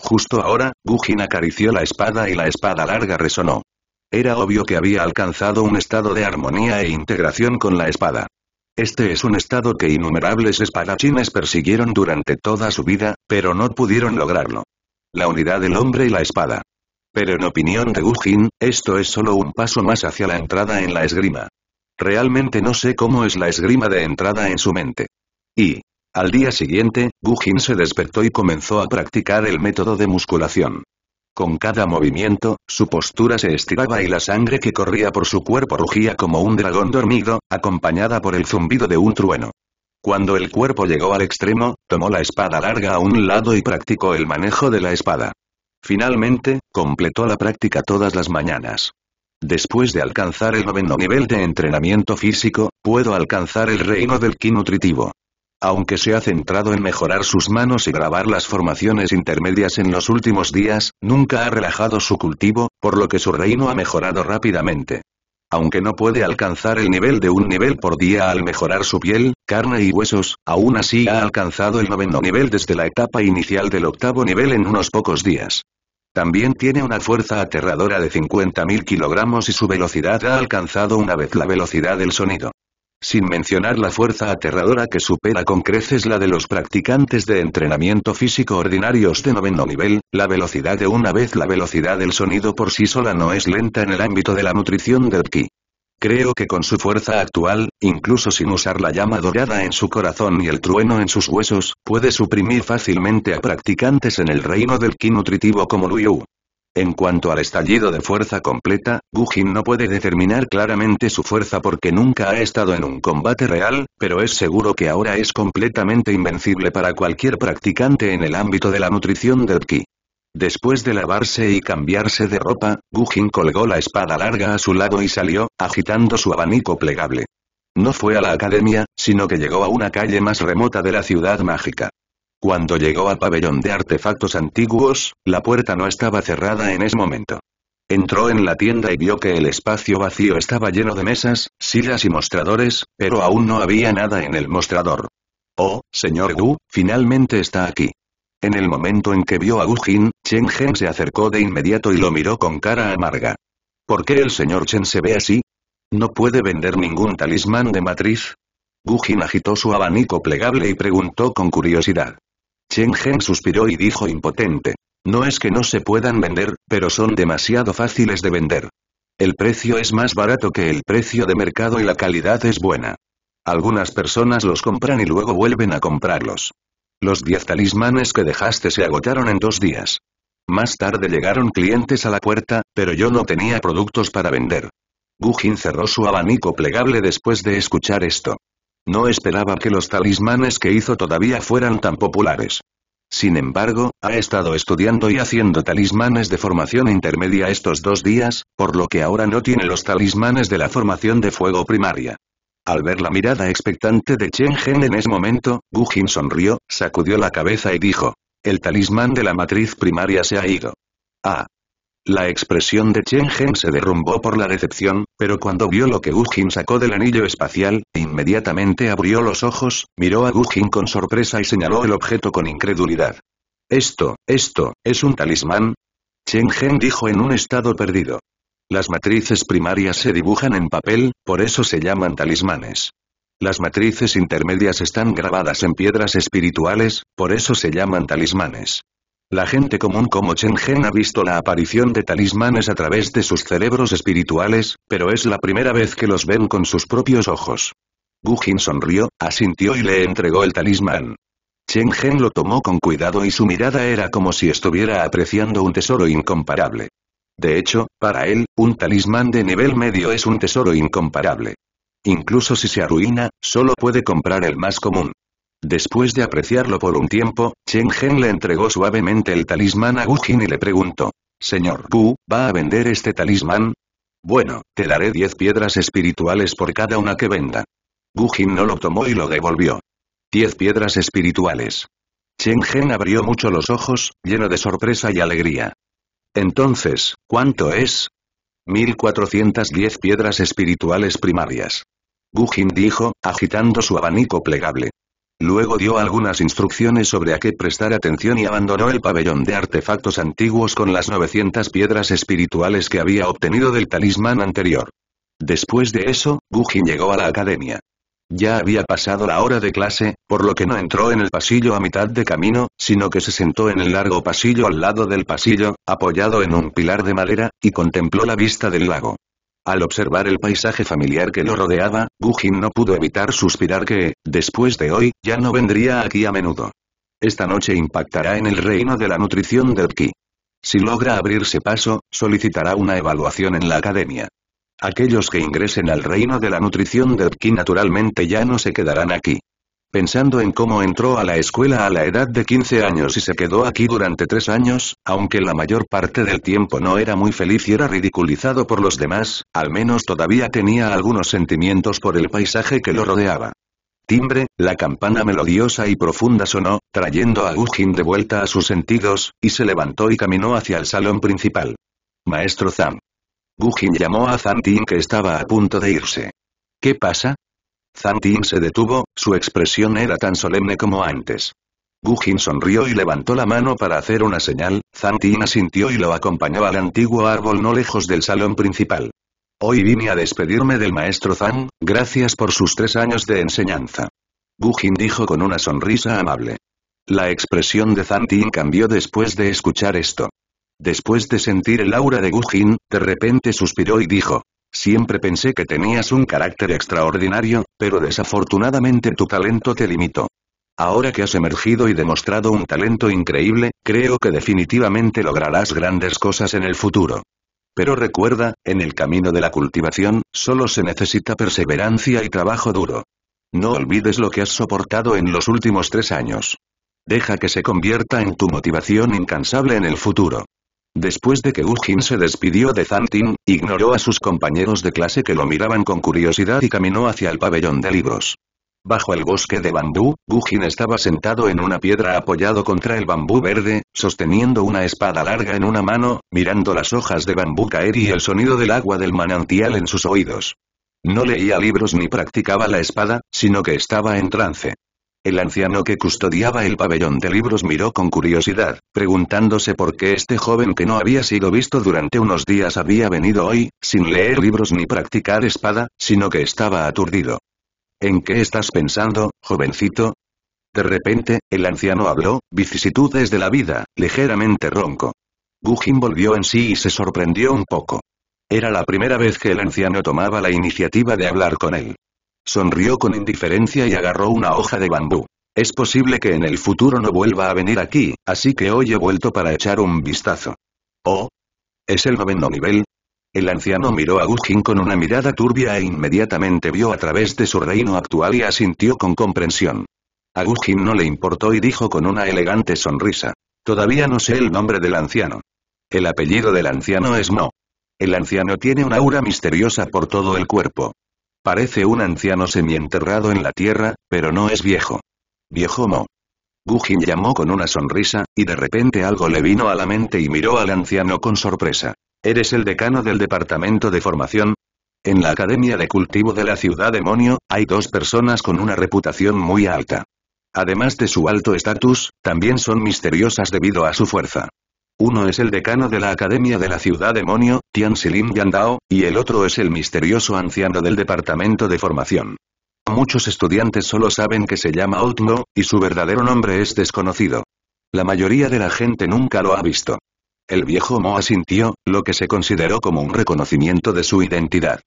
Justo ahora, Gujin acarició la espada y la espada larga resonó. Era obvio que había alcanzado un estado de armonía e integración con la espada. Este es un estado que innumerables espadachines persiguieron durante toda su vida, pero no pudieron lograrlo. La unidad del hombre y la espada. Pero en opinión de Gujin, esto es solo un paso más hacia la entrada en la esgrima. Realmente no sé cómo es la esgrima de entrada en su mente. Y, al día siguiente, Gujin se despertó y comenzó a practicar el método de musculación. Con cada movimiento, su postura se estiraba y la sangre que corría por su cuerpo rugía como un dragón dormido, acompañada por el zumbido de un trueno. Cuando el cuerpo llegó al extremo, tomó la espada larga a un lado y practicó el manejo de la espada. Finalmente, completó la práctica todas las mañanas. Después de alcanzar el noveno nivel de entrenamiento físico, puedo alcanzar el reino del ki nutritivo. Aunque se ha centrado en mejorar sus manos y grabar las formaciones intermedias en los últimos días, nunca ha relajado su cultivo, por lo que su reino ha mejorado rápidamente. Aunque no puede alcanzar el nivel de un nivel por día al mejorar su piel, carne y huesos, aún así ha alcanzado el noveno nivel desde la etapa inicial del octavo nivel en unos pocos días. También tiene una fuerza aterradora de 50.000 kilogramos y su velocidad ha alcanzado una vez la velocidad del sonido sin mencionar la fuerza aterradora que supera con creces la de los practicantes de entrenamiento físico ordinarios de noveno nivel, la velocidad de una vez la velocidad del sonido por sí sola no es lenta en el ámbito de la nutrición del ki. Creo que con su fuerza actual, incluso sin usar la llama dorada en su corazón y el trueno en sus huesos, puede suprimir fácilmente a practicantes en el reino del ki nutritivo como Yu. En cuanto al estallido de fuerza completa, Gujin no puede determinar claramente su fuerza porque nunca ha estado en un combate real, pero es seguro que ahora es completamente invencible para cualquier practicante en el ámbito de la nutrición de ki. Después de lavarse y cambiarse de ropa, Gujin colgó la espada larga a su lado y salió, agitando su abanico plegable. No fue a la academia, sino que llegó a una calle más remota de la ciudad mágica. Cuando llegó al pabellón de artefactos antiguos, la puerta no estaba cerrada en ese momento. Entró en la tienda y vio que el espacio vacío estaba lleno de mesas, sillas y mostradores, pero aún no había nada en el mostrador. Oh, señor Gu, finalmente está aquí. En el momento en que vio a Gu Jin, Chen Gen se acercó de inmediato y lo miró con cara amarga. ¿Por qué el señor Chen se ve así? ¿No puede vender ningún talismán de matriz? Gu Jin agitó su abanico plegable y preguntó con curiosidad. Chen suspiró y dijo impotente. No es que no se puedan vender, pero son demasiado fáciles de vender. El precio es más barato que el precio de mercado y la calidad es buena. Algunas personas los compran y luego vuelven a comprarlos. Los diez talismanes que dejaste se agotaron en dos días. Más tarde llegaron clientes a la puerta, pero yo no tenía productos para vender. Jin cerró su abanico plegable después de escuchar esto. No esperaba que los talismanes que hizo todavía fueran tan populares. Sin embargo, ha estado estudiando y haciendo talismanes de formación intermedia estos dos días, por lo que ahora no tiene los talismanes de la formación de fuego primaria. Al ver la mirada expectante de Chen Gen en ese momento, Gu Jin sonrió, sacudió la cabeza y dijo. El talismán de la matriz primaria se ha ido. Ah, la expresión de Chen Gen se derrumbó por la decepción, pero cuando vio lo que Jin sacó del anillo espacial, inmediatamente abrió los ojos, miró a Jin con sorpresa y señaló el objeto con incredulidad. Esto, esto, ¿es un talismán? Chen Gen dijo en un estado perdido. Las matrices primarias se dibujan en papel, por eso se llaman talismanes. Las matrices intermedias están grabadas en piedras espirituales, por eso se llaman talismanes. La gente común como Chen Gen ha visto la aparición de talismanes a través de sus cerebros espirituales, pero es la primera vez que los ven con sus propios ojos. Gu sonrió, asintió y le entregó el talismán. Chen Gen lo tomó con cuidado y su mirada era como si estuviera apreciando un tesoro incomparable. De hecho, para él, un talismán de nivel medio es un tesoro incomparable. Incluso si se arruina, solo puede comprar el más común. Después de apreciarlo por un tiempo, Chen Gen le entregó suavemente el talismán a Jin y le preguntó. Señor Gu, ¿va a vender este talismán? Bueno, te daré diez piedras espirituales por cada una que venda. Jin no lo tomó y lo devolvió. Diez piedras espirituales. Chen Gen abrió mucho los ojos, lleno de sorpresa y alegría. Entonces, ¿cuánto es? 1410 piedras espirituales primarias. Jin dijo, agitando su abanico plegable. Luego dio algunas instrucciones sobre a qué prestar atención y abandonó el pabellón de artefactos antiguos con las 900 piedras espirituales que había obtenido del talismán anterior. Después de eso, Gugin llegó a la academia. Ya había pasado la hora de clase, por lo que no entró en el pasillo a mitad de camino, sino que se sentó en el largo pasillo al lado del pasillo, apoyado en un pilar de madera, y contempló la vista del lago. Al observar el paisaje familiar que lo rodeaba, Gujin no pudo evitar suspirar que, después de hoy, ya no vendría aquí a menudo. Esta noche impactará en el reino de la nutrición de ki. Si logra abrirse paso, solicitará una evaluación en la academia. Aquellos que ingresen al reino de la nutrición de ki naturalmente ya no se quedarán aquí. Pensando en cómo entró a la escuela a la edad de 15 años y se quedó aquí durante tres años, aunque la mayor parte del tiempo no era muy feliz y era ridiculizado por los demás, al menos todavía tenía algunos sentimientos por el paisaje que lo rodeaba. Timbre, la campana melodiosa y profunda sonó, trayendo a Gujin de vuelta a sus sentidos, y se levantó y caminó hacia el salón principal. Maestro Zam. Gujin llamó a Tin que estaba a punto de irse. ¿Qué pasa? Zantin se detuvo, su expresión era tan solemne como antes. Gugin sonrió y levantó la mano para hacer una señal, Zantin asintió y lo acompañó al antiguo árbol no lejos del salón principal. Hoy vine a despedirme del maestro Zan, gracias por sus tres años de enseñanza. Gugin dijo con una sonrisa amable. La expresión de Zantin cambió después de escuchar esto. Después de sentir el aura de Gugin, de repente suspiró y dijo, Siempre pensé que tenías un carácter extraordinario, pero desafortunadamente tu talento te limitó. Ahora que has emergido y demostrado un talento increíble, creo que definitivamente lograrás grandes cosas en el futuro. Pero recuerda, en el camino de la cultivación, solo se necesita perseverancia y trabajo duro. No olvides lo que has soportado en los últimos tres años. Deja que se convierta en tu motivación incansable en el futuro. Después de que Jin se despidió de Zantin, ignoró a sus compañeros de clase que lo miraban con curiosidad y caminó hacia el pabellón de libros. Bajo el bosque de bambú, Gugin estaba sentado en una piedra apoyado contra el bambú verde, sosteniendo una espada larga en una mano, mirando las hojas de bambú caer y el sonido del agua del manantial en sus oídos. No leía libros ni practicaba la espada, sino que estaba en trance. El anciano que custodiaba el pabellón de libros miró con curiosidad, preguntándose por qué este joven que no había sido visto durante unos días había venido hoy, sin leer libros ni practicar espada, sino que estaba aturdido. ¿En qué estás pensando, jovencito? De repente, el anciano habló, vicisitudes de la vida, ligeramente ronco. Gujin volvió en sí y se sorprendió un poco. Era la primera vez que el anciano tomaba la iniciativa de hablar con él. Sonrió con indiferencia y agarró una hoja de bambú. Es posible que en el futuro no vuelva a venir aquí, así que hoy he vuelto para echar un vistazo. ¿Oh? ¿Es el noveno nivel? El anciano miró a Gujin con una mirada turbia e inmediatamente vio a través de su reino actual y asintió con comprensión. A Gujin no le importó y dijo con una elegante sonrisa. Todavía no sé el nombre del anciano. El apellido del anciano es No. El anciano tiene una aura misteriosa por todo el cuerpo. Parece un anciano semienterrado en la tierra, pero no es viejo. Viejo Mo. Gujin llamó con una sonrisa, y de repente algo le vino a la mente y miró al anciano con sorpresa. ¿Eres el decano del departamento de formación? En la Academia de Cultivo de la Ciudad Demonio, hay dos personas con una reputación muy alta. Además de su alto estatus, también son misteriosas debido a su fuerza. Uno es el decano de la Academia de la Ciudad Demonio, Tian Silin Yandao, y el otro es el misterioso anciano del Departamento de Formación. Muchos estudiantes solo saben que se llama otmo y su verdadero nombre es desconocido. La mayoría de la gente nunca lo ha visto. El viejo Mo asintió, lo que se consideró como un reconocimiento de su identidad.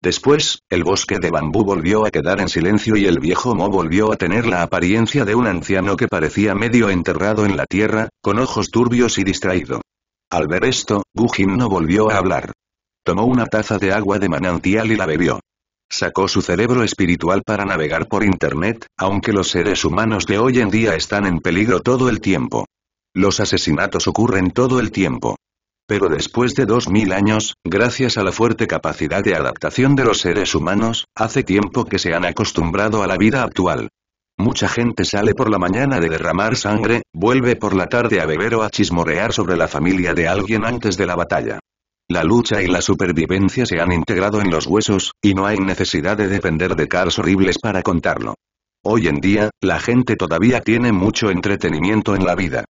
Después, el bosque de bambú volvió a quedar en silencio y el viejo Mo volvió a tener la apariencia de un anciano que parecía medio enterrado en la tierra, con ojos turbios y distraído. Al ver esto, Gujin no volvió a hablar. Tomó una taza de agua de manantial y la bebió. Sacó su cerebro espiritual para navegar por Internet, aunque los seres humanos de hoy en día están en peligro todo el tiempo. Los asesinatos ocurren todo el tiempo. Pero después de dos mil años, gracias a la fuerte capacidad de adaptación de los seres humanos, hace tiempo que se han acostumbrado a la vida actual. Mucha gente sale por la mañana de derramar sangre, vuelve por la tarde a beber o a chismorear sobre la familia de alguien antes de la batalla. La lucha y la supervivencia se han integrado en los huesos, y no hay necesidad de depender de cars horribles para contarlo. Hoy en día, la gente todavía tiene mucho entretenimiento en la vida.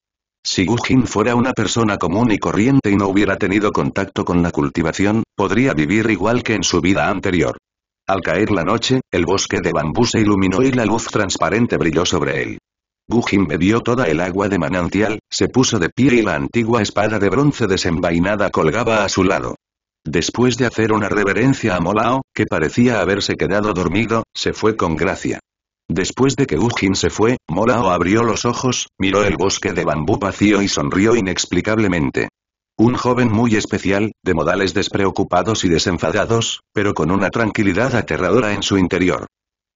Si Gujin fuera una persona común y corriente y no hubiera tenido contacto con la cultivación, podría vivir igual que en su vida anterior. Al caer la noche, el bosque de bambú se iluminó y la luz transparente brilló sobre él. Gujin bebió toda el agua de manantial, se puso de pie y la antigua espada de bronce desenvainada colgaba a su lado. Después de hacer una reverencia a Molao, que parecía haberse quedado dormido, se fue con gracia. Después de que Ujin se fue, Molao abrió los ojos, miró el bosque de bambú vacío y sonrió inexplicablemente. Un joven muy especial, de modales despreocupados y desenfadados, pero con una tranquilidad aterradora en su interior.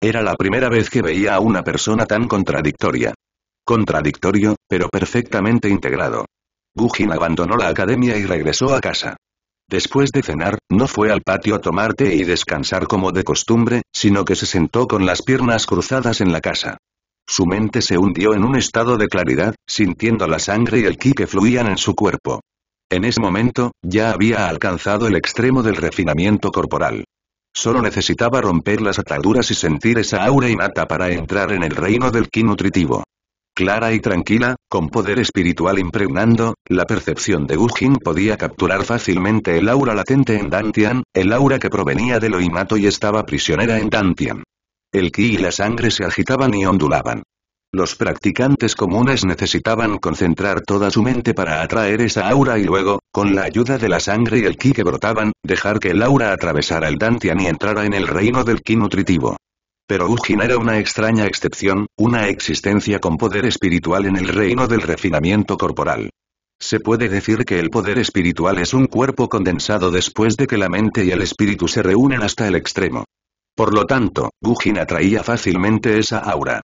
Era la primera vez que veía a una persona tan contradictoria. Contradictorio, pero perfectamente integrado. Gujin abandonó la academia y regresó a casa. Después de cenar, no fue al patio a tomar té y descansar como de costumbre, sino que se sentó con las piernas cruzadas en la casa. Su mente se hundió en un estado de claridad, sintiendo la sangre y el ki que fluían en su cuerpo. En ese momento, ya había alcanzado el extremo del refinamiento corporal. Solo necesitaba romper las ataduras y sentir esa aura y innata para entrar en el reino del ki nutritivo. Clara y tranquila, con poder espiritual impregnando, la percepción de Gujin podía capturar fácilmente el aura latente en Dantian, el aura que provenía de lo y estaba prisionera en Dantian. El ki y la sangre se agitaban y ondulaban. Los practicantes comunes necesitaban concentrar toda su mente para atraer esa aura y luego, con la ayuda de la sangre y el ki que brotaban, dejar que el aura atravesara el Dantian y entrara en el reino del ki nutritivo pero Gujin era una extraña excepción, una existencia con poder espiritual en el reino del refinamiento corporal. Se puede decir que el poder espiritual es un cuerpo condensado después de que la mente y el espíritu se reúnen hasta el extremo. Por lo tanto, Gujin atraía fácilmente esa aura.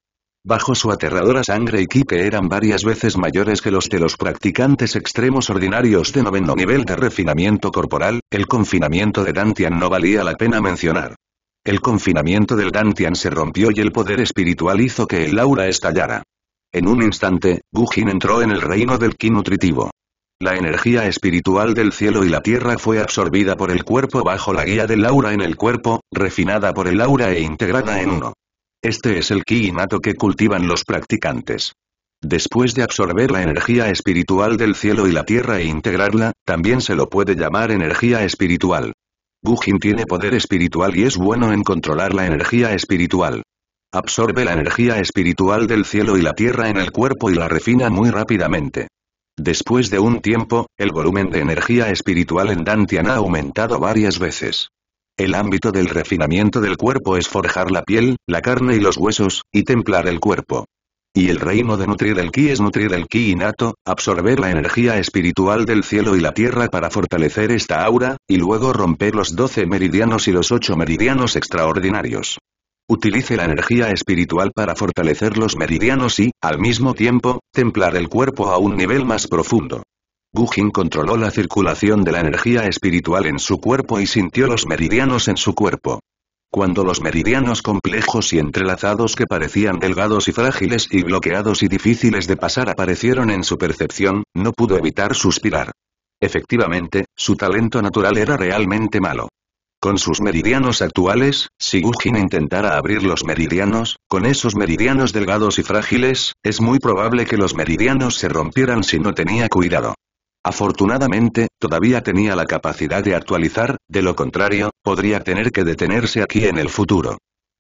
Bajo su aterradora sangre y ki eran varias veces mayores que los de los practicantes extremos ordinarios de noveno nivel de refinamiento corporal, el confinamiento de Dantian no valía la pena mencionar. El confinamiento del Dantian se rompió y el poder espiritual hizo que el aura estallara. En un instante, Gujin entró en el reino del ki nutritivo. La energía espiritual del cielo y la tierra fue absorbida por el cuerpo bajo la guía del aura en el cuerpo, refinada por el aura e integrada en uno. Este es el ki innato que cultivan los practicantes. Después de absorber la energía espiritual del cielo y la tierra e integrarla, también se lo puede llamar energía espiritual. Gujin tiene poder espiritual y es bueno en controlar la energía espiritual. Absorbe la energía espiritual del cielo y la tierra en el cuerpo y la refina muy rápidamente. Después de un tiempo, el volumen de energía espiritual en Dantian ha aumentado varias veces. El ámbito del refinamiento del cuerpo es forjar la piel, la carne y los huesos, y templar el cuerpo. Y el reino de nutrir el ki es nutrir el ki innato, absorber la energía espiritual del cielo y la tierra para fortalecer esta aura, y luego romper los doce meridianos y los ocho meridianos extraordinarios. Utilice la energía espiritual para fortalecer los meridianos y, al mismo tiempo, templar el cuerpo a un nivel más profundo. Gujin controló la circulación de la energía espiritual en su cuerpo y sintió los meridianos en su cuerpo. Cuando los meridianos complejos y entrelazados que parecían delgados y frágiles y bloqueados y difíciles de pasar aparecieron en su percepción, no pudo evitar suspirar. Efectivamente, su talento natural era realmente malo. Con sus meridianos actuales, si Ujin intentara abrir los meridianos, con esos meridianos delgados y frágiles, es muy probable que los meridianos se rompieran si no tenía cuidado. Afortunadamente, todavía tenía la capacidad de actualizar, de lo contrario, podría tener que detenerse aquí en el futuro.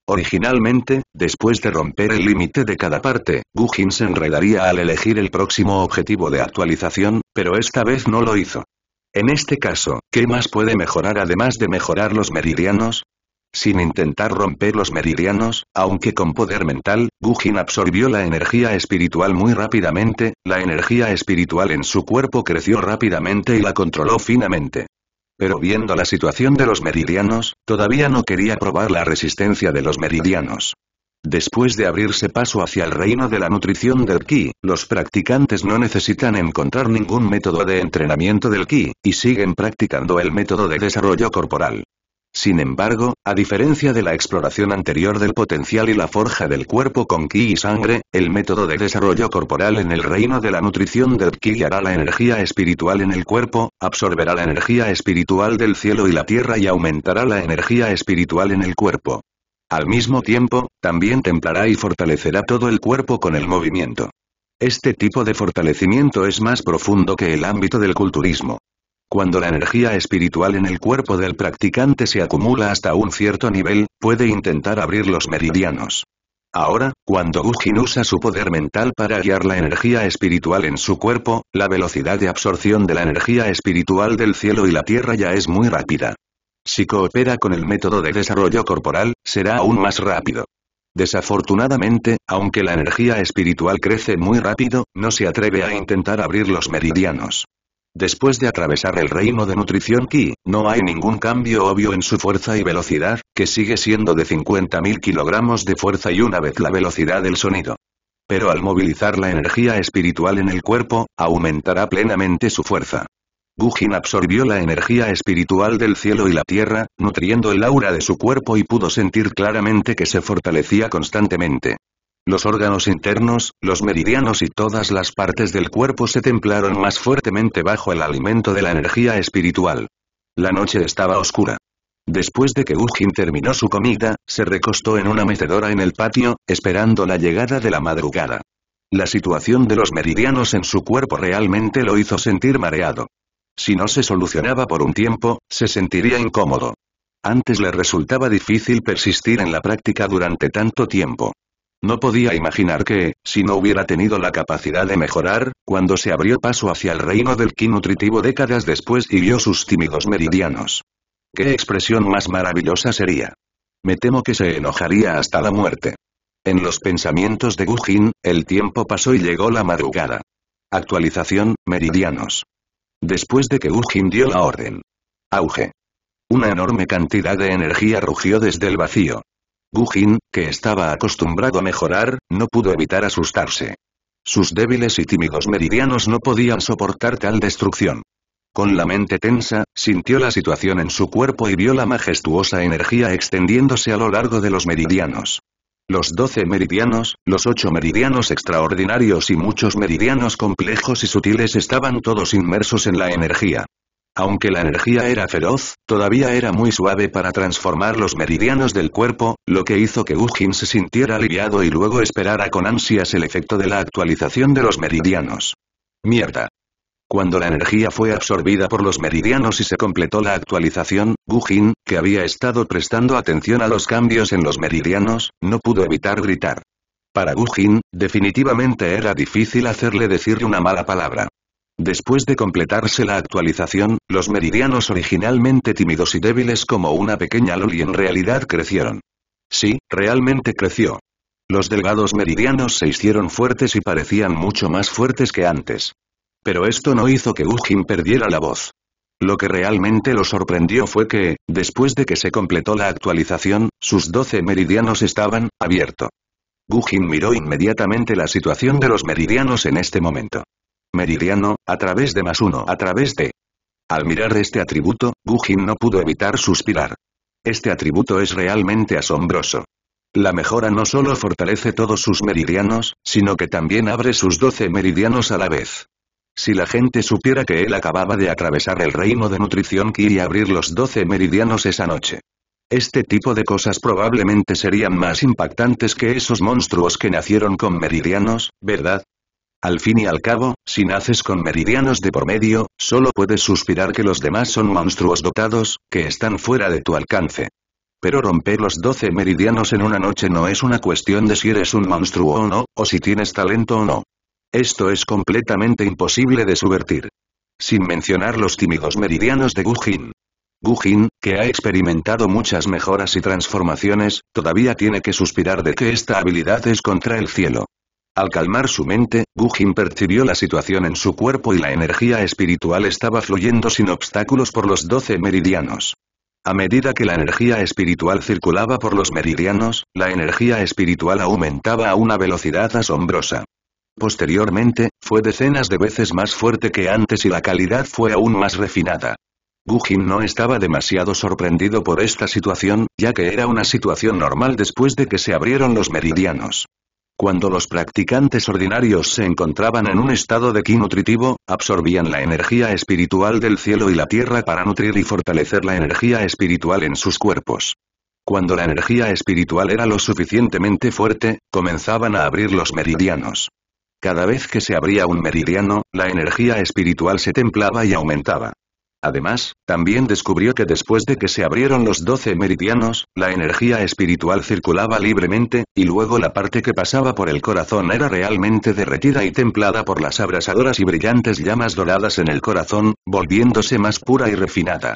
Originalmente, después de romper el límite de cada parte, Gugin se enredaría al elegir el próximo objetivo de actualización, pero esta vez no lo hizo. En este caso, ¿qué más puede mejorar además de mejorar los meridianos? Sin intentar romper los meridianos, aunque con poder mental, Gujin absorbió la energía espiritual muy rápidamente, la energía espiritual en su cuerpo creció rápidamente y la controló finamente. Pero viendo la situación de los meridianos, todavía no quería probar la resistencia de los meridianos. Después de abrirse paso hacia el reino de la nutrición del ki, los practicantes no necesitan encontrar ningún método de entrenamiento del ki, y siguen practicando el método de desarrollo corporal. Sin embargo, a diferencia de la exploración anterior del potencial y la forja del cuerpo con ki y sangre, el método de desarrollo corporal en el reino de la nutrición del ki hará la energía espiritual en el cuerpo, absorberá la energía espiritual del cielo y la tierra y aumentará la energía espiritual en el cuerpo. Al mismo tiempo, también templará y fortalecerá todo el cuerpo con el movimiento. Este tipo de fortalecimiento es más profundo que el ámbito del culturismo. Cuando la energía espiritual en el cuerpo del practicante se acumula hasta un cierto nivel, puede intentar abrir los meridianos. Ahora, cuando Gujin usa su poder mental para guiar la energía espiritual en su cuerpo, la velocidad de absorción de la energía espiritual del cielo y la tierra ya es muy rápida. Si coopera con el método de desarrollo corporal, será aún más rápido. Desafortunadamente, aunque la energía espiritual crece muy rápido, no se atreve a intentar abrir los meridianos. Después de atravesar el reino de nutrición Ki, no hay ningún cambio obvio en su fuerza y velocidad, que sigue siendo de 50.000 kilogramos de fuerza y una vez la velocidad del sonido. Pero al movilizar la energía espiritual en el cuerpo, aumentará plenamente su fuerza. Gujin absorbió la energía espiritual del cielo y la tierra, nutriendo el aura de su cuerpo y pudo sentir claramente que se fortalecía constantemente. Los órganos internos, los meridianos y todas las partes del cuerpo se templaron más fuertemente bajo el alimento de la energía espiritual. La noche estaba oscura. Después de que Ugin terminó su comida, se recostó en una mecedora en el patio, esperando la llegada de la madrugada. La situación de los meridianos en su cuerpo realmente lo hizo sentir mareado. Si no se solucionaba por un tiempo, se sentiría incómodo. Antes le resultaba difícil persistir en la práctica durante tanto tiempo. No podía imaginar que, si no hubiera tenido la capacidad de mejorar, cuando se abrió paso hacia el reino del ki nutritivo décadas después y vio sus tímidos meridianos. ¿Qué expresión más maravillosa sería? Me temo que se enojaría hasta la muerte. En los pensamientos de Gujin, el tiempo pasó y llegó la madrugada. Actualización, meridianos. Después de que Gujin dio la orden. Auge. Una enorme cantidad de energía rugió desde el vacío. Gujin, que estaba acostumbrado a mejorar, no pudo evitar asustarse. Sus débiles y tímidos meridianos no podían soportar tal destrucción. Con la mente tensa, sintió la situación en su cuerpo y vio la majestuosa energía extendiéndose a lo largo de los meridianos. Los doce meridianos, los ocho meridianos extraordinarios y muchos meridianos complejos y sutiles estaban todos inmersos en la energía. Aunque la energía era feroz, todavía era muy suave para transformar los meridianos del cuerpo, lo que hizo que Gujin se sintiera aliviado y luego esperara con ansias el efecto de la actualización de los meridianos. Mierda. Cuando la energía fue absorbida por los meridianos y se completó la actualización, Gujin, que había estado prestando atención a los cambios en los meridianos, no pudo evitar gritar. Para Gujin, definitivamente era difícil hacerle decir una mala palabra. Después de completarse la actualización, los meridianos originalmente tímidos y débiles como una pequeña loli en realidad crecieron. Sí, realmente creció. Los delgados meridianos se hicieron fuertes y parecían mucho más fuertes que antes. Pero esto no hizo que Ujin perdiera la voz. Lo que realmente lo sorprendió fue que, después de que se completó la actualización, sus doce meridianos estaban, abierto. Gujin miró inmediatamente la situación de los meridianos en este momento meridiano, a través de más uno, a través de... Al mirar este atributo, Gujin no pudo evitar suspirar. Este atributo es realmente asombroso. La mejora no solo fortalece todos sus meridianos, sino que también abre sus doce meridianos a la vez. Si la gente supiera que él acababa de atravesar el reino de nutrición ki y abrir los doce meridianos esa noche. Este tipo de cosas probablemente serían más impactantes que esos monstruos que nacieron con meridianos, ¿verdad? Al fin y al cabo, si naces con meridianos de por medio, solo puedes suspirar que los demás son monstruos dotados, que están fuera de tu alcance. Pero romper los 12 meridianos en una noche no es una cuestión de si eres un monstruo o no, o si tienes talento o no. Esto es completamente imposible de subvertir. Sin mencionar los tímidos meridianos de Gujin. Gujin, que ha experimentado muchas mejoras y transformaciones, todavía tiene que suspirar de que esta habilidad es contra el cielo. Al calmar su mente, Gujin percibió la situación en su cuerpo y la energía espiritual estaba fluyendo sin obstáculos por los doce meridianos. A medida que la energía espiritual circulaba por los meridianos, la energía espiritual aumentaba a una velocidad asombrosa. Posteriormente, fue decenas de veces más fuerte que antes y la calidad fue aún más refinada. Gujin no estaba demasiado sorprendido por esta situación, ya que era una situación normal después de que se abrieron los meridianos. Cuando los practicantes ordinarios se encontraban en un estado de ki nutritivo, absorbían la energía espiritual del cielo y la tierra para nutrir y fortalecer la energía espiritual en sus cuerpos. Cuando la energía espiritual era lo suficientemente fuerte, comenzaban a abrir los meridianos. Cada vez que se abría un meridiano, la energía espiritual se templaba y aumentaba. Además, también descubrió que después de que se abrieron los doce meridianos, la energía espiritual circulaba libremente, y luego la parte que pasaba por el corazón era realmente derretida y templada por las abrasadoras y brillantes llamas doradas en el corazón, volviéndose más pura y refinada.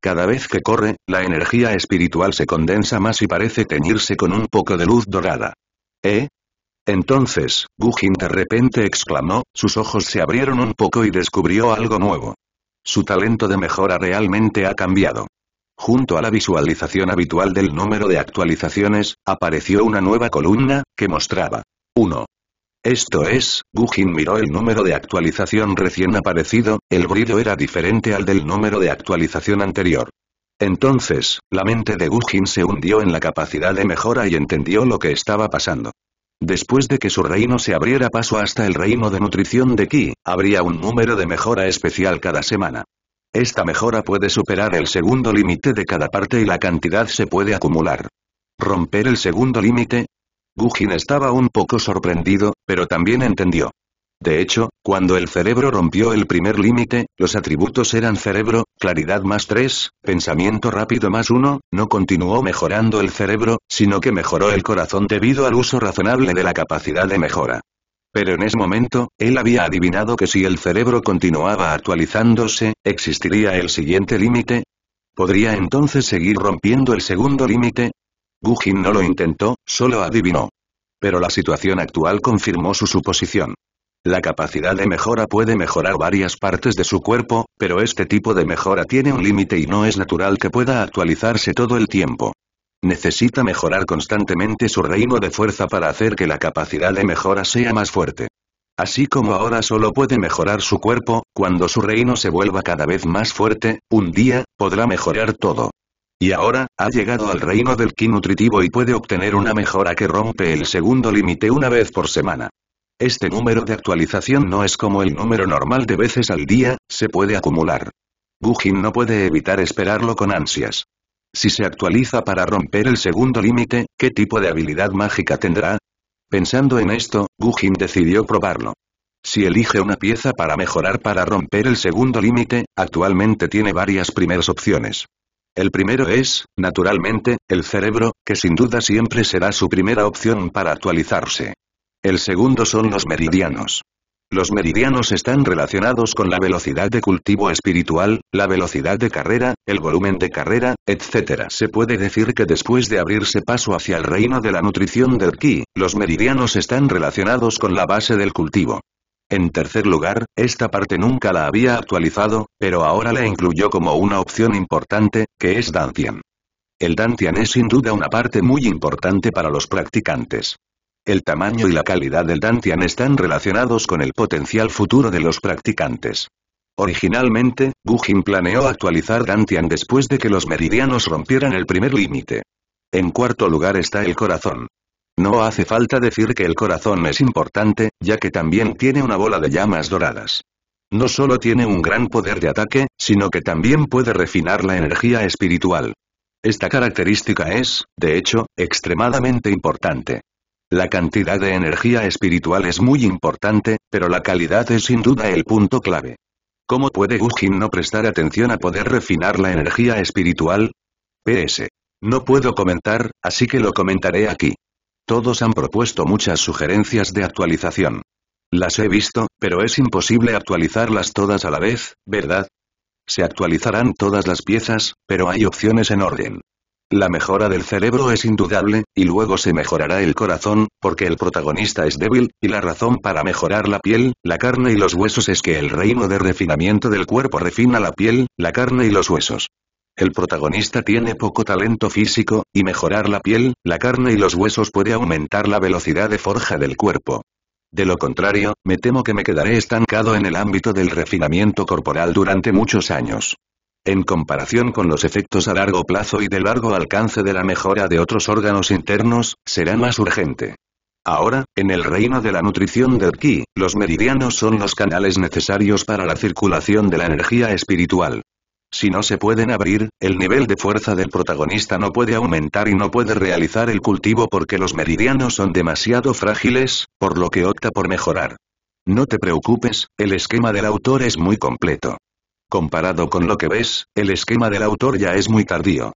Cada vez que corre, la energía espiritual se condensa más y parece teñirse con un poco de luz dorada. ¿Eh? Entonces, Gujin de repente exclamó, sus ojos se abrieron un poco y descubrió algo nuevo. Su talento de mejora realmente ha cambiado. Junto a la visualización habitual del número de actualizaciones, apareció una nueva columna, que mostraba 1. Esto es, Gujin miró el número de actualización recién aparecido, el brillo era diferente al del número de actualización anterior. Entonces, la mente de Gugin se hundió en la capacidad de mejora y entendió lo que estaba pasando. Después de que su reino se abriera paso hasta el reino de nutrición de Ki, habría un número de mejora especial cada semana. Esta mejora puede superar el segundo límite de cada parte y la cantidad se puede acumular. ¿Romper el segundo límite? Gujin estaba un poco sorprendido, pero también entendió. De hecho, cuando el cerebro rompió el primer límite, los atributos eran cerebro, claridad más 3, pensamiento rápido más 1, no continuó mejorando el cerebro, sino que mejoró el corazón debido al uso razonable de la capacidad de mejora. Pero en ese momento, él había adivinado que si el cerebro continuaba actualizándose, existiría el siguiente límite. ¿Podría entonces seguir rompiendo el segundo límite? Gugin no lo intentó, solo adivinó. Pero la situación actual confirmó su suposición. La capacidad de mejora puede mejorar varias partes de su cuerpo, pero este tipo de mejora tiene un límite y no es natural que pueda actualizarse todo el tiempo. Necesita mejorar constantemente su reino de fuerza para hacer que la capacidad de mejora sea más fuerte. Así como ahora solo puede mejorar su cuerpo, cuando su reino se vuelva cada vez más fuerte, un día, podrá mejorar todo. Y ahora, ha llegado al reino del ki nutritivo y puede obtener una mejora que rompe el segundo límite una vez por semana. Este número de actualización no es como el número normal de veces al día, se puede acumular. Gujin no puede evitar esperarlo con ansias. Si se actualiza para romper el segundo límite, ¿qué tipo de habilidad mágica tendrá? Pensando en esto, Gujin decidió probarlo. Si elige una pieza para mejorar para romper el segundo límite, actualmente tiene varias primeras opciones. El primero es, naturalmente, el cerebro, que sin duda siempre será su primera opción para actualizarse. El segundo son los meridianos. Los meridianos están relacionados con la velocidad de cultivo espiritual, la velocidad de carrera, el volumen de carrera, etc. Se puede decir que después de abrirse paso hacia el reino de la nutrición del ki, los meridianos están relacionados con la base del cultivo. En tercer lugar, esta parte nunca la había actualizado, pero ahora la incluyó como una opción importante, que es Dantian. El Dantian es sin duda una parte muy importante para los practicantes. El tamaño y la calidad del Dantian están relacionados con el potencial futuro de los practicantes. Originalmente, Gugin planeó actualizar Dantian después de que los meridianos rompieran el primer límite. En cuarto lugar está el corazón. No hace falta decir que el corazón es importante, ya que también tiene una bola de llamas doradas. No solo tiene un gran poder de ataque, sino que también puede refinar la energía espiritual. Esta característica es, de hecho, extremadamente importante. La cantidad de energía espiritual es muy importante, pero la calidad es sin duda el punto clave. ¿Cómo puede Gujin no prestar atención a poder refinar la energía espiritual? PS. No puedo comentar, así que lo comentaré aquí. Todos han propuesto muchas sugerencias de actualización. Las he visto, pero es imposible actualizarlas todas a la vez, ¿verdad? Se actualizarán todas las piezas, pero hay opciones en orden. La mejora del cerebro es indudable, y luego se mejorará el corazón, porque el protagonista es débil, y la razón para mejorar la piel, la carne y los huesos es que el reino de refinamiento del cuerpo refina la piel, la carne y los huesos. El protagonista tiene poco talento físico, y mejorar la piel, la carne y los huesos puede aumentar la velocidad de forja del cuerpo. De lo contrario, me temo que me quedaré estancado en el ámbito del refinamiento corporal durante muchos años en comparación con los efectos a largo plazo y de largo alcance de la mejora de otros órganos internos, será más urgente. Ahora, en el reino de la nutrición del ki, los meridianos son los canales necesarios para la circulación de la energía espiritual. Si no se pueden abrir, el nivel de fuerza del protagonista no puede aumentar y no puede realizar el cultivo porque los meridianos son demasiado frágiles, por lo que opta por mejorar. No te preocupes, el esquema del autor es muy completo. Comparado con lo que ves, el esquema del autor ya es muy tardío.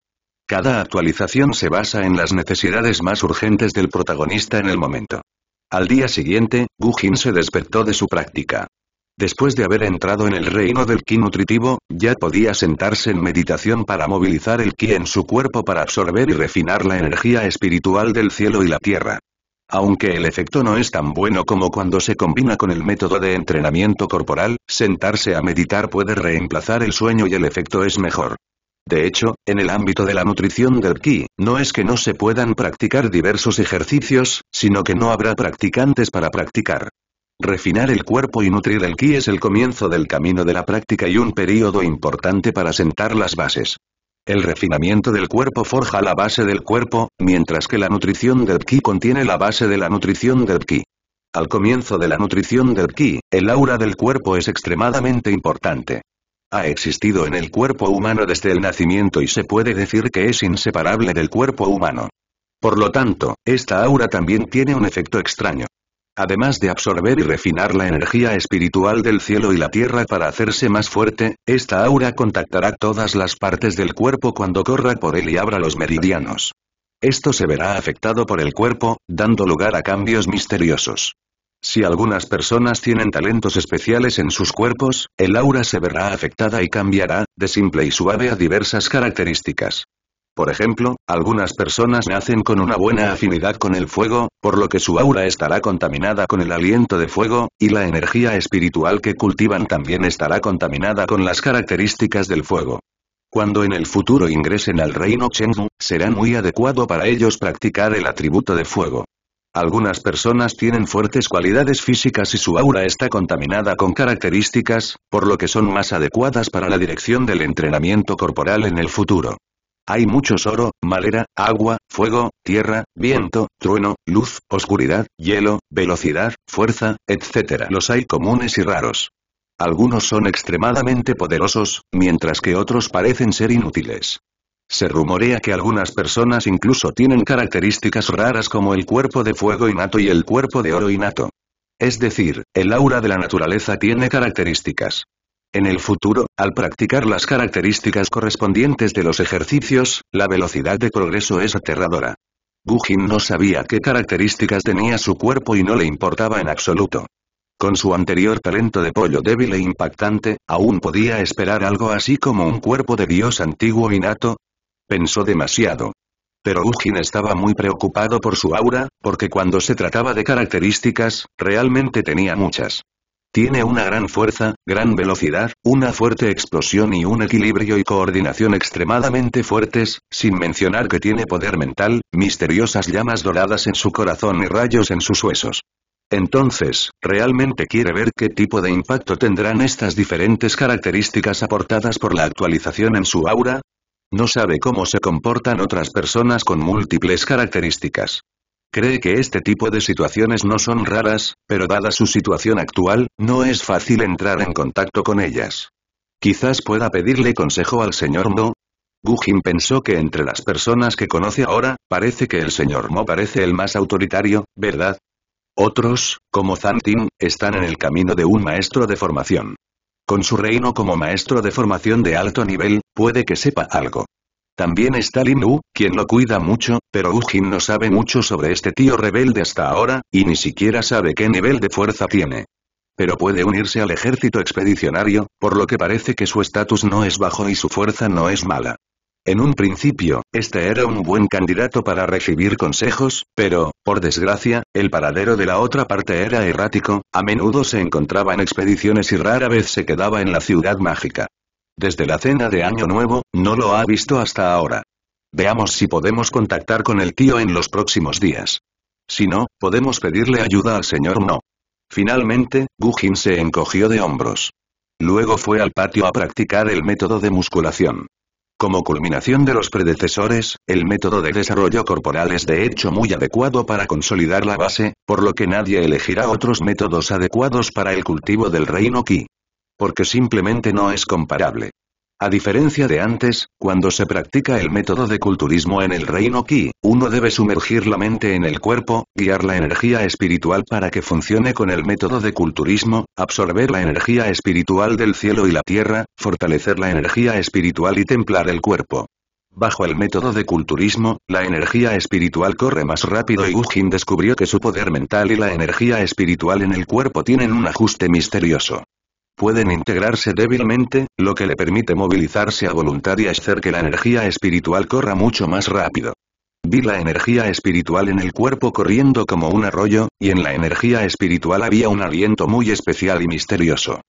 Cada actualización se basa en las necesidades más urgentes del protagonista en el momento. Al día siguiente, Gujin se despertó de su práctica. Después de haber entrado en el reino del ki nutritivo, ya podía sentarse en meditación para movilizar el ki en su cuerpo para absorber y refinar la energía espiritual del cielo y la tierra. Aunque el efecto no es tan bueno como cuando se combina con el método de entrenamiento corporal, sentarse a meditar puede reemplazar el sueño y el efecto es mejor. De hecho, en el ámbito de la nutrición del ki, no es que no se puedan practicar diversos ejercicios, sino que no habrá practicantes para practicar. Refinar el cuerpo y nutrir el ki es el comienzo del camino de la práctica y un período importante para sentar las bases. El refinamiento del cuerpo forja la base del cuerpo, mientras que la nutrición del ki contiene la base de la nutrición del ki. Al comienzo de la nutrición del ki, el aura del cuerpo es extremadamente importante. Ha existido en el cuerpo humano desde el nacimiento y se puede decir que es inseparable del cuerpo humano. Por lo tanto, esta aura también tiene un efecto extraño además de absorber y refinar la energía espiritual del cielo y la tierra para hacerse más fuerte, esta aura contactará todas las partes del cuerpo cuando corra por él y abra los meridianos. Esto se verá afectado por el cuerpo, dando lugar a cambios misteriosos. Si algunas personas tienen talentos especiales en sus cuerpos, el aura se verá afectada y cambiará, de simple y suave a diversas características. Por ejemplo, algunas personas nacen con una buena afinidad con el fuego, por lo que su aura estará contaminada con el aliento de fuego, y la energía espiritual que cultivan también estará contaminada con las características del fuego. Cuando en el futuro ingresen al reino Chengdu, será muy adecuado para ellos practicar el atributo de fuego. Algunas personas tienen fuertes cualidades físicas y su aura está contaminada con características, por lo que son más adecuadas para la dirección del entrenamiento corporal en el futuro. Hay muchos oro, madera, agua, fuego, tierra, viento, trueno, luz, oscuridad, hielo, velocidad, fuerza, etc. Los hay comunes y raros. Algunos son extremadamente poderosos, mientras que otros parecen ser inútiles. Se rumorea que algunas personas incluso tienen características raras como el cuerpo de fuego innato y el cuerpo de oro innato. Es decir, el aura de la naturaleza tiene características. En el futuro, al practicar las características correspondientes de los ejercicios, la velocidad de progreso es aterradora. Gujin no sabía qué características tenía su cuerpo y no le importaba en absoluto. Con su anterior talento de pollo débil e impactante, aún podía esperar algo así como un cuerpo de dios antiguo nato? Pensó demasiado. Pero Ugin estaba muy preocupado por su aura, porque cuando se trataba de características, realmente tenía muchas. Tiene una gran fuerza, gran velocidad, una fuerte explosión y un equilibrio y coordinación extremadamente fuertes, sin mencionar que tiene poder mental, misteriosas llamas doradas en su corazón y rayos en sus huesos. Entonces, realmente quiere ver qué tipo de impacto tendrán estas diferentes características aportadas por la actualización en su aura. No sabe cómo se comportan otras personas con múltiples características. Cree que este tipo de situaciones no son raras, pero dada su situación actual, no es fácil entrar en contacto con ellas. Quizás pueda pedirle consejo al señor Mo. Gujin pensó que entre las personas que conoce ahora, parece que el señor Mo parece el más autoritario, ¿verdad? Otros, como Zantin, están en el camino de un maestro de formación. Con su reino como maestro de formación de alto nivel, puede que sepa algo. También está Lin Wu, quien lo cuida mucho, pero Jin no sabe mucho sobre este tío rebelde hasta ahora, y ni siquiera sabe qué nivel de fuerza tiene. Pero puede unirse al ejército expedicionario, por lo que parece que su estatus no es bajo y su fuerza no es mala. En un principio, este era un buen candidato para recibir consejos, pero, por desgracia, el paradero de la otra parte era errático, a menudo se encontraba en expediciones y rara vez se quedaba en la ciudad mágica. Desde la cena de Año Nuevo, no lo ha visto hasta ahora. Veamos si podemos contactar con el tío en los próximos días. Si no, podemos pedirle ayuda al señor No. Finalmente, Gujin se encogió de hombros. Luego fue al patio a practicar el método de musculación. Como culminación de los predecesores, el método de desarrollo corporal es de hecho muy adecuado para consolidar la base, por lo que nadie elegirá otros métodos adecuados para el cultivo del reino Ki porque simplemente no es comparable. A diferencia de antes, cuando se practica el método de culturismo en el reino Ki, uno debe sumergir la mente en el cuerpo, guiar la energía espiritual para que funcione con el método de culturismo, absorber la energía espiritual del cielo y la tierra, fortalecer la energía espiritual y templar el cuerpo. Bajo el método de culturismo, la energía espiritual corre más rápido y Gujin descubrió que su poder mental y la energía espiritual en el cuerpo tienen un ajuste misterioso pueden integrarse débilmente, lo que le permite movilizarse a voluntad y hacer que la energía espiritual corra mucho más rápido. Vi la energía espiritual en el cuerpo corriendo como un arroyo, y en la energía espiritual había un aliento muy especial y misterioso.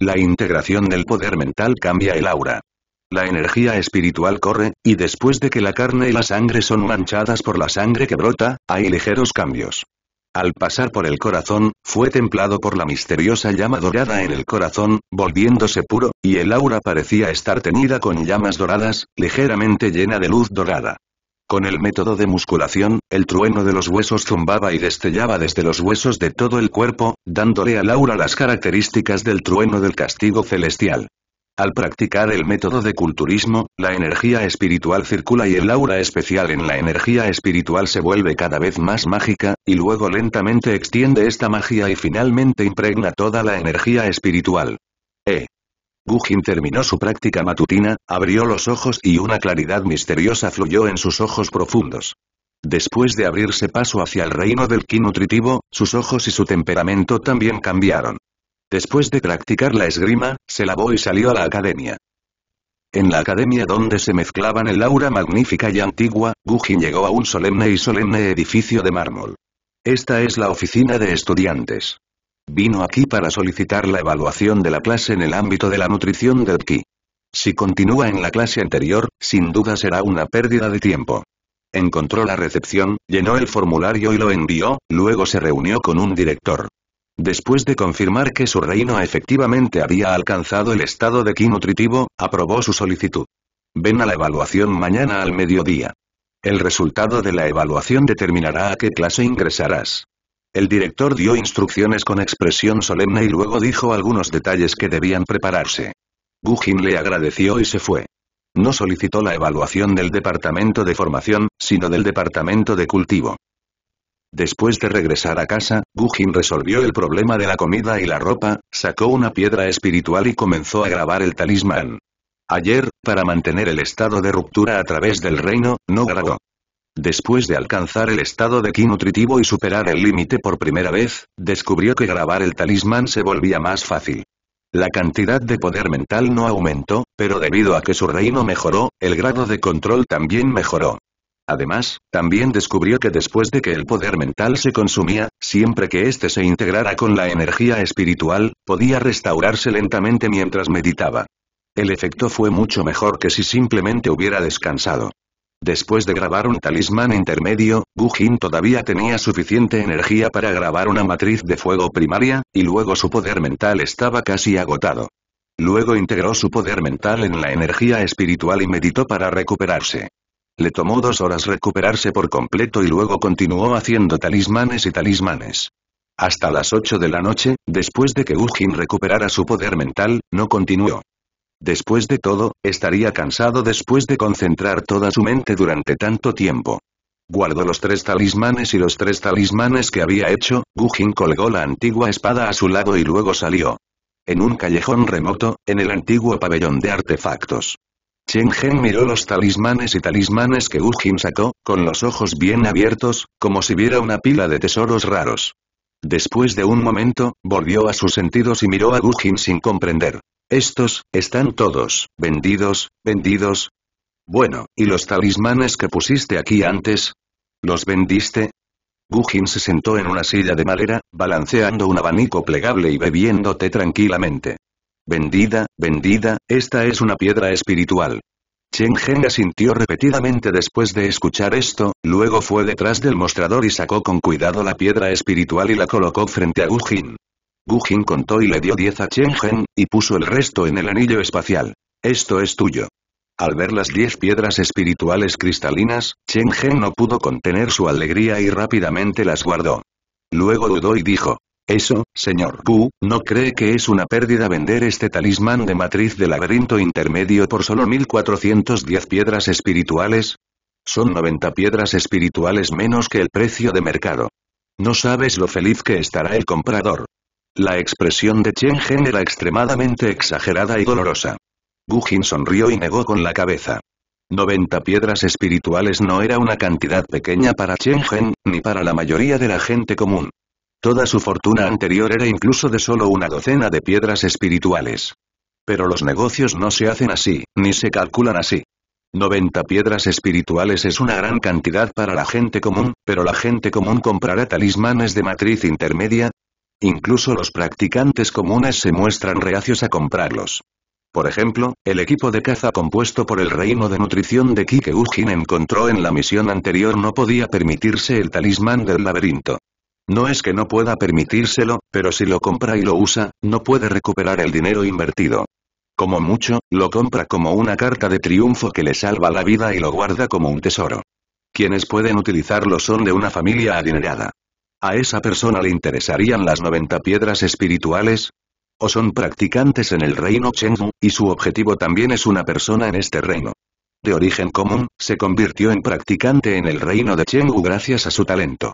La integración del poder mental cambia el aura. La energía espiritual corre, y después de que la carne y la sangre son manchadas por la sangre que brota, hay ligeros cambios. Al pasar por el corazón, fue templado por la misteriosa llama dorada en el corazón, volviéndose puro, y el aura parecía estar teñida con llamas doradas, ligeramente llena de luz dorada. Con el método de musculación, el trueno de los huesos zumbaba y destellaba desde los huesos de todo el cuerpo, dándole al aura las características del trueno del castigo celestial. Al practicar el método de culturismo, la energía espiritual circula y el aura especial en la energía espiritual se vuelve cada vez más mágica, y luego lentamente extiende esta magia y finalmente impregna toda la energía espiritual. E. Gujin terminó su práctica matutina, abrió los ojos y una claridad misteriosa fluyó en sus ojos profundos. Después de abrirse paso hacia el reino del ki nutritivo, sus ojos y su temperamento también cambiaron. Después de practicar la esgrima, se lavó y salió a la academia. En la academia donde se mezclaban el aura magnífica y antigua, Gugin llegó a un solemne y solemne edificio de mármol. Esta es la oficina de estudiantes. Vino aquí para solicitar la evaluación de la clase en el ámbito de la nutrición del ki. Si continúa en la clase anterior, sin duda será una pérdida de tiempo. Encontró la recepción, llenó el formulario y lo envió, luego se reunió con un director. Después de confirmar que su reino efectivamente había alcanzado el estado de ki nutritivo, aprobó su solicitud. Ven a la evaluación mañana al mediodía. El resultado de la evaluación determinará a qué clase ingresarás. El director dio instrucciones con expresión solemne y luego dijo algunos detalles que debían prepararse. Gujin le agradeció y se fue. No solicitó la evaluación del departamento de formación, sino del departamento de cultivo. Después de regresar a casa, Gujin resolvió el problema de la comida y la ropa, sacó una piedra espiritual y comenzó a grabar el talismán. Ayer, para mantener el estado de ruptura a través del reino, no grabó. Después de alcanzar el estado de ki nutritivo y superar el límite por primera vez, descubrió que grabar el talismán se volvía más fácil. La cantidad de poder mental no aumentó, pero debido a que su reino mejoró, el grado de control también mejoró. Además, también descubrió que después de que el poder mental se consumía, siempre que éste se integrara con la energía espiritual, podía restaurarse lentamente mientras meditaba. El efecto fue mucho mejor que si simplemente hubiera descansado. Después de grabar un talismán intermedio, Gujin todavía tenía suficiente energía para grabar una matriz de fuego primaria, y luego su poder mental estaba casi agotado. Luego integró su poder mental en la energía espiritual y meditó para recuperarse. Le tomó dos horas recuperarse por completo y luego continuó haciendo talismanes y talismanes. Hasta las 8 de la noche, después de que Ujin recuperara su poder mental, no continuó. Después de todo, estaría cansado después de concentrar toda su mente durante tanto tiempo. Guardó los tres talismanes y los tres talismanes que había hecho, Gujin colgó la antigua espada a su lado y luego salió. En un callejón remoto, en el antiguo pabellón de artefactos. Chen miró los talismanes y talismanes que Ujin sacó, con los ojos bien abiertos, como si viera una pila de tesoros raros. Después de un momento, volvió a sus sentidos y miró a Gujin sin comprender. Estos, están todos, vendidos, vendidos. Bueno, ¿y los talismanes que pusiste aquí antes? ¿Los vendiste? Gujin se sentó en una silla de madera, balanceando un abanico plegable y bebiéndote tranquilamente. Vendida, vendida, esta es una piedra espiritual. Chen Gen asintió repetidamente después de escuchar esto, luego fue detrás del mostrador y sacó con cuidado la piedra espiritual y la colocó frente a Gu Jin. Gu Jin contó y le dio 10 a Chen Gen, y puso el resto en el anillo espacial. Esto es tuyo. Al ver las 10 piedras espirituales cristalinas, Chen Gen no pudo contener su alegría y rápidamente las guardó. Luego dudó y dijo, eso, señor Gu, ¿no cree que es una pérdida vender este talismán de matriz de laberinto intermedio por solo 1410 piedras espirituales? Son 90 piedras espirituales menos que el precio de mercado. No sabes lo feliz que estará el comprador. La expresión de Chen Gen era extremadamente exagerada y dolorosa. Gu Jin sonrió y negó con la cabeza. 90 piedras espirituales no era una cantidad pequeña para Chen Gen, ni para la mayoría de la gente común. Toda su fortuna anterior era incluso de solo una docena de piedras espirituales. Pero los negocios no se hacen así, ni se calculan así. 90 piedras espirituales es una gran cantidad para la gente común, pero la gente común comprará talismanes de matriz intermedia. Incluso los practicantes comunes se muestran reacios a comprarlos. Por ejemplo, el equipo de caza compuesto por el reino de nutrición de Kike Ujin encontró en la misión anterior no podía permitirse el talismán del laberinto. No es que no pueda permitírselo, pero si lo compra y lo usa, no puede recuperar el dinero invertido. Como mucho, lo compra como una carta de triunfo que le salva la vida y lo guarda como un tesoro. Quienes pueden utilizarlo son de una familia adinerada. ¿A esa persona le interesarían las 90 piedras espirituales? ¿O son practicantes en el reino Chengdu, y su objetivo también es una persona en este reino? De origen común, se convirtió en practicante en el reino de Chengu gracias a su talento.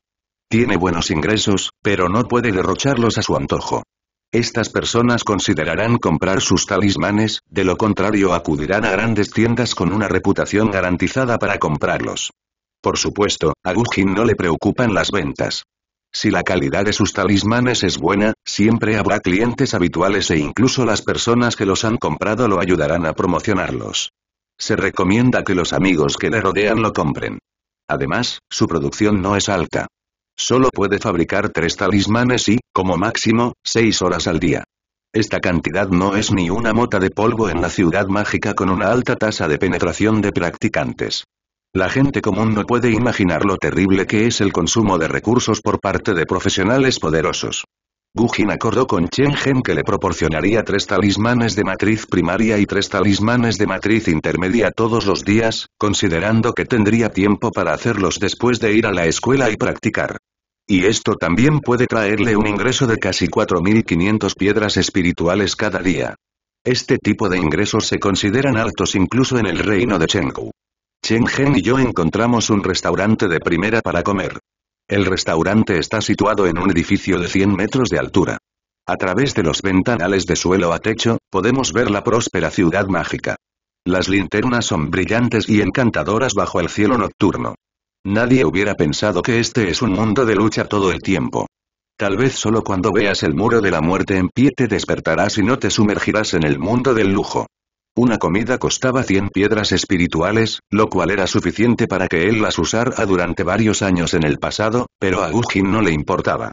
Tiene buenos ingresos, pero no puede derrocharlos a su antojo. Estas personas considerarán comprar sus talismanes, de lo contrario acudirán a grandes tiendas con una reputación garantizada para comprarlos. Por supuesto, a Gujin no le preocupan las ventas. Si la calidad de sus talismanes es buena, siempre habrá clientes habituales e incluso las personas que los han comprado lo ayudarán a promocionarlos. Se recomienda que los amigos que le rodean lo compren. Además, su producción no es alta. Solo puede fabricar tres talismanes y, como máximo, seis horas al día. Esta cantidad no es ni una mota de polvo en la ciudad mágica con una alta tasa de penetración de practicantes. La gente común no puede imaginar lo terrible que es el consumo de recursos por parte de profesionales poderosos. Gugin acordó con Chen Gen que le proporcionaría tres talismanes de matriz primaria y tres talismanes de matriz intermedia todos los días, considerando que tendría tiempo para hacerlos después de ir a la escuela y practicar. Y esto también puede traerle un ingreso de casi 4.500 piedras espirituales cada día. Este tipo de ingresos se consideran altos incluso en el reino de Chengu. Chengen y yo encontramos un restaurante de primera para comer. El restaurante está situado en un edificio de 100 metros de altura. A través de los ventanales de suelo a techo, podemos ver la próspera ciudad mágica. Las linternas son brillantes y encantadoras bajo el cielo nocturno. Nadie hubiera pensado que este es un mundo de lucha todo el tiempo. Tal vez solo cuando veas el muro de la muerte en pie te despertarás y no te sumergirás en el mundo del lujo. Una comida costaba 100 piedras espirituales, lo cual era suficiente para que él las usara durante varios años en el pasado, pero a Ugin no le importaba.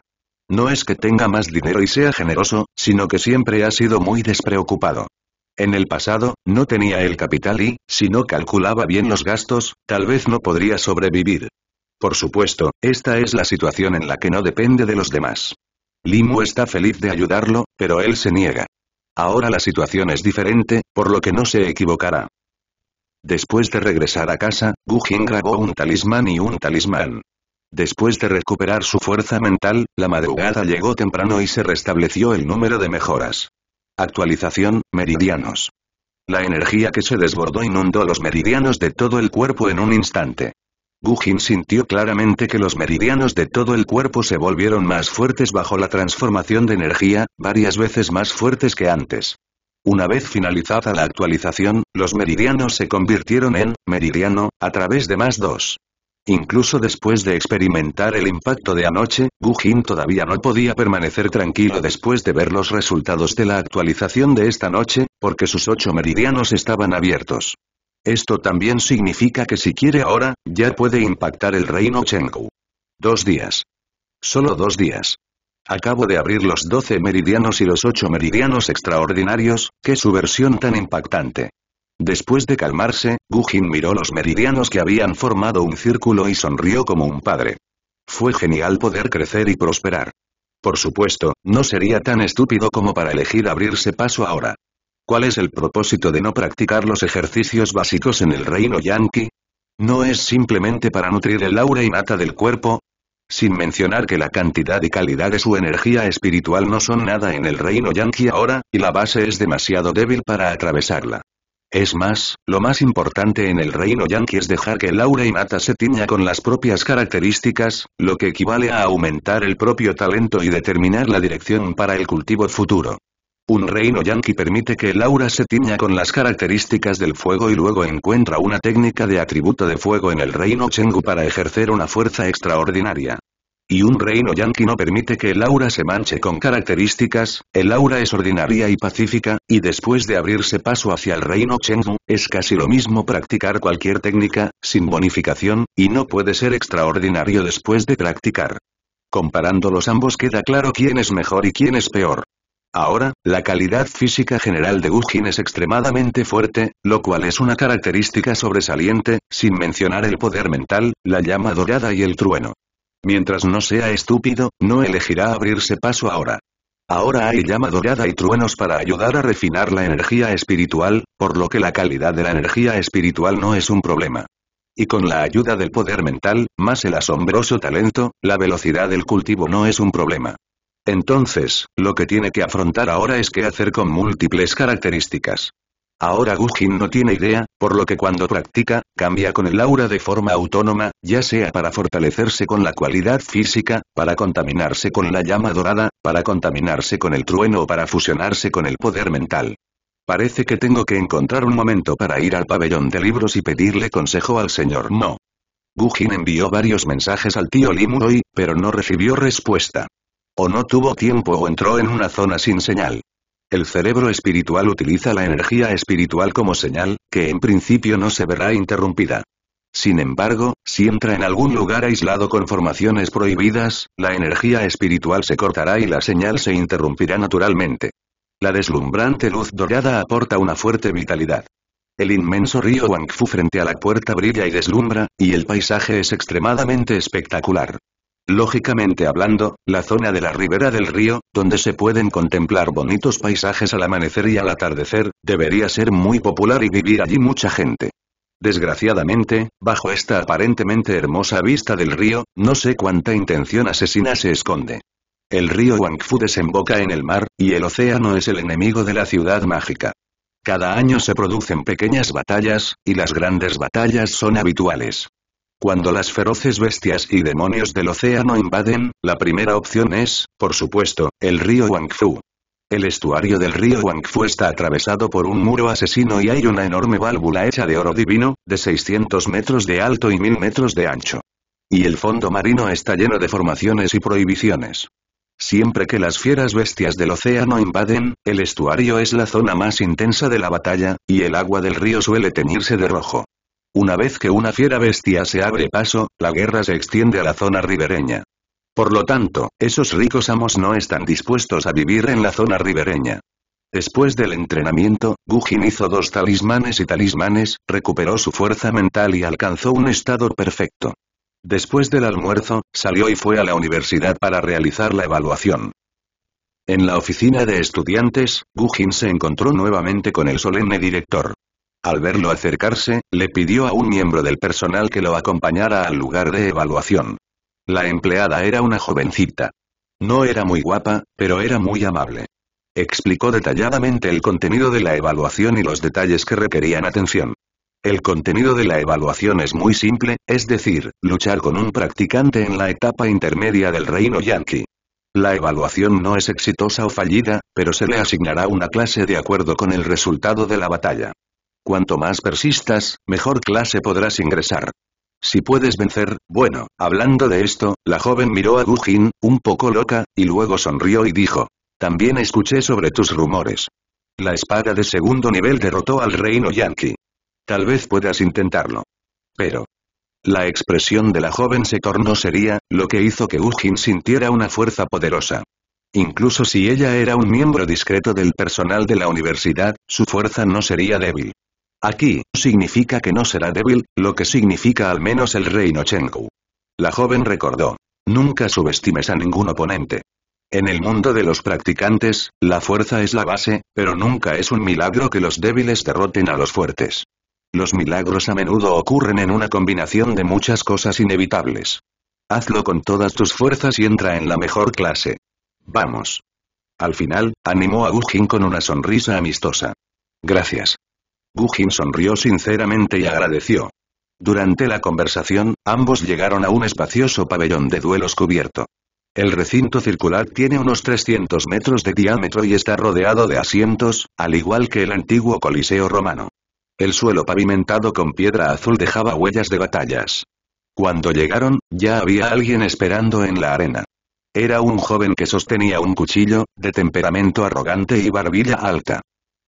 No es que tenga más dinero y sea generoso, sino que siempre ha sido muy despreocupado. En el pasado, no tenía el capital y, si no calculaba bien los gastos, tal vez no podría sobrevivir. Por supuesto, esta es la situación en la que no depende de los demás. Limu está feliz de ayudarlo, pero él se niega. Ahora la situación es diferente, por lo que no se equivocará. Después de regresar a casa, Gu grabó un talismán y un talismán. Después de recuperar su fuerza mental, la madrugada llegó temprano y se restableció el número de mejoras. Actualización, meridianos. La energía que se desbordó inundó los meridianos de todo el cuerpo en un instante. Gujin sintió claramente que los meridianos de todo el cuerpo se volvieron más fuertes bajo la transformación de energía, varias veces más fuertes que antes. Una vez finalizada la actualización, los meridianos se convirtieron en, meridiano, a través de más dos. Incluso después de experimentar el impacto de anoche, Gu Jin todavía no podía permanecer tranquilo después de ver los resultados de la actualización de esta noche, porque sus ocho meridianos estaban abiertos. Esto también significa que si quiere ahora, ya puede impactar el reino Chenggu. Dos días. Solo dos días. Acabo de abrir los doce meridianos y los ocho meridianos extraordinarios, qué su versión tan impactante. Después de calmarse, Jin miró los meridianos que habían formado un círculo y sonrió como un padre. Fue genial poder crecer y prosperar. Por supuesto, no sería tan estúpido como para elegir abrirse paso ahora. ¿Cuál es el propósito de no practicar los ejercicios básicos en el reino Yankee? ¿No es simplemente para nutrir el aura y innata del cuerpo? Sin mencionar que la cantidad y calidad de su energía espiritual no son nada en el reino yanqui ahora, y la base es demasiado débil para atravesarla. Es más, lo más importante en el reino Yankee es dejar que Laura y Mata se tiña con las propias características, lo que equivale a aumentar el propio talento y determinar la dirección para el cultivo futuro. Un reino Yankee permite que Laura se tiña con las características del fuego y luego encuentra una técnica de atributo de fuego en el reino Chengu para ejercer una fuerza extraordinaria. Y un reino yanqui no permite que el aura se manche con características, el aura es ordinaria y pacífica, y después de abrirse paso hacia el reino Chengdu, es casi lo mismo practicar cualquier técnica, sin bonificación, y no puede ser extraordinario después de practicar. Comparando los ambos queda claro quién es mejor y quién es peor. Ahora, la calidad física general de Gujin es extremadamente fuerte, lo cual es una característica sobresaliente, sin mencionar el poder mental, la llama dorada y el trueno. Mientras no sea estúpido, no elegirá abrirse paso ahora. Ahora hay llama dorada y truenos para ayudar a refinar la energía espiritual, por lo que la calidad de la energía espiritual no es un problema. Y con la ayuda del poder mental, más el asombroso talento, la velocidad del cultivo no es un problema. Entonces, lo que tiene que afrontar ahora es qué hacer con múltiples características. Ahora Gujin no tiene idea, por lo que cuando practica, cambia con el aura de forma autónoma, ya sea para fortalecerse con la cualidad física, para contaminarse con la llama dorada, para contaminarse con el trueno o para fusionarse con el poder mental. Parece que tengo que encontrar un momento para ir al pabellón de libros y pedirle consejo al señor No. Gujin envió varios mensajes al tío Limuroi, pero no recibió respuesta. O no tuvo tiempo o entró en una zona sin señal. El cerebro espiritual utiliza la energía espiritual como señal, que en principio no se verá interrumpida. Sin embargo, si entra en algún lugar aislado con formaciones prohibidas, la energía espiritual se cortará y la señal se interrumpirá naturalmente. La deslumbrante luz dorada aporta una fuerte vitalidad. El inmenso río Wangfu frente a la puerta brilla y deslumbra, y el paisaje es extremadamente espectacular. Lógicamente hablando, la zona de la ribera del río, donde se pueden contemplar bonitos paisajes al amanecer y al atardecer, debería ser muy popular y vivir allí mucha gente. Desgraciadamente, bajo esta aparentemente hermosa vista del río, no sé cuánta intención asesina se esconde. El río Wangfu desemboca en el mar, y el océano es el enemigo de la ciudad mágica. Cada año se producen pequeñas batallas, y las grandes batallas son habituales. Cuando las feroces bestias y demonios del océano invaden, la primera opción es, por supuesto, el río Wangfu. El estuario del río Wangfu está atravesado por un muro asesino y hay una enorme válvula hecha de oro divino, de 600 metros de alto y 1000 metros de ancho. Y el fondo marino está lleno de formaciones y prohibiciones. Siempre que las fieras bestias del océano invaden, el estuario es la zona más intensa de la batalla, y el agua del río suele teñirse de rojo. Una vez que una fiera bestia se abre paso, la guerra se extiende a la zona ribereña. Por lo tanto, esos ricos amos no están dispuestos a vivir en la zona ribereña. Después del entrenamiento, Gujin hizo dos talismanes y talismanes, recuperó su fuerza mental y alcanzó un estado perfecto. Después del almuerzo, salió y fue a la universidad para realizar la evaluación. En la oficina de estudiantes, Gujin se encontró nuevamente con el solemne director. Al verlo acercarse, le pidió a un miembro del personal que lo acompañara al lugar de evaluación. La empleada era una jovencita. No era muy guapa, pero era muy amable. Explicó detalladamente el contenido de la evaluación y los detalles que requerían atención. El contenido de la evaluación es muy simple, es decir, luchar con un practicante en la etapa intermedia del reino Yankee. La evaluación no es exitosa o fallida, pero se le asignará una clase de acuerdo con el resultado de la batalla. Cuanto más persistas, mejor clase podrás ingresar. Si puedes vencer, bueno, hablando de esto, la joven miró a Gujin, un poco loca, y luego sonrió y dijo. También escuché sobre tus rumores. La espada de segundo nivel derrotó al reino Yankee. Tal vez puedas intentarlo. Pero. La expresión de la joven se tornó seria, lo que hizo que Gujin sintiera una fuerza poderosa. Incluso si ella era un miembro discreto del personal de la universidad, su fuerza no sería débil. Aquí, significa que no será débil, lo que significa al menos el reino Chengu. La joven recordó. Nunca subestimes a ningún oponente. En el mundo de los practicantes, la fuerza es la base, pero nunca es un milagro que los débiles derroten a los fuertes. Los milagros a menudo ocurren en una combinación de muchas cosas inevitables. Hazlo con todas tus fuerzas y entra en la mejor clase. Vamos. Al final, animó a Ujin con una sonrisa amistosa. Gracias. Gujin sonrió sinceramente y agradeció. Durante la conversación, ambos llegaron a un espacioso pabellón de duelos cubierto. El recinto circular tiene unos 300 metros de diámetro y está rodeado de asientos, al igual que el antiguo Coliseo romano. El suelo pavimentado con piedra azul dejaba huellas de batallas. Cuando llegaron, ya había alguien esperando en la arena. Era un joven que sostenía un cuchillo, de temperamento arrogante y barbilla alta.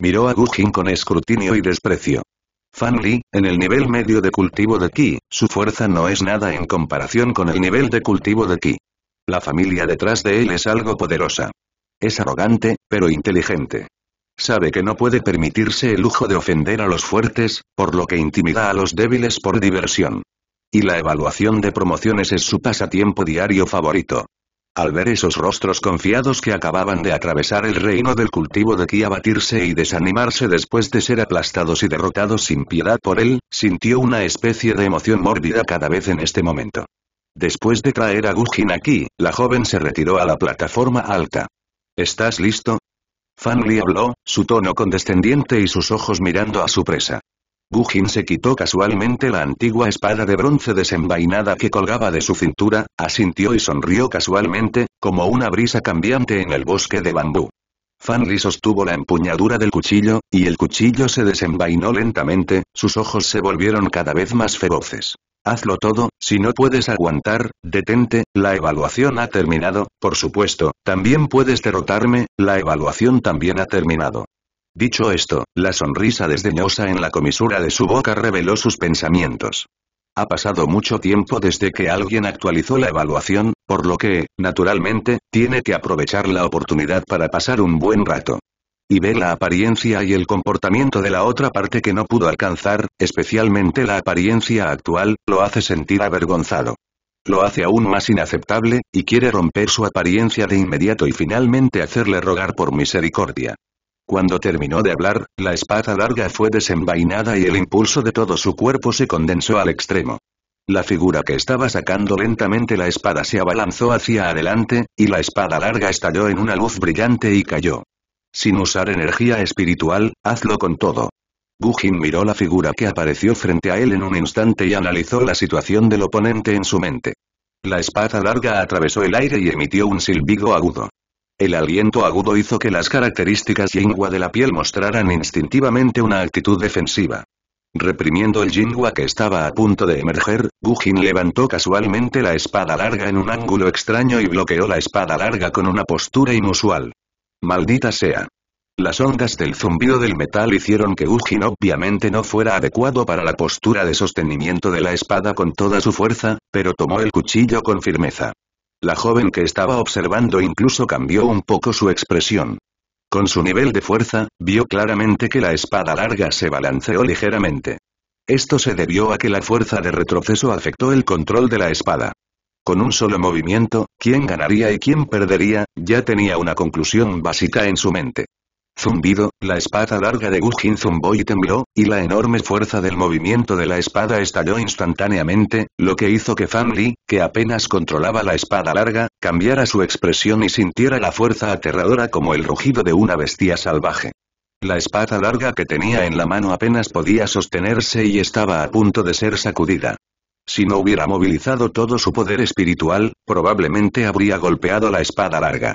Miró a Jin con escrutinio y desprecio. Fan Li, en el nivel medio de cultivo de Qi, su fuerza no es nada en comparación con el nivel de cultivo de Qi. La familia detrás de él es algo poderosa. Es arrogante, pero inteligente. Sabe que no puede permitirse el lujo de ofender a los fuertes, por lo que intimida a los débiles por diversión. Y la evaluación de promociones es su pasatiempo diario favorito. Al ver esos rostros confiados que acababan de atravesar el reino del cultivo de ki abatirse y desanimarse después de ser aplastados y derrotados sin piedad por él, sintió una especie de emoción mórbida cada vez en este momento. Después de traer a Gujin aquí, la joven se retiró a la plataforma alta. ¿Estás listo? Fan Li habló, su tono condescendiente y sus ojos mirando a su presa. Gujin se quitó casualmente la antigua espada de bronce desenvainada que colgaba de su cintura, asintió y sonrió casualmente, como una brisa cambiante en el bosque de bambú. Fanri sostuvo la empuñadura del cuchillo, y el cuchillo se desenvainó lentamente, sus ojos se volvieron cada vez más feroces. Hazlo todo, si no puedes aguantar, detente, la evaluación ha terminado, por supuesto, también puedes derrotarme, la evaluación también ha terminado. Dicho esto, la sonrisa desdeñosa en la comisura de su boca reveló sus pensamientos. Ha pasado mucho tiempo desde que alguien actualizó la evaluación, por lo que, naturalmente, tiene que aprovechar la oportunidad para pasar un buen rato. Y ver la apariencia y el comportamiento de la otra parte que no pudo alcanzar, especialmente la apariencia actual, lo hace sentir avergonzado. Lo hace aún más inaceptable, y quiere romper su apariencia de inmediato y finalmente hacerle rogar por misericordia. Cuando terminó de hablar, la espada larga fue desenvainada y el impulso de todo su cuerpo se condensó al extremo. La figura que estaba sacando lentamente la espada se abalanzó hacia adelante, y la espada larga estalló en una luz brillante y cayó. Sin usar energía espiritual, hazlo con todo. Gujin miró la figura que apareció frente a él en un instante y analizó la situación del oponente en su mente. La espada larga atravesó el aire y emitió un silbido agudo. El aliento agudo hizo que las características yingua de la piel mostraran instintivamente una actitud defensiva. Reprimiendo el jingua que estaba a punto de emerger, Gujin levantó casualmente la espada larga en un ángulo extraño y bloqueó la espada larga con una postura inusual. Maldita sea. Las ondas del zumbido del metal hicieron que Gujin obviamente no fuera adecuado para la postura de sostenimiento de la espada con toda su fuerza, pero tomó el cuchillo con firmeza. La joven que estaba observando incluso cambió un poco su expresión. Con su nivel de fuerza, vio claramente que la espada larga se balanceó ligeramente. Esto se debió a que la fuerza de retroceso afectó el control de la espada. Con un solo movimiento, quién ganaría y quién perdería, ya tenía una conclusión básica en su mente. Zumbido, la espada larga de Gujin zumbó y tembló, y la enorme fuerza del movimiento de la espada estalló instantáneamente, lo que hizo que Fan Li, que apenas controlaba la espada larga, cambiara su expresión y sintiera la fuerza aterradora como el rugido de una bestia salvaje. La espada larga que tenía en la mano apenas podía sostenerse y estaba a punto de ser sacudida. Si no hubiera movilizado todo su poder espiritual, probablemente habría golpeado la espada larga.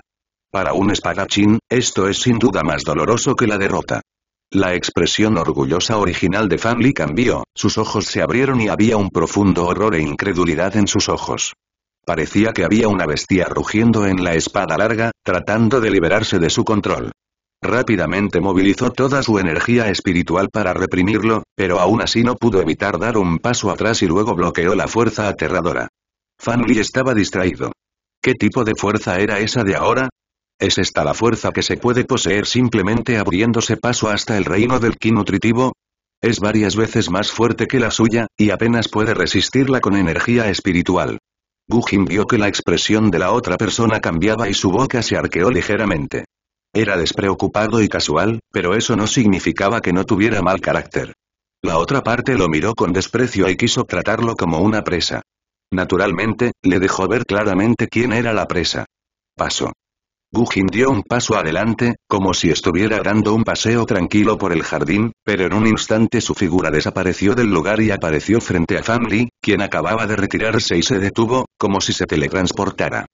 Para un espadachín, esto es sin duda más doloroso que la derrota. La expresión orgullosa original de Fan Li cambió, sus ojos se abrieron y había un profundo horror e incredulidad en sus ojos. Parecía que había una bestia rugiendo en la espada larga, tratando de liberarse de su control. Rápidamente movilizó toda su energía espiritual para reprimirlo, pero aún así no pudo evitar dar un paso atrás y luego bloqueó la fuerza aterradora. Fan Li estaba distraído. ¿Qué tipo de fuerza era esa de ahora? ¿Es esta la fuerza que se puede poseer simplemente abriéndose paso hasta el reino del ki nutritivo? Es varias veces más fuerte que la suya, y apenas puede resistirla con energía espiritual. Gujin vio que la expresión de la otra persona cambiaba y su boca se arqueó ligeramente. Era despreocupado y casual, pero eso no significaba que no tuviera mal carácter. La otra parte lo miró con desprecio y quiso tratarlo como una presa. Naturalmente, le dejó ver claramente quién era la presa. Paso. Gujin dio un paso adelante, como si estuviera dando un paseo tranquilo por el jardín, pero en un instante su figura desapareció del lugar y apareció frente a Family, quien acababa de retirarse y se detuvo, como si se teletransportara.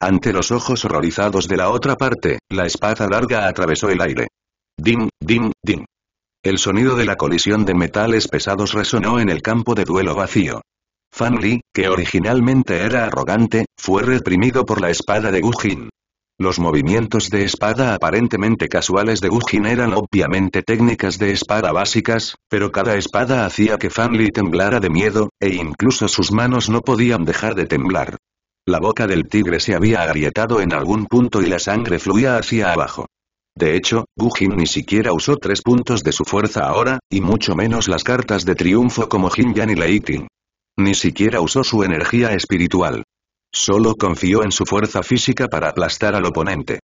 Ante los ojos horrorizados de la otra parte, la espada larga atravesó el aire. Dim, dim, dim. El sonido de la colisión de metales pesados resonó en el campo de duelo vacío. Fan que originalmente era arrogante, fue reprimido por la espada de Gujin. Los movimientos de espada aparentemente casuales de Gujin eran obviamente técnicas de espada básicas, pero cada espada hacía que Li temblara de miedo, e incluso sus manos no podían dejar de temblar. La boca del tigre se había agrietado en algún punto y la sangre fluía hacia abajo. De hecho, Gujin ni siquiera usó tres puntos de su fuerza ahora, y mucho menos las cartas de triunfo como Yan y Leiting. Ni siquiera usó su energía espiritual. Solo confió en su fuerza física para aplastar al oponente.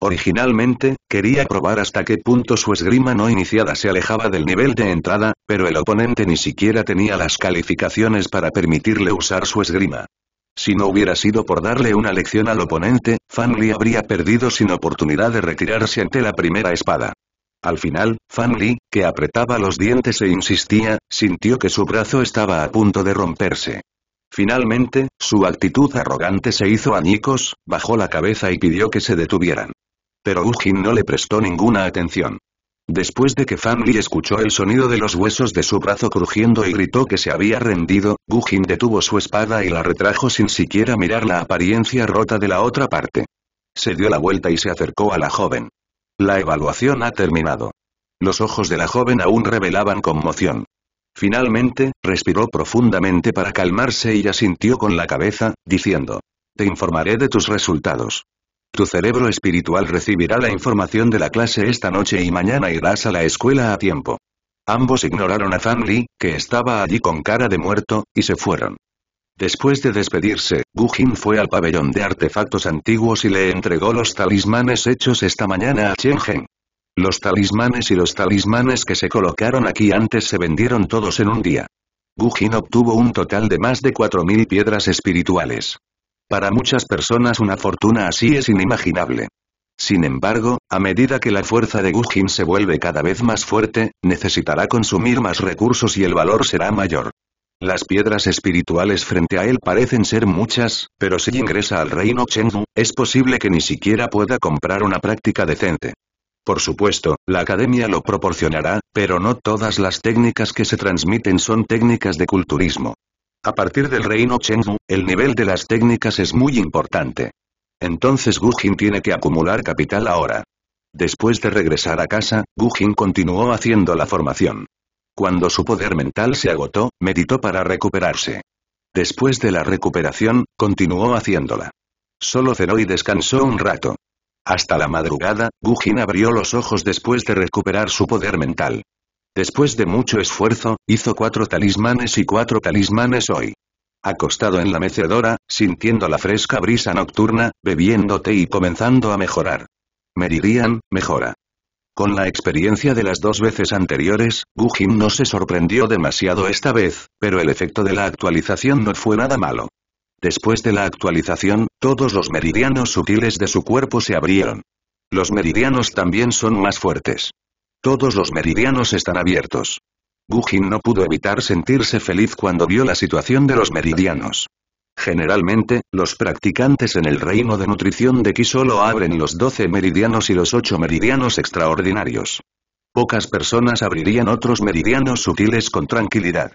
Originalmente, quería probar hasta qué punto su esgrima no iniciada se alejaba del nivel de entrada, pero el oponente ni siquiera tenía las calificaciones para permitirle usar su esgrima. Si no hubiera sido por darle una lección al oponente, Fan Li habría perdido sin oportunidad de retirarse ante la primera espada. Al final, Fan Li, que apretaba los dientes e insistía, sintió que su brazo estaba a punto de romperse. Finalmente, su actitud arrogante se hizo añicos, bajó la cabeza y pidió que se detuvieran. Pero Ugin no le prestó ninguna atención. Después de que Family escuchó el sonido de los huesos de su brazo crujiendo y gritó que se había rendido, Gujin detuvo su espada y la retrajo sin siquiera mirar la apariencia rota de la otra parte. Se dio la vuelta y se acercó a la joven. La evaluación ha terminado. Los ojos de la joven aún revelaban conmoción. Finalmente, respiró profundamente para calmarse y asintió con la cabeza, diciendo. Te informaré de tus resultados. Tu cerebro espiritual recibirá la información de la clase esta noche y mañana irás a la escuela a tiempo. Ambos ignoraron a Fan Li, que estaba allí con cara de muerto, y se fueron. Después de despedirse, Gu Jin fue al pabellón de artefactos antiguos y le entregó los talismanes hechos esta mañana a Chen Heng. Los talismanes y los talismanes que se colocaron aquí antes se vendieron todos en un día. Gujin obtuvo un total de más de 4.000 piedras espirituales. Para muchas personas una fortuna así es inimaginable. Sin embargo, a medida que la fuerza de Gujin se vuelve cada vez más fuerte, necesitará consumir más recursos y el valor será mayor. Las piedras espirituales frente a él parecen ser muchas, pero si ingresa al reino Chengdu, es posible que ni siquiera pueda comprar una práctica decente. Por supuesto, la academia lo proporcionará, pero no todas las técnicas que se transmiten son técnicas de culturismo. A partir del reino Chengdu, el nivel de las técnicas es muy importante. Entonces Gu tiene que acumular capital ahora. Después de regresar a casa, Gu continuó haciendo la formación. Cuando su poder mental se agotó, meditó para recuperarse. Después de la recuperación, continuó haciéndola. Solo cenó y descansó un rato. Hasta la madrugada, Gujin abrió los ojos después de recuperar su poder mental. Después de mucho esfuerzo, hizo cuatro talismanes y cuatro talismanes hoy. Acostado en la mecedora, sintiendo la fresca brisa nocturna, bebiendo té y comenzando a mejorar. Meridian, mejora. Con la experiencia de las dos veces anteriores, Gujin no se sorprendió demasiado esta vez, pero el efecto de la actualización no fue nada malo. Después de la actualización, todos los meridianos sutiles de su cuerpo se abrieron. Los meridianos también son más fuertes. Todos los meridianos están abiertos. Gujin no pudo evitar sentirse feliz cuando vio la situación de los meridianos. Generalmente, los practicantes en el reino de nutrición de Ki solo abren los 12 meridianos y los 8 meridianos extraordinarios. Pocas personas abrirían otros meridianos sutiles con tranquilidad.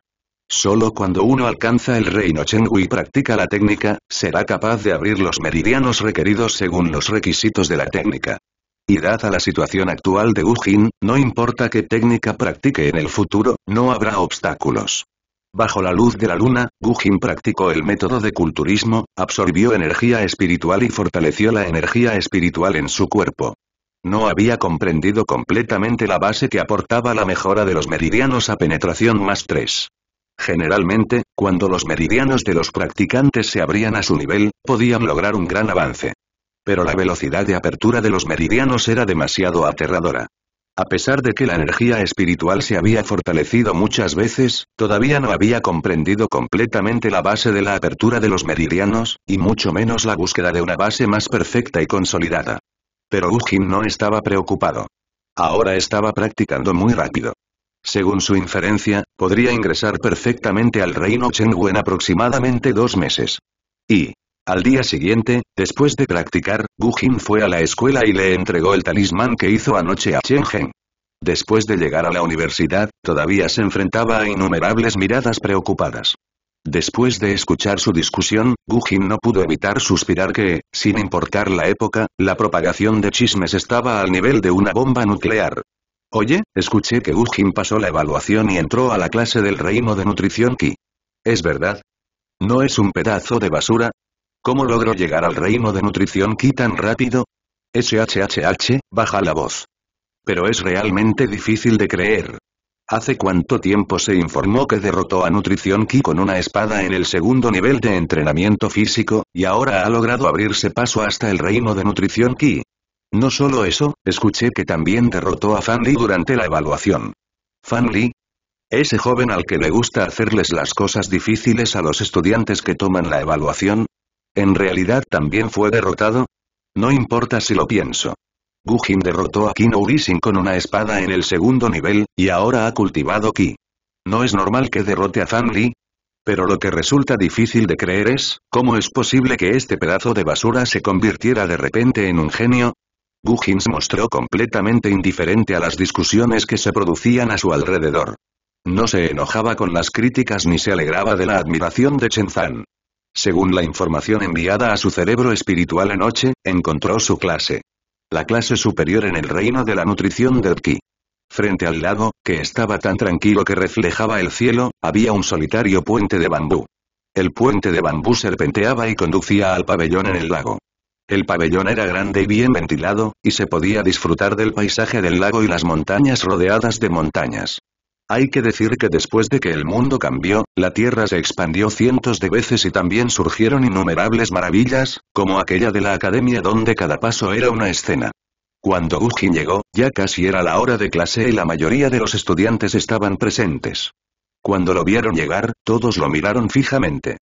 Solo cuando uno alcanza el reino chengui y practica la técnica, será capaz de abrir los meridianos requeridos según los requisitos de la técnica. Y dada la situación actual de Jin, no importa qué técnica practique en el futuro, no habrá obstáculos. Bajo la luz de la luna, Gujin practicó el método de culturismo, absorbió energía espiritual y fortaleció la energía espiritual en su cuerpo. No había comprendido completamente la base que aportaba la mejora de los meridianos a penetración más 3. Generalmente, cuando los meridianos de los practicantes se abrían a su nivel, podían lograr un gran avance. Pero la velocidad de apertura de los meridianos era demasiado aterradora. A pesar de que la energía espiritual se había fortalecido muchas veces, todavía no había comprendido completamente la base de la apertura de los meridianos, y mucho menos la búsqueda de una base más perfecta y consolidada. Pero Ujin no estaba preocupado. Ahora estaba practicando muy rápido. Según su inferencia, podría ingresar perfectamente al reino Chengu en aproximadamente dos meses. Y, al día siguiente, después de practicar, Gu Jin fue a la escuela y le entregó el talismán que hizo anoche a Chen Después de llegar a la universidad, todavía se enfrentaba a innumerables miradas preocupadas. Después de escuchar su discusión, Gu Jin no pudo evitar suspirar que, sin importar la época, la propagación de chismes estaba al nivel de una bomba nuclear. Oye, escuché que Ujin pasó la evaluación y entró a la clase del reino de nutrición Ki. ¿Es verdad? ¿No es un pedazo de basura? ¿Cómo logró llegar al reino de nutrición Ki tan rápido? SHHH, baja la voz. Pero es realmente difícil de creer. ¿Hace cuánto tiempo se informó que derrotó a Nutrición Ki con una espada en el segundo nivel de entrenamiento físico, y ahora ha logrado abrirse paso hasta el reino de Nutrición Ki? No solo eso, escuché que también derrotó a Fan Li durante la evaluación. ¿Fan Li? Ese joven al que le gusta hacerles las cosas difíciles a los estudiantes que toman la evaluación. En realidad también fue derrotado. No importa si lo pienso. Gu derrotó a Kino Urisin con una espada en el segundo nivel, y ahora ha cultivado Ki. No es normal que derrote a Fan Li, pero lo que resulta difícil de creer es, ¿cómo es posible que este pedazo de basura se convirtiera de repente en un genio? Guggins mostró completamente indiferente a las discusiones que se producían a su alrededor. No se enojaba con las críticas ni se alegraba de la admiración de Chenzan. Según la información enviada a su cerebro espiritual anoche, encontró su clase. La clase superior en el reino de la nutrición del ki. Frente al lago, que estaba tan tranquilo que reflejaba el cielo, había un solitario puente de bambú. El puente de bambú serpenteaba y conducía al pabellón en el lago. El pabellón era grande y bien ventilado, y se podía disfrutar del paisaje del lago y las montañas rodeadas de montañas. Hay que decir que después de que el mundo cambió, la Tierra se expandió cientos de veces y también surgieron innumerables maravillas, como aquella de la academia donde cada paso era una escena. Cuando Gugin llegó, ya casi era la hora de clase y la mayoría de los estudiantes estaban presentes. Cuando lo vieron llegar, todos lo miraron fijamente.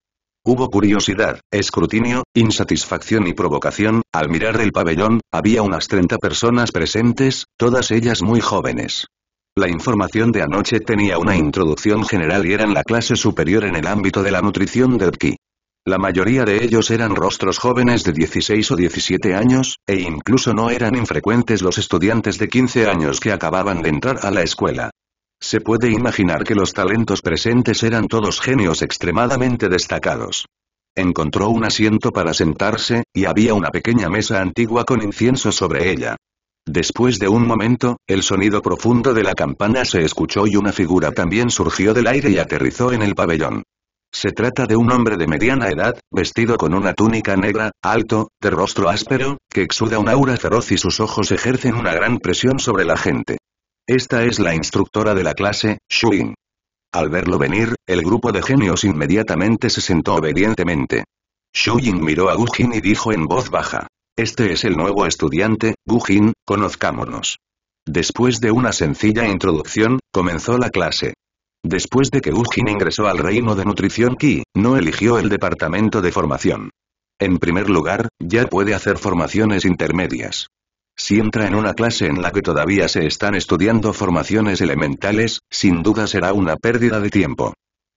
Hubo curiosidad, escrutinio, insatisfacción y provocación, al mirar el pabellón, había unas 30 personas presentes, todas ellas muy jóvenes. La información de anoche tenía una introducción general y eran la clase superior en el ámbito de la nutrición del ki. La mayoría de ellos eran rostros jóvenes de 16 o 17 años, e incluso no eran infrecuentes los estudiantes de 15 años que acababan de entrar a la escuela. Se puede imaginar que los talentos presentes eran todos genios extremadamente destacados. Encontró un asiento para sentarse, y había una pequeña mesa antigua con incienso sobre ella. Después de un momento, el sonido profundo de la campana se escuchó y una figura también surgió del aire y aterrizó en el pabellón. Se trata de un hombre de mediana edad, vestido con una túnica negra, alto, de rostro áspero, que exuda un aura feroz y sus ojos ejercen una gran presión sobre la gente. Esta es la instructora de la clase, Ying. Al verlo venir, el grupo de genios inmediatamente se sentó obedientemente. Ying miró a Gujin y dijo en voz baja. Este es el nuevo estudiante, Gujin, conozcámonos. Después de una sencilla introducción, comenzó la clase. Después de que Jin ingresó al reino de nutrición Qi, no eligió el departamento de formación. En primer lugar, ya puede hacer formaciones intermedias. Si entra en una clase en la que todavía se están estudiando formaciones elementales, sin duda será una pérdida de tiempo.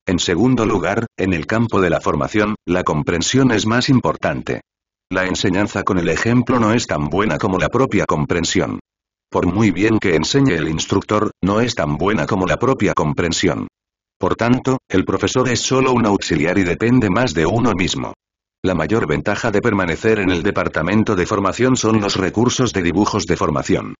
En segundo lugar, en el campo de la formación, la comprensión es más importante. La enseñanza con el ejemplo no es tan buena como la propia comprensión. Por muy bien que enseñe el instructor, no es tan buena como la propia comprensión. Por tanto, el profesor es solo un auxiliar y depende más de uno mismo. La mayor ventaja de permanecer en el departamento de formación son los recursos de dibujos de formación.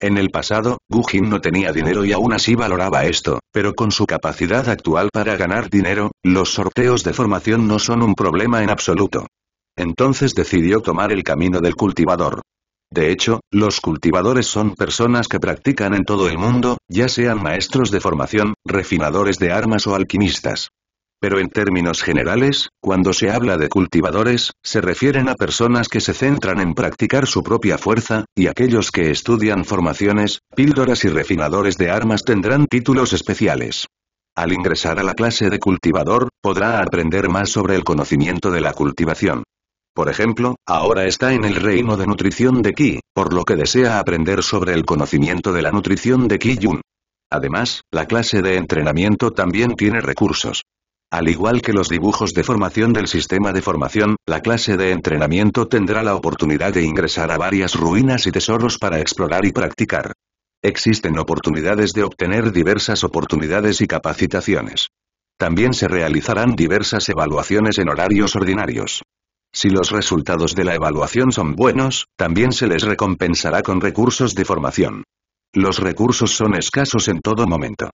En el pasado, Gujin no tenía dinero y aún así valoraba esto, pero con su capacidad actual para ganar dinero, los sorteos de formación no son un problema en absoluto. Entonces decidió tomar el camino del cultivador. De hecho, los cultivadores son personas que practican en todo el mundo, ya sean maestros de formación, refinadores de armas o alquimistas. Pero en términos generales, cuando se habla de cultivadores, se refieren a personas que se centran en practicar su propia fuerza, y aquellos que estudian formaciones, píldoras y refinadores de armas tendrán títulos especiales. Al ingresar a la clase de cultivador, podrá aprender más sobre el conocimiento de la cultivación. Por ejemplo, ahora está en el reino de nutrición de Qi, por lo que desea aprender sobre el conocimiento de la nutrición de Qi Yun. Además, la clase de entrenamiento también tiene recursos. Al igual que los dibujos de formación del sistema de formación, la clase de entrenamiento tendrá la oportunidad de ingresar a varias ruinas y tesoros para explorar y practicar. Existen oportunidades de obtener diversas oportunidades y capacitaciones. También se realizarán diversas evaluaciones en horarios ordinarios. Si los resultados de la evaluación son buenos, también se les recompensará con recursos de formación. Los recursos son escasos en todo momento.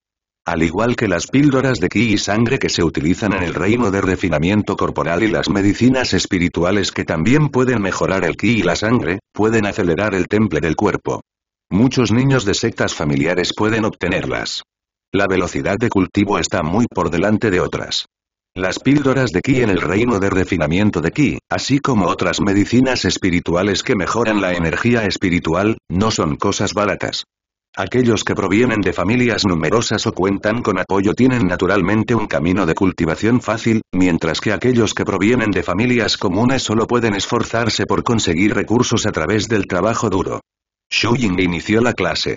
Al igual que las píldoras de ki y sangre que se utilizan en el reino de refinamiento corporal y las medicinas espirituales que también pueden mejorar el ki y la sangre, pueden acelerar el temple del cuerpo. Muchos niños de sectas familiares pueden obtenerlas. La velocidad de cultivo está muy por delante de otras. Las píldoras de ki en el reino de refinamiento de ki, así como otras medicinas espirituales que mejoran la energía espiritual, no son cosas baratas. Aquellos que provienen de familias numerosas o cuentan con apoyo tienen naturalmente un camino de cultivación fácil, mientras que aquellos que provienen de familias comunes solo pueden esforzarse por conseguir recursos a través del trabajo duro. Ying inició la clase.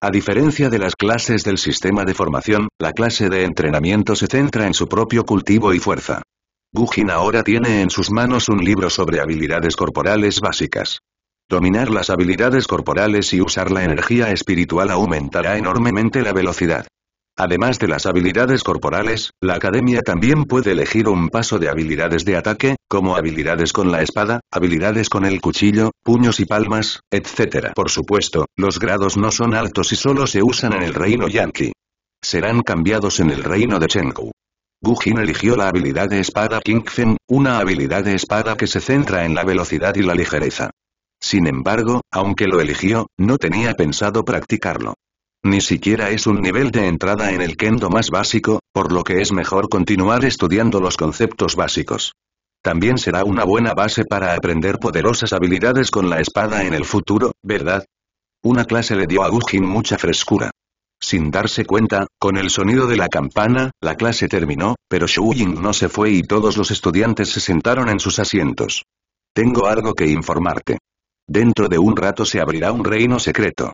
A diferencia de las clases del sistema de formación, la clase de entrenamiento se centra en su propio cultivo y fuerza. Gujin ahora tiene en sus manos un libro sobre habilidades corporales básicas. Dominar las habilidades corporales y usar la energía espiritual aumentará enormemente la velocidad. Además de las habilidades corporales, la academia también puede elegir un paso de habilidades de ataque, como habilidades con la espada, habilidades con el cuchillo, puños y palmas, etc. Por supuesto, los grados no son altos y solo se usan en el reino Yankee. Serán cambiados en el reino de Chengdu. Gu Jin eligió la habilidad de espada King una habilidad de espada que se centra en la velocidad y la ligereza. Sin embargo, aunque lo eligió, no tenía pensado practicarlo. Ni siquiera es un nivel de entrada en el kendo más básico, por lo que es mejor continuar estudiando los conceptos básicos. También será una buena base para aprender poderosas habilidades con la espada en el futuro, ¿verdad? Una clase le dio a gujin mucha frescura. Sin darse cuenta, con el sonido de la campana, la clase terminó, pero Shu Ying no se fue y todos los estudiantes se sentaron en sus asientos. Tengo algo que informarte. Dentro de un rato se abrirá un reino secreto.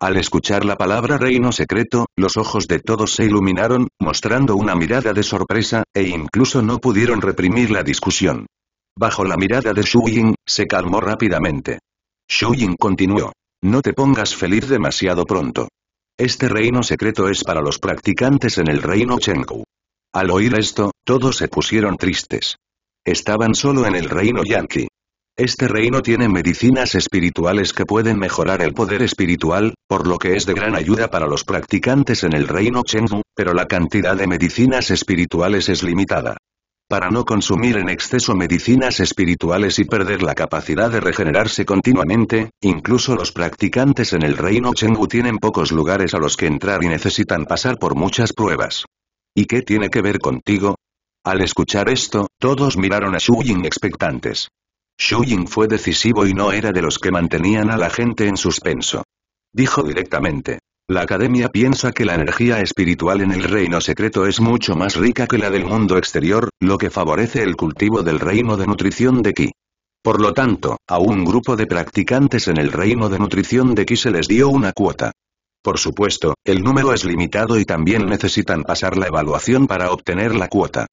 Al escuchar la palabra reino secreto, los ojos de todos se iluminaron, mostrando una mirada de sorpresa, e incluso no pudieron reprimir la discusión. Bajo la mirada de Shu Ying, se calmó rápidamente. Shu Ying continuó. No te pongas feliz demasiado pronto. Este reino secreto es para los practicantes en el reino Chengu. Al oír esto, todos se pusieron tristes. Estaban solo en el reino Yankee. Este reino tiene medicinas espirituales que pueden mejorar el poder espiritual, por lo que es de gran ayuda para los practicantes en el reino Chengdu, pero la cantidad de medicinas espirituales es limitada. Para no consumir en exceso medicinas espirituales y perder la capacidad de regenerarse continuamente, incluso los practicantes en el reino Chengdu tienen pocos lugares a los que entrar y necesitan pasar por muchas pruebas. ¿Y qué tiene que ver contigo? Al escuchar esto, todos miraron a Shu Ying expectantes. Ying fue decisivo y no era de los que mantenían a la gente en suspenso. Dijo directamente. La academia piensa que la energía espiritual en el reino secreto es mucho más rica que la del mundo exterior, lo que favorece el cultivo del reino de nutrición de Qi. Por lo tanto, a un grupo de practicantes en el reino de nutrición de Qi se les dio una cuota. Por supuesto, el número es limitado y también necesitan pasar la evaluación para obtener la cuota.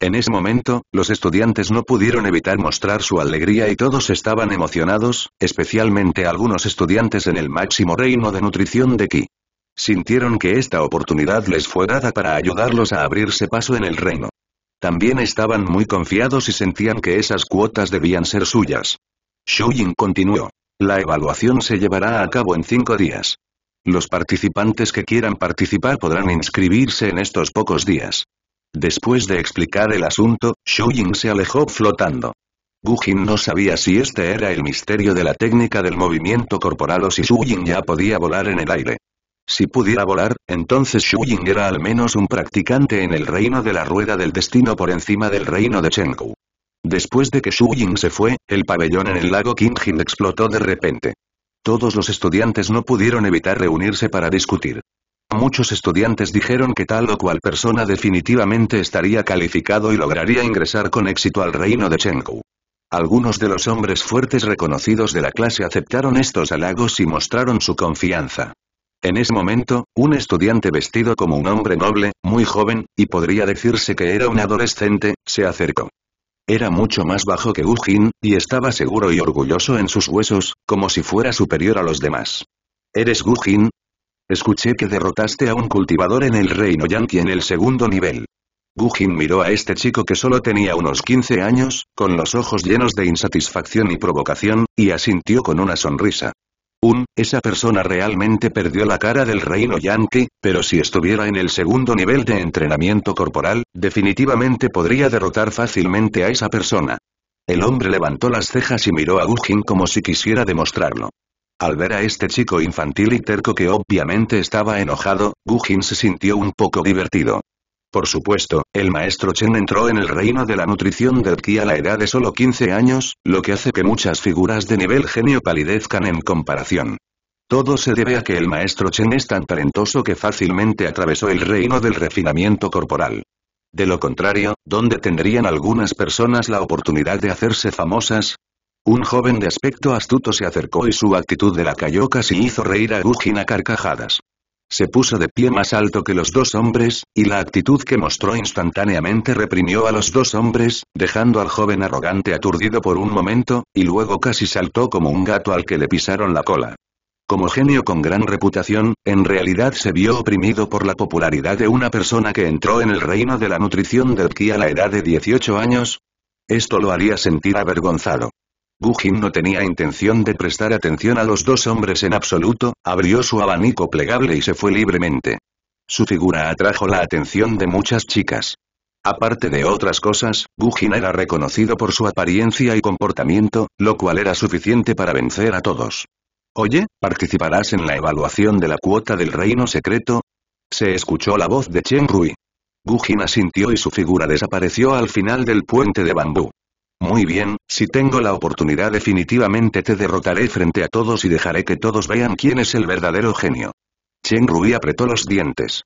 En ese momento, los estudiantes no pudieron evitar mostrar su alegría y todos estaban emocionados, especialmente algunos estudiantes en el máximo reino de nutrición de Ki. Sintieron que esta oportunidad les fue dada para ayudarlos a abrirse paso en el reino. También estaban muy confiados y sentían que esas cuotas debían ser suyas. Shuyin continuó. La evaluación se llevará a cabo en cinco días. Los participantes que quieran participar podrán inscribirse en estos pocos días. Después de explicar el asunto, Ying se alejó flotando. Gu Jin no sabía si este era el misterio de la técnica del movimiento corporal o si Ying ya podía volar en el aire. Si pudiera volar, entonces Ying era al menos un practicante en el reino de la rueda del destino por encima del reino de Gu. Después de que Ying se fue, el pabellón en el lago Qingjin explotó de repente. Todos los estudiantes no pudieron evitar reunirse para discutir. Muchos estudiantes dijeron que tal o cual persona definitivamente estaría calificado y lograría ingresar con éxito al reino de Chengdu. Algunos de los hombres fuertes reconocidos de la clase aceptaron estos halagos y mostraron su confianza. En ese momento, un estudiante vestido como un hombre noble, muy joven, y podría decirse que era un adolescente, se acercó. Era mucho más bajo que Jin, y estaba seguro y orgulloso en sus huesos, como si fuera superior a los demás. ¿Eres Gujin? Escuché que derrotaste a un cultivador en el reino Yankee en el segundo nivel. Gujin miró a este chico que solo tenía unos 15 años, con los ojos llenos de insatisfacción y provocación, y asintió con una sonrisa. Un, esa persona realmente perdió la cara del reino Yankee, pero si estuviera en el segundo nivel de entrenamiento corporal, definitivamente podría derrotar fácilmente a esa persona. El hombre levantó las cejas y miró a Gujin como si quisiera demostrarlo. Al ver a este chico infantil y terco que obviamente estaba enojado, Gujin se sintió un poco divertido. Por supuesto, el maestro Chen entró en el reino de la nutrición del Ki a la edad de solo 15 años, lo que hace que muchas figuras de nivel genio palidezcan en comparación. Todo se debe a que el maestro Chen es tan talentoso que fácilmente atravesó el reino del refinamiento corporal. De lo contrario, ¿dónde tendrían algunas personas la oportunidad de hacerse famosas? Un joven de aspecto astuto se acercó y su actitud de la cayó casi hizo reír a Ujina carcajadas. Se puso de pie más alto que los dos hombres, y la actitud que mostró instantáneamente reprimió a los dos hombres, dejando al joven arrogante aturdido por un momento, y luego casi saltó como un gato al que le pisaron la cola. Como genio con gran reputación, en realidad se vio oprimido por la popularidad de una persona que entró en el reino de la nutrición del ki a la edad de 18 años. Esto lo haría sentir avergonzado. Gujin no tenía intención de prestar atención a los dos hombres en absoluto, abrió su abanico plegable y se fue libremente. Su figura atrajo la atención de muchas chicas. Aparte de otras cosas, Gujin era reconocido por su apariencia y comportamiento, lo cual era suficiente para vencer a todos. Oye, ¿participarás en la evaluación de la cuota del reino secreto? Se escuchó la voz de Chen Rui. Gujin asintió y su figura desapareció al final del puente de bambú. Muy bien, si tengo la oportunidad definitivamente te derrotaré frente a todos y dejaré que todos vean quién es el verdadero genio. Chen Rui apretó los dientes.